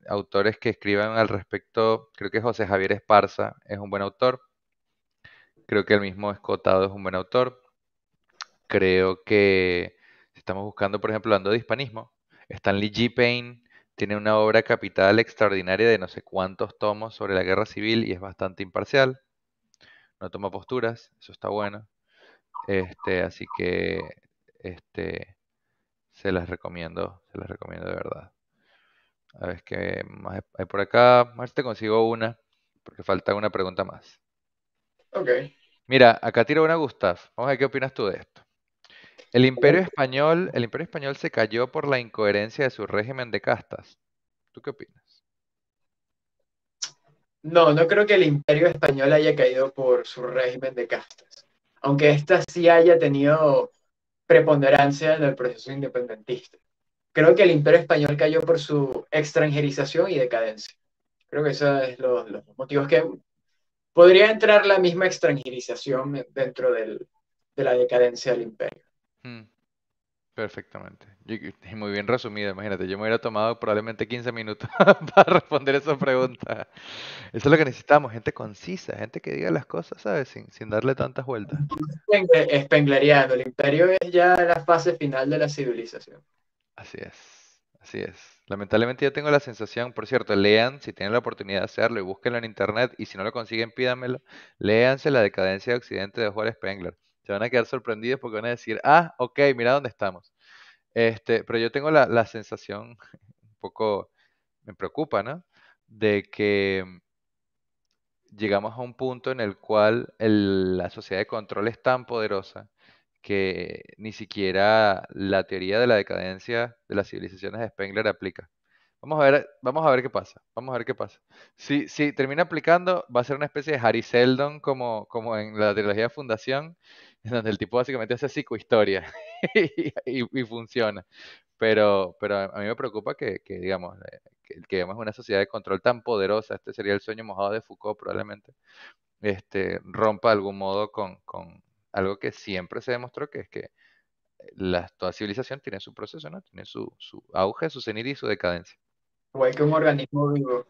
autores que escriban al respecto, creo que José Javier Esparza es un buen autor. Creo que el mismo Escotado es un buen autor. Creo que si estamos buscando, por ejemplo, hablando de hispanismo, Stanley G. Payne tiene una obra capital extraordinaria de no sé cuántos tomos sobre la guerra civil y es bastante imparcial no toma posturas, eso está bueno. Este, así que este, se las recomiendo, se las recomiendo de verdad. A ver qué hay por acá. más te consigo una, porque falta una pregunta más. Ok. Mira, acá tira una Gustav. Vamos a ver qué opinas tú de esto. El Imperio Español, el Imperio Español se cayó por la incoherencia de su régimen de castas. ¿Tú qué opinas? No, no creo que el imperio español haya caído por su régimen de castas, aunque ésta sí haya tenido preponderancia en el proceso independentista. Creo que el imperio español cayó por su extranjerización y decadencia. Creo que esos son los, motivos que podría entrar la misma extranjerización dentro del, de la decadencia del imperio. Hmm. Perfectamente. es muy bien resumido, imagínate. Yo me hubiera tomado probablemente 15 minutos para responder esa pregunta. Eso es lo que necesitamos, gente concisa, gente que diga las cosas, ¿sabes? Sin, darle tantas vueltas. Espengleriano, el imperio es ya la fase final de la civilización. Así es, así es. Lamentablemente yo tengo la sensación, por cierto, lean si tienen la oportunidad de hacerlo y búsquenlo en internet y si no lo consiguen pídanmelo, léanse La decadencia de Occidente de Juárez Spengler se van a quedar sorprendidos porque van a decir, ah, ok, mira dónde estamos. Este, pero yo tengo la, sensación, un poco me preocupa, ¿no? De que mm, llegamos a un punto en el cual la sociedad de control es tan poderosa que ni siquiera la teoría de la decadencia de las civilizaciones de Spengler aplica. Vamos a ver, vamos a ver qué pasa. Vamos a ver qué pasa. Si, si termina aplicando, va a ser una especie de Harry Seldon como, como en la trilogía Fundación, en donde el tipo básicamente hace psicohistoria y, y, funciona. Pero, pero a mí me preocupa que, que digamos, eh, que, que vemos una sociedad de control tan poderosa, este sería el sueño mojado de Foucault probablemente, este, rompa de algún modo con, con algo que siempre se demostró que es que eh, toda civilización tiene su proceso, ¿no? Tiene su, su auge, su cenit y su decadencia. Igual que un organismo vivo.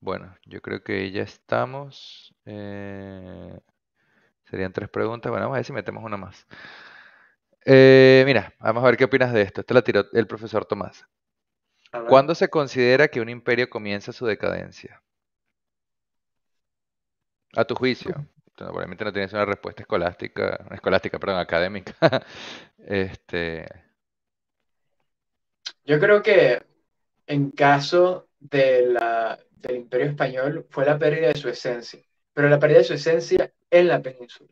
Bueno, yo creo que ya estamos. Eh, serían tres preguntas. Bueno, vamos a ver si metemos una más. Eh, mira, vamos a ver qué opinas de esto. Esto la tiró el profesor Tomás. ¿Cuándo se considera que un imperio comienza su decadencia? A tu juicio. probablemente no tienes una respuesta escolástica, escolástica, perdón, académica. este, yo creo que en caso de del Imperio Español fue la pérdida de su esencia, pero la pérdida de su esencia en la península.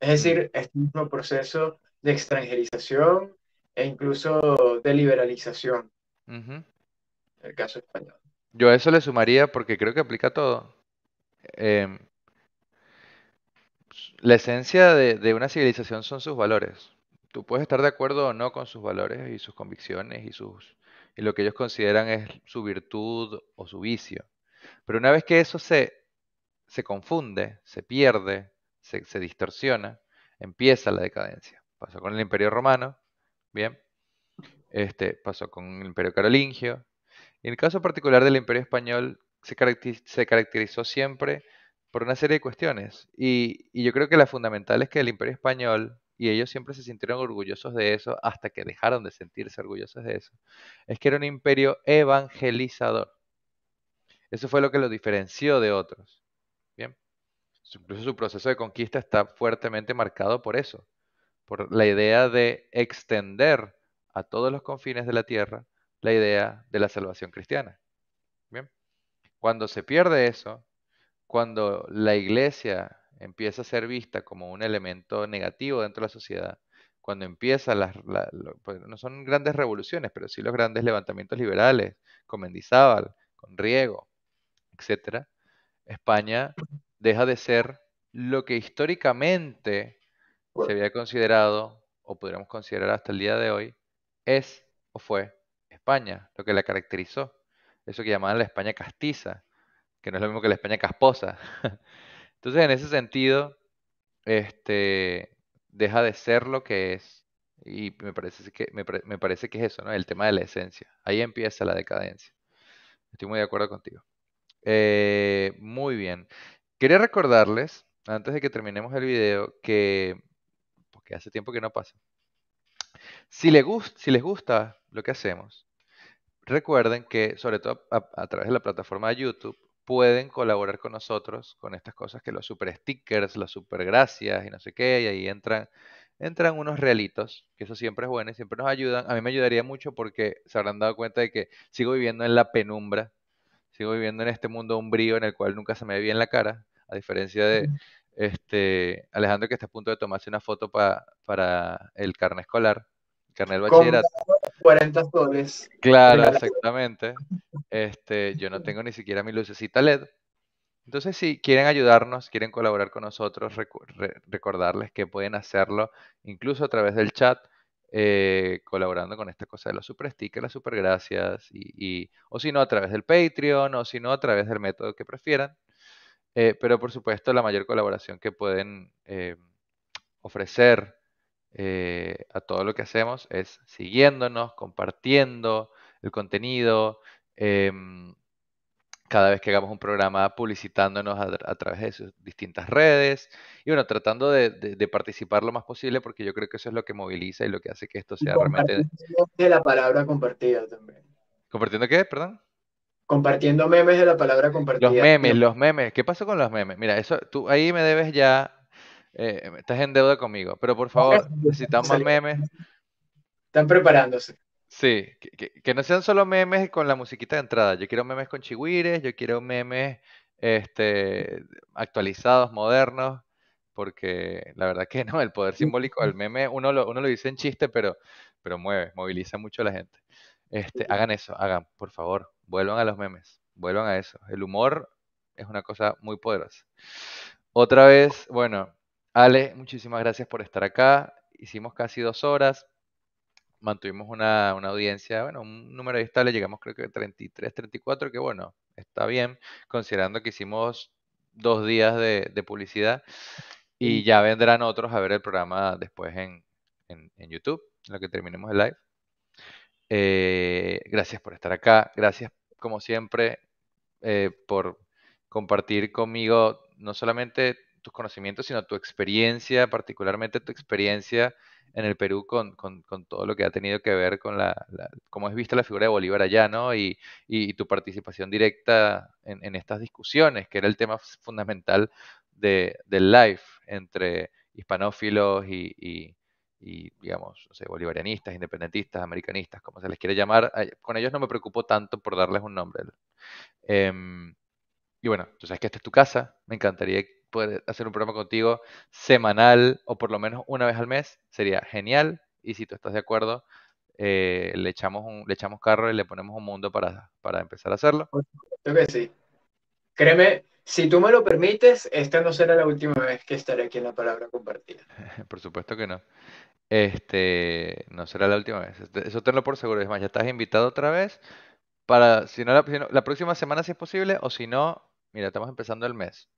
Es decir, mm. este mismo proceso de extranjerización e incluso de liberalización. El caso español. Yo a eso le sumaría porque creo que aplica todo. Em, la esencia de, de una civilización son sus valores. Tú puedes estar de acuerdo o no con sus valores y sus convicciones y, sus, y lo que ellos consideran es su virtud o su vicio. Pero una vez que eso se, se confunde, se pierde, se, distorsiona, empieza la decadencia. Pasó con el Imperio Romano, bien, este, pasó con el Imperio Carolingio. en el caso particular del Imperio Español, se, se caracterizó siempre por una serie de cuestiones. Y, y, yo creo que la fundamental es que el Imperio Español y ellos siempre se sintieron orgullosos de eso hasta que dejaron de sentirse orgullosos de eso, es que era un imperio evangelizador. Eso fue lo que lo diferenció de otros. Bien. Incluso su proceso de conquista está fuertemente marcado por eso, por la idea de extender a todos los confines de la tierra la idea de la salvación cristiana. Bien. Cuando se pierde eso, cuando la iglesia empieza a ser vista como un elemento negativo dentro de la sociedad, cuando empiezan las, pues, no son grandes revoluciones, pero sí los grandes levantamientos liberales, con Mendizábal, con Riego, etcétera, España deja de ser lo que históricamente se había considerado, o podríamos considerar hasta el día de hoy, es o fue España, lo que la caracterizó, eso que llamaban la España castiza, que no es lo mismo que la España casposa, Entonces, en ese sentido, este, deja de ser lo que es. Y me parece que, me, parece que es eso, ¿no? El tema de la esencia. Ahí empieza la decadencia. Estoy muy de acuerdo contigo. Eh, muy bien. Quería recordarles, antes de que terminemos el video, que. Porque hace tiempo que no pasa. Si, les gusta lo que hacemos, recuerden que, sobre todo a través de la plataforma de YouTube, pueden colaborar con nosotros con estas cosas que los super stickers, las super gracias y no sé qué, y ahí entran, entran unos realitos, que eso siempre es bueno y siempre nos ayudan. A mí me ayudaría mucho porque se habrán dado cuenta de que sigo viviendo en la penumbra, sigo viviendo en este mundo umbrío en el cual nunca se me ve bien la cara, a diferencia de este Alejandro que está a punto de tomarse una foto para para el carnet escolar, carnet del bachillerato. 40 soles. Claro, exactamente. Este, yo no tengo ni siquiera mi lucecita LED. Entonces, si quieren ayudarnos, quieren colaborar con nosotros, recordarles que pueden hacerlo incluso a través del chat, eh, colaborando con esta cosa de los super stickers, las super gracias, y, o si no, a través del Patreon, o si no, a través del método que prefieran. Eh, pero por supuesto, la mayor colaboración que pueden eh, ofrecer eh, a todo lo que hacemos es siguiéndonos, compartiendo el contenido, em, cada vez que hagamos un programa publicitándonos a, través de sus distintas redes y bueno, tratando de, participar lo más posible porque yo creo que eso es lo que moviliza y lo que hace que esto sea realmente... De la palabra compartida también. ¿Compartiendo qué? Perdón. Compartiendo memes de la palabra compartida. Los memes, los memes. ¿Qué pasó con los memes? Mira, eso, tú ahí me debes ya eh, estás en deuda conmigo, pero por favor, necesitamos más memes. Están preparándose. Sí, que, no sean solo memes con la musiquita de entrada. Yo quiero memes con chigüires yo quiero memes este, actualizados, modernos, porque la verdad que no, el poder simbólico del meme, uno lo, dice en chiste, pero, mueve, moviliza mucho a la gente. Este, hagan eso, hagan, por favor, vuelvan a los memes, vuelvan a eso. El humor es una cosa muy poderosa. Otra vez, bueno, Ale, muchísimas gracias por estar acá. Hicimos casi dos horas, mantuvimos una, audiencia, bueno, un número estable, llegamos creo que 33, 34, que bueno, está bien, considerando que hicimos dos días de, publicidad y ya vendrán otros a ver el programa después en, en, YouTube, en lo que terminemos el live. Eh, gracias por estar acá, gracias como siempre eh, por compartir conmigo no solamente tus conocimientos, sino tu experiencia, particularmente tu experiencia en el Perú con, con, todo lo que ha tenido que ver con la, la, cómo es vista la figura de Bolívar allá, ¿no? Y, y, tu participación directa en, estas discusiones, que era el tema fundamental del live entre hispanófilos y, y digamos, no sé, bolivarianistas, independentistas, americanistas, como se les quiere llamar, con ellos no me preocupo tanto por darles un nombre. Em, y bueno, tú sabes que esta es tu casa, me encantaría que poder hacer un programa contigo semanal o por lo menos una vez al mes sería genial. Y si tú estás de acuerdo, eh, le, echamos le echamos carro y le ponemos un mundo para, para empezar a hacerlo. Creo que sí. Créeme, si tú me lo permites, esta no será la última vez que estaré aquí en la palabra compartida. por supuesto que no. Este, no será la última vez. Este, eso tenlo por seguro. Es más, ya estás invitado otra vez para, si no, la próxima semana si es posible, o si no, mira, estamos empezando el mes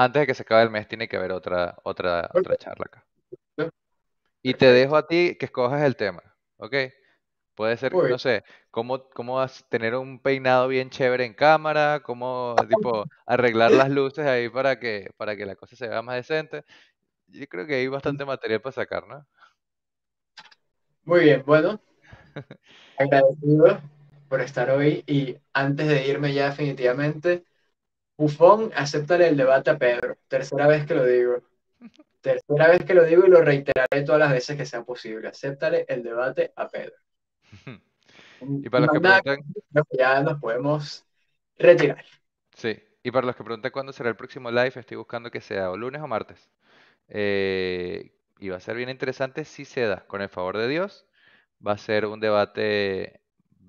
antes de que se acabe el mes tiene que haber otra, otra, otra charla acá. Y te dejo a ti que escojas el tema, ¿ok? Puede ser, no sé, cómo, cómo vas a tener un peinado bien chévere en cámara, cómo tipo, arreglar las luces ahí para que, para que la cosa se vea más decente. Yo creo que hay bastante material para sacar, ¿no? Muy bien, bueno, agradecido por estar hoy y antes de irme ya definitivamente, Bufón, acéptale el debate a Pedro. Tercera vez que lo digo. Tercera vez que lo digo y lo reiteraré todas las veces que sea posible. Acéptale el debate a Pedro. Y para los que preguntan... Ya nos podemos retirar. Sí, y para los que preguntan cuándo será el próximo live, estoy buscando que sea o lunes o martes. Eh, y va a ser bien interesante si se da, con el favor de Dios. Va a ser un debate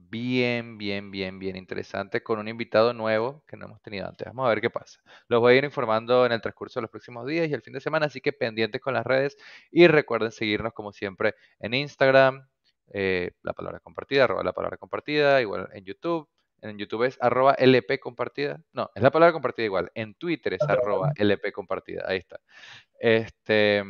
bien, bien, bien, bien interesante con un invitado nuevo que no hemos tenido antes. Vamos a ver qué pasa. Los voy a ir informando en el transcurso de los próximos días y el fin de semana, así que pendientes con las redes y recuerden seguirnos como siempre en Instagram, eh, la palabra compartida, arroba la palabra compartida, igual en YouTube. En YouTube es arroba LP compartida. No, es la palabra compartida igual. En Twitter es arroba LP compartida. Ahí está. Este,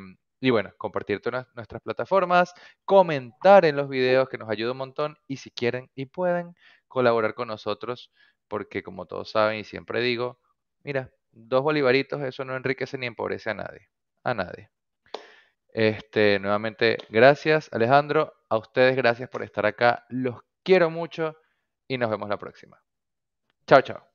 y bueno, compartir todas nuestras plataformas, comentar en los videos que nos ayuda un montón y si quieren y pueden colaborar con nosotros porque como todos saben y siempre digo, mira, dos bolivaritos eso no enriquece ni empobrece a nadie, a nadie. Este, nuevamente, gracias Alejandro, a ustedes gracias por estar acá, los quiero mucho y nos vemos la próxima. Chao, chao.